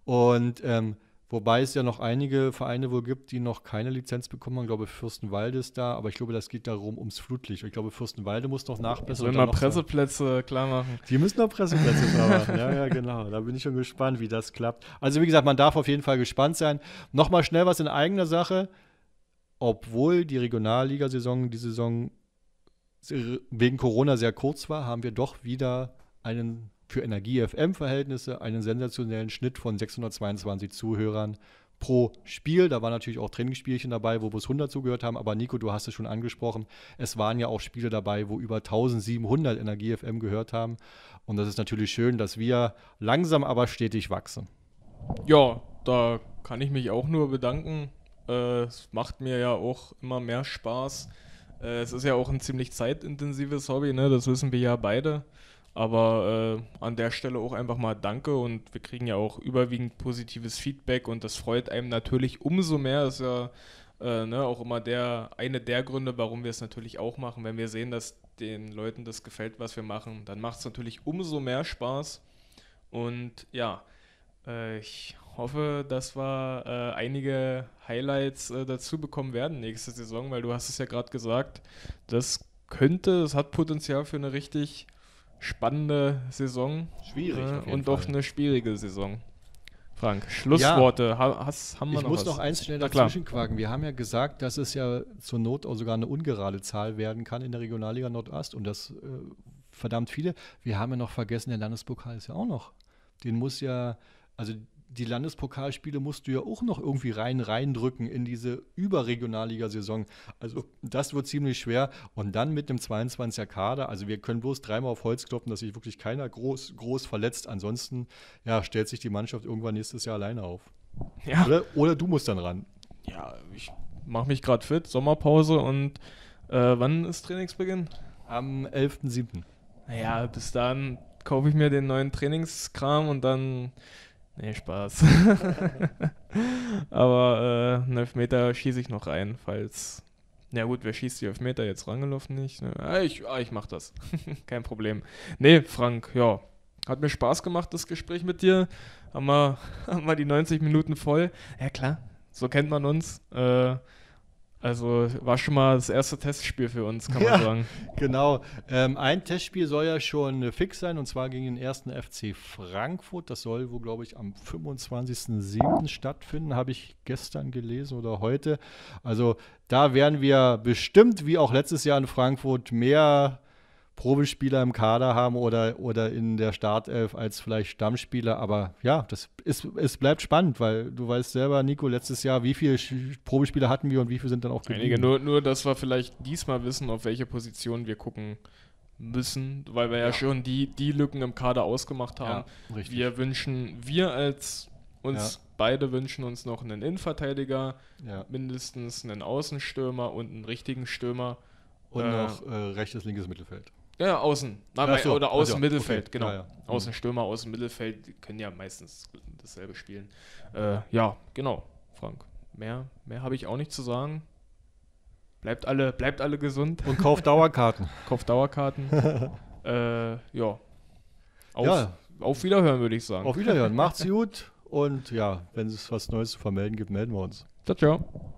[SPEAKER 1] Und ähm, Wobei es ja noch einige Vereine wohl gibt, die noch keine Lizenz bekommen haben. Ich glaube, Fürstenwalde ist da, aber ich glaube, das geht darum ums Flutlicht. Ich glaube, Fürstenwalde muss noch nachbessern. Sollen noch Presseplätze sein. klar machen. Die müssen noch Presseplätze klar machen. Ja, ja, genau. Da bin ich schon gespannt, wie das klappt. Also, wie gesagt, man darf auf jeden Fall gespannt sein. Nochmal schnell was in eigener Sache. Obwohl die Regionalligasaison, die Saison wegen Corona sehr kurz war, haben wir doch wieder einen für Energie-FM-Verhältnisse einen sensationellen Schnitt von 622 Zuhörern pro Spiel. Da waren natürlich auch Trainingsspielchen dabei, wo bloß 100 zugehört haben. Aber Nico, du hast es schon angesprochen. Es waren ja auch Spiele dabei, wo über 1700 Energie FM gehört haben. Und das ist natürlich schön, dass wir langsam aber stetig wachsen. Ja, da kann ich mich
[SPEAKER 2] auch nur bedanken. Äh, es macht mir ja auch immer mehr Spaß. Äh, es ist ja auch ein ziemlich zeitintensives Hobby, ne? das wissen wir ja beide. Aber äh, an der Stelle auch einfach mal Danke und wir kriegen ja auch überwiegend positives Feedback und das freut einem natürlich umso mehr. Das ist ja äh, ne, auch immer der, eine der Gründe, warum wir es natürlich auch machen. Wenn wir sehen, dass den Leuten das gefällt, was wir machen, dann macht es natürlich umso mehr Spaß. Und ja, äh, ich hoffe, dass wir äh, einige Highlights äh, dazu bekommen werden nächste Saison, weil du hast es ja gerade gesagt, das könnte, es hat Potenzial für eine richtig spannende Saison.
[SPEAKER 1] Schwierig. Äh, und Fall. auch eine schwierige Saison. Frank, Schlussworte. Ja, ha, hast, haben wir ich muss noch eins schnell dazwischen quaken. Wir haben ja gesagt, dass es ja zur Not auch sogar eine ungerade Zahl werden kann in der Regionalliga Nordost und das äh, verdammt viele. Wir haben ja noch vergessen, der Landespokal ist ja auch noch. Den muss ja, also die Landespokalspiele musst du ja auch noch irgendwie rein reindrücken in diese Überregionalliga-Saison. Also das wird ziemlich schwer. Und dann mit einem 22er Kader, also wir können bloß dreimal auf Holz kloppen, dass sich wirklich keiner groß, groß verletzt. Ansonsten ja, stellt sich die Mannschaft irgendwann nächstes Jahr alleine auf. Ja. Oder, oder du musst dann ran. Ja, ich mache mich gerade fit, Sommerpause und äh, wann
[SPEAKER 2] ist Trainingsbeginn? Am 11.07. Naja, bis dann kaufe ich mir den neuen Trainingskram und dann Nee, Spaß. Aber äh, einen Elfmeter schieße ich noch rein, falls. Na ja gut, wer schießt die Elfmeter jetzt? Rangelov nicht? Ne? Ah, ich, ah, ich mach das. Kein Problem. Nee, Frank, ja. Hat mir Spaß gemacht, das Gespräch mit dir. Haben wir, haben wir die 90 Minuten voll. Ja, klar.
[SPEAKER 1] So kennt man uns. Äh, also war schon mal das erste Testspiel für uns, kann man ja, sagen. Genau. Ähm, ein Testspiel soll ja schon äh, fix sein und zwar gegen den ersten FC Frankfurt. Das soll wohl, glaube ich, am 25.07. stattfinden, habe ich gestern gelesen oder heute. Also da werden wir bestimmt, wie auch letztes Jahr in Frankfurt, mehr Probespieler im Kader haben oder, oder in der Startelf als vielleicht Stammspieler. Aber ja, das ist, es bleibt spannend, weil du weißt selber, Nico, letztes Jahr, wie viele Probespieler hatten wir und wie viele sind dann auch geblieben. Einige, nur,
[SPEAKER 2] nur, dass wir vielleicht diesmal wissen, auf welche Position wir gucken müssen, weil wir ja, ja schon die, die Lücken im Kader ausgemacht haben. Ja, wir wünschen, wir als uns ja. beide wünschen uns noch einen Innenverteidiger, mindestens einen Außenstürmer und einen richtigen Stürmer. Und äh, noch
[SPEAKER 1] äh, rechtes, linkes Mittelfeld. Ja, außen. Nein, so. Oder außen ja, Mittelfeld, okay. genau. Ja, ja. Mhm. Außen
[SPEAKER 2] Stürmer, außen Mittelfeld, die können ja meistens dasselbe spielen. Äh, ja, genau, Frank. Mehr, mehr habe ich auch nicht zu sagen. Bleibt alle, bleibt alle gesund. Und kauft Dauerkarten. kauft Dauerkarten. äh, ja. Auf, ja. Auf Wiederhören, würde ich sagen. Auf Wiederhören. Macht's
[SPEAKER 1] gut. Und ja, wenn es was Neues zu vermelden gibt, melden wir uns. Ciao, ciao.